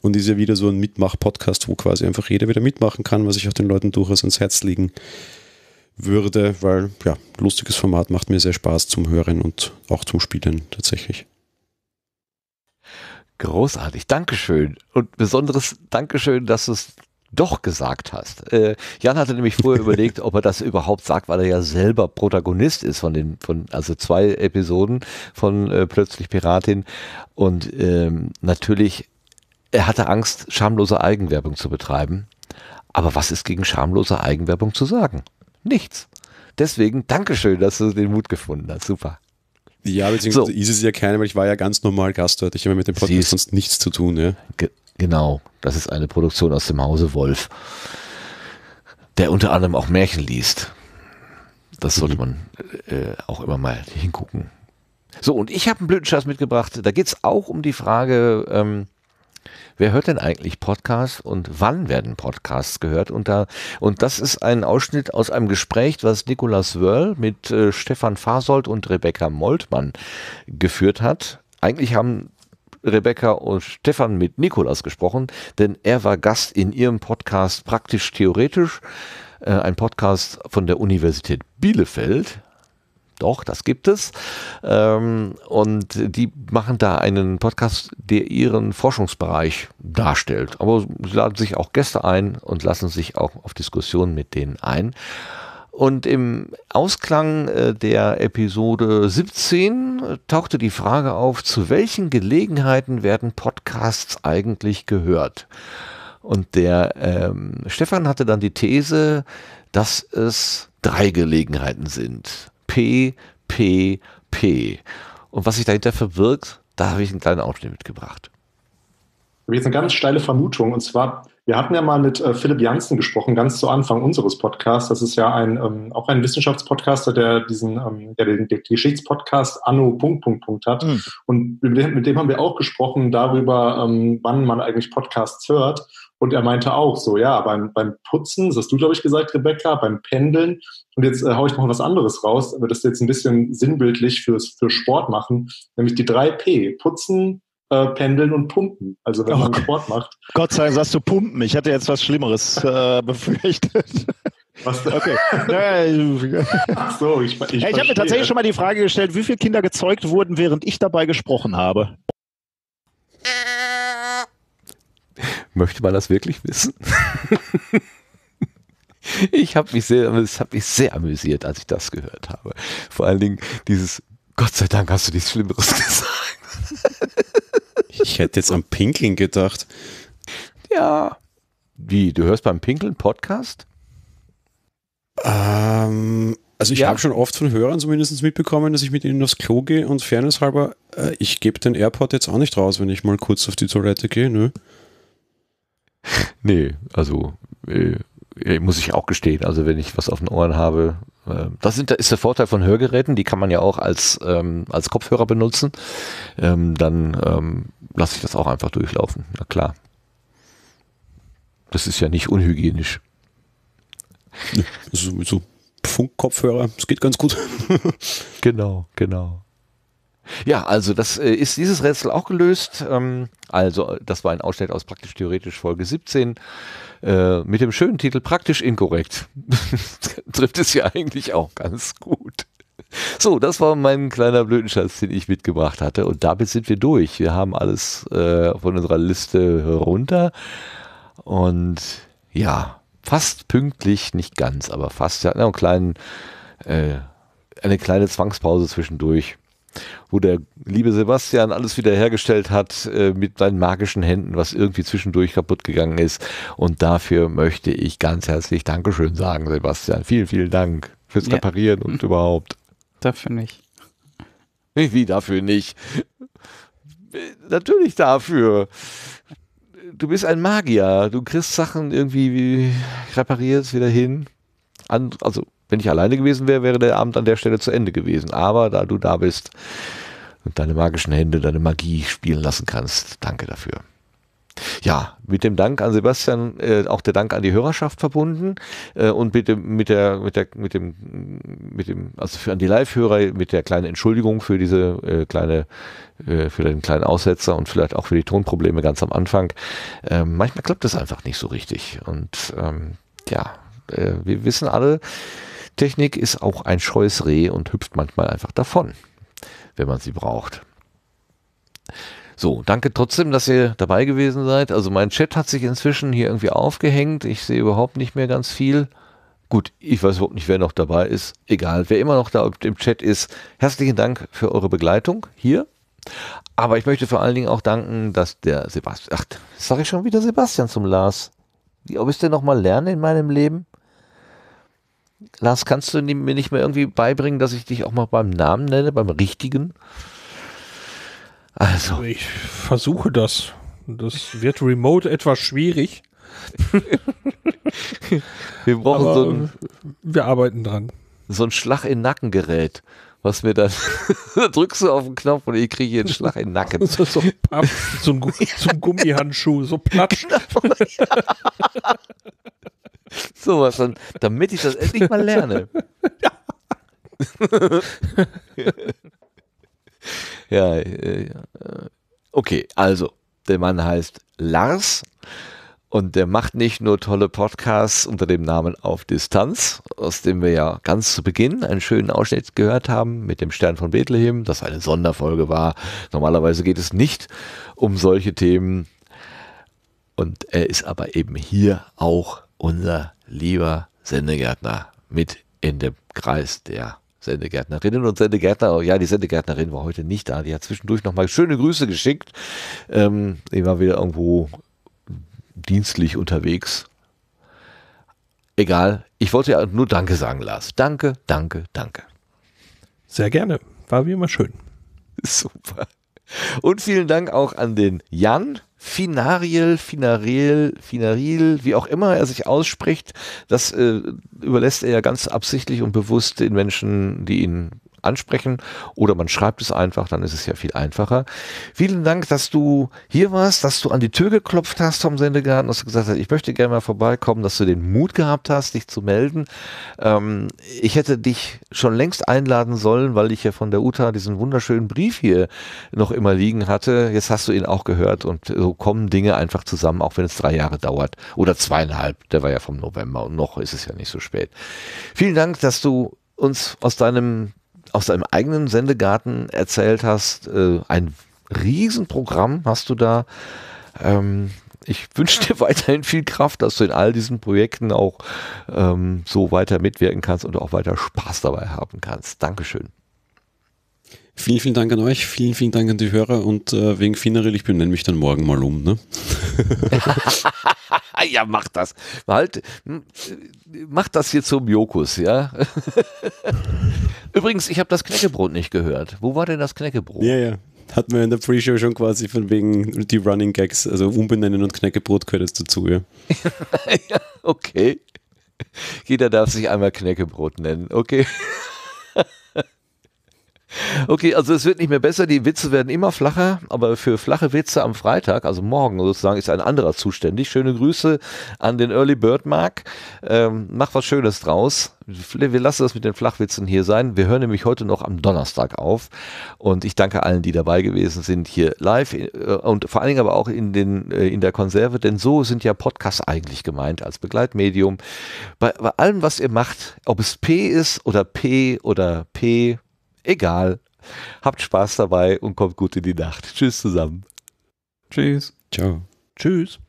und ist ja wieder so ein Mitmach-Podcast, wo quasi einfach jeder wieder mitmachen kann, was ich auch den Leuten durchaus ans Herz legen würde, weil ja, lustiges Format macht mir sehr Spaß zum Hören und auch zum Spielen tatsächlich. Großartig, Dankeschön. Und besonderes Dankeschön, dass du es doch gesagt hast. Äh, Jan hatte nämlich vorher überlegt, ob er das überhaupt sagt, weil er ja selber Protagonist ist von den, von, also zwei Episoden von äh, Plötzlich Piratin. Und ähm, natürlich, er hatte Angst, schamlose Eigenwerbung zu betreiben. Aber was ist gegen schamlose Eigenwerbung zu sagen? Nichts. Deswegen Dankeschön, dass du den Mut gefunden hast. Super. Ja, beziehungsweise so. ist es ja keine, weil ich war ja ganz normal Gast Gastwirt. Ich habe mit dem Podcast sonst nichts zu tun. Ja. Genau, das ist eine Produktion aus dem Hause Wolf, der unter anderem auch Märchen liest. Das sollte mhm. man äh, auch immer mal hingucken. So, und ich habe einen Blütenschatz mitgebracht. Da geht es auch um die Frage, ähm, wer hört denn eigentlich Podcasts und wann werden Podcasts gehört? Und, da, und das ist ein Ausschnitt aus einem Gespräch, was Nicolas Wörl mit äh, Stefan Fasold und Rebecca Moltmann geführt hat. Eigentlich haben Rebecca und Stefan mit Nikolas gesprochen, denn er war Gast in ihrem Podcast praktisch theoretisch, äh, ein Podcast von der Universität Bielefeld. Doch, das gibt es. Ähm, und die machen da einen Podcast, der ihren Forschungsbereich darstellt. Aber sie laden sich auch Gäste ein und lassen sich auch auf Diskussionen mit denen ein. Und im Ausklang äh, der Episode 17 äh, tauchte die Frage auf, zu welchen Gelegenheiten werden Podcasts eigentlich gehört? Und der ähm, Stefan hatte dann die These, dass es drei Gelegenheiten sind. P, P, P. Und was sich dahinter verbirgt, da habe ich einen kleinen Ausschnitt mitgebracht. Ich habe jetzt eine ganz steile Vermutung und zwar wir hatten ja mal mit äh, Philipp Janssen gesprochen, ganz zu Anfang unseres Podcasts. Das ist ja ein, ähm, auch ein Wissenschaftspodcaster, der diesen, ähm, der den, den Geschichtspodcast Anno Punkt, Punkt, Punkt hat. Mhm. Und mit dem, mit dem, haben wir auch gesprochen darüber, ähm, wann man eigentlich Podcasts hört. Und er meinte auch so, ja, beim, beim Putzen, das hast du, glaube ich, gesagt, Rebecca, beim Pendeln. Und jetzt äh, haue ich noch was anderes raus, aber das ist jetzt ein bisschen sinnbildlich fürs, für Sport machen, nämlich die drei P. Putzen, äh, pendeln und pumpen. Also wenn oh, man Sport macht. Gott sei Dank sagst du pumpen. Ich hatte jetzt was Schlimmeres äh, befürchtet. Was da? Okay. Ach so, ich, ich, ich habe mir tatsächlich schon mal die Frage gestellt, wie viele Kinder gezeugt wurden, während ich dabei gesprochen habe. Möchte man das wirklich wissen? ich habe mich sehr, es hat mich sehr amüsiert, als ich das gehört habe. Vor allen Dingen dieses Gott sei Dank hast du nichts Schlimmeres gesagt. Ich hätte jetzt am Pinkeln gedacht. Ja. Wie, du hörst beim Pinkeln Podcast? Ähm, also ich ja. habe schon oft von Hörern zumindest mitbekommen, dass ich mit ihnen aufs Klo gehe und fairnesshalber, äh, ich gebe den AirPod jetzt auch nicht raus, wenn ich mal kurz auf die Toilette gehe, ne? Nee, also äh, äh muss ich auch gestehen. Also wenn ich was auf den Ohren habe, ähm, das ist der Vorteil von Hörgeräten, die kann man ja auch als, ähm, als Kopfhörer benutzen. Ähm, dann ähm, lasse ich das auch einfach durchlaufen, na klar. Das ist ja nicht unhygienisch. So, so Funkkopfhörer, das geht ganz gut. genau, genau. Ja, also das äh, ist dieses Rätsel auch gelöst. Ähm, also das war ein Ausschnitt aus praktisch theoretisch Folge 17. Äh, mit dem schönen Titel Praktisch inkorrekt trifft es ja eigentlich auch ganz gut. So, das war mein kleiner Blütenschatz, den ich mitgebracht hatte. Und damit sind wir durch. Wir haben alles äh, von unserer Liste runter. Und ja, fast pünktlich, nicht ganz, aber fast. Wir hatten einen kleinen, äh, eine kleine Zwangspause zwischendurch wo der liebe Sebastian alles wiederhergestellt hat äh, mit seinen magischen Händen, was irgendwie zwischendurch kaputt gegangen ist. Und dafür möchte ich ganz herzlich Dankeschön sagen, Sebastian. Vielen, vielen Dank fürs ja. Reparieren und überhaupt. Dafür nicht. Wie dafür nicht? Natürlich dafür. Du bist ein Magier. Du kriegst Sachen irgendwie repariert wieder hin. also wenn ich alleine gewesen wäre, wäre der Abend an der Stelle zu Ende gewesen. Aber da du da bist und deine magischen Hände, deine Magie spielen lassen kannst, danke dafür. Ja, mit dem Dank an Sebastian äh, auch der Dank an die Hörerschaft verbunden äh, und bitte mit der, mit der, mit dem, mit dem, also für, an die Live-Hörer mit der kleinen Entschuldigung für diese äh, kleine, äh, für den kleinen Aussetzer und vielleicht auch für die Tonprobleme ganz am Anfang. Ähm, manchmal klappt das einfach nicht so richtig und ähm, ja, äh, wir wissen alle, Technik ist auch ein scheues Reh und hüpft manchmal einfach davon, wenn man sie braucht. So, danke trotzdem, dass ihr dabei gewesen seid. Also mein Chat hat sich inzwischen hier irgendwie aufgehängt. Ich sehe überhaupt nicht mehr ganz viel. Gut, ich weiß überhaupt nicht, wer noch dabei ist. Egal, wer immer noch da im Chat ist. Herzlichen Dank für eure Begleitung hier. Aber ich möchte vor allen Dingen auch danken, dass der Sebastian, ach, sage ich schon wieder Sebastian zum Lars. Ob ich denn noch mal lerne in meinem Leben? Lars, kannst du mir nicht mehr irgendwie beibringen, dass ich dich auch mal beim Namen nenne, beim richtigen? Also. Ich versuche das. Das wird remote etwas schwierig. wir brauchen Aber so ein. Äh, wir arbeiten dran. So ein Schlag in Nackengerät was mir dann da drückst du auf den Knopf und ich kriege hier einen Schlag in den Nacken. So, so, ab, so, ein, so Gummihandschuh, so platsch. Genau, ja. so was dann, damit ich das endlich mal lerne. ja, äh, äh, okay, also der Mann heißt Lars. Und der macht nicht nur tolle Podcasts unter dem Namen Auf Distanz, aus dem wir ja ganz zu Beginn einen schönen Ausschnitt gehört haben mit dem Stern von Bethlehem, das eine Sonderfolge war. Normalerweise geht es nicht um solche Themen. Und er ist aber eben hier auch unser lieber Sendegärtner mit in dem Kreis der Sendegärtnerinnen und Sendegärtner. Oh ja, die Sendegärtnerin war heute nicht da. Die hat zwischendurch nochmal schöne Grüße geschickt. Ähm, die war wieder irgendwo dienstlich unterwegs. Egal, ich wollte ja nur Danke sagen, Lars. Danke, danke, danke. Sehr gerne. War wie immer schön. Super. Und vielen Dank auch an den Jan Finariel, Finariel, Finariel, wie auch immer er sich ausspricht. Das äh, überlässt er ja ganz absichtlich und bewusst den Menschen, die ihn ansprechen oder man schreibt es einfach, dann ist es ja viel einfacher. Vielen Dank, dass du hier warst, dass du an die Tür geklopft hast, vom Sendegarten, dass du gesagt hast, ich möchte gerne mal vorbeikommen, dass du den Mut gehabt hast, dich zu melden. Ähm, ich hätte dich schon längst einladen sollen, weil ich ja von der UTA diesen wunderschönen Brief hier noch immer liegen hatte. Jetzt hast du ihn auch gehört und so kommen Dinge einfach zusammen, auch wenn es drei Jahre dauert oder zweieinhalb. Der war ja vom November und noch ist es ja nicht so spät. Vielen Dank, dass du uns aus deinem aus deinem eigenen Sendegarten erzählt hast. Äh, ein Riesenprogramm hast du da. Ähm, ich wünsche dir weiterhin viel Kraft, dass du in all diesen Projekten auch ähm, so weiter mitwirken kannst und auch weiter Spaß dabei haben kannst. Dankeschön. Vielen, vielen Dank an euch, vielen, vielen Dank an die Hörer und äh, wegen Finneril, ich benenne mich dann morgen mal um. Ne? ja, mach das. Halt, hm, mach das hier zum Jokus, ja. Übrigens, ich habe das Knäckebrot nicht gehört. Wo war denn das Knäckebrot? Ja, ja. Hatten wir in der Pre-Show schon quasi von wegen die Running Gags, also umbenennen und Knäckebrot gehört jetzt dazu, ja. okay. Jeder darf sich einmal Knäckebrot nennen, okay. Okay, also es wird nicht mehr besser, die Witze werden immer flacher, aber für flache Witze am Freitag, also morgen sozusagen, ist ein anderer zuständig. Schöne Grüße an den Early Bird Mark. Ähm, mach was Schönes draus. Wir lassen das mit den Flachwitzen hier sein. Wir hören nämlich heute noch am Donnerstag auf. Und ich danke allen, die dabei gewesen sind, hier live äh, und vor allen Dingen aber auch in, den, äh, in der Konserve, denn so sind ja Podcasts eigentlich gemeint als Begleitmedium. Bei, bei allem, was ihr macht, ob es P ist oder P oder P Egal. Habt Spaß dabei und kommt gut in die Nacht. Tschüss zusammen. Tschüss. Ciao. Tschüss.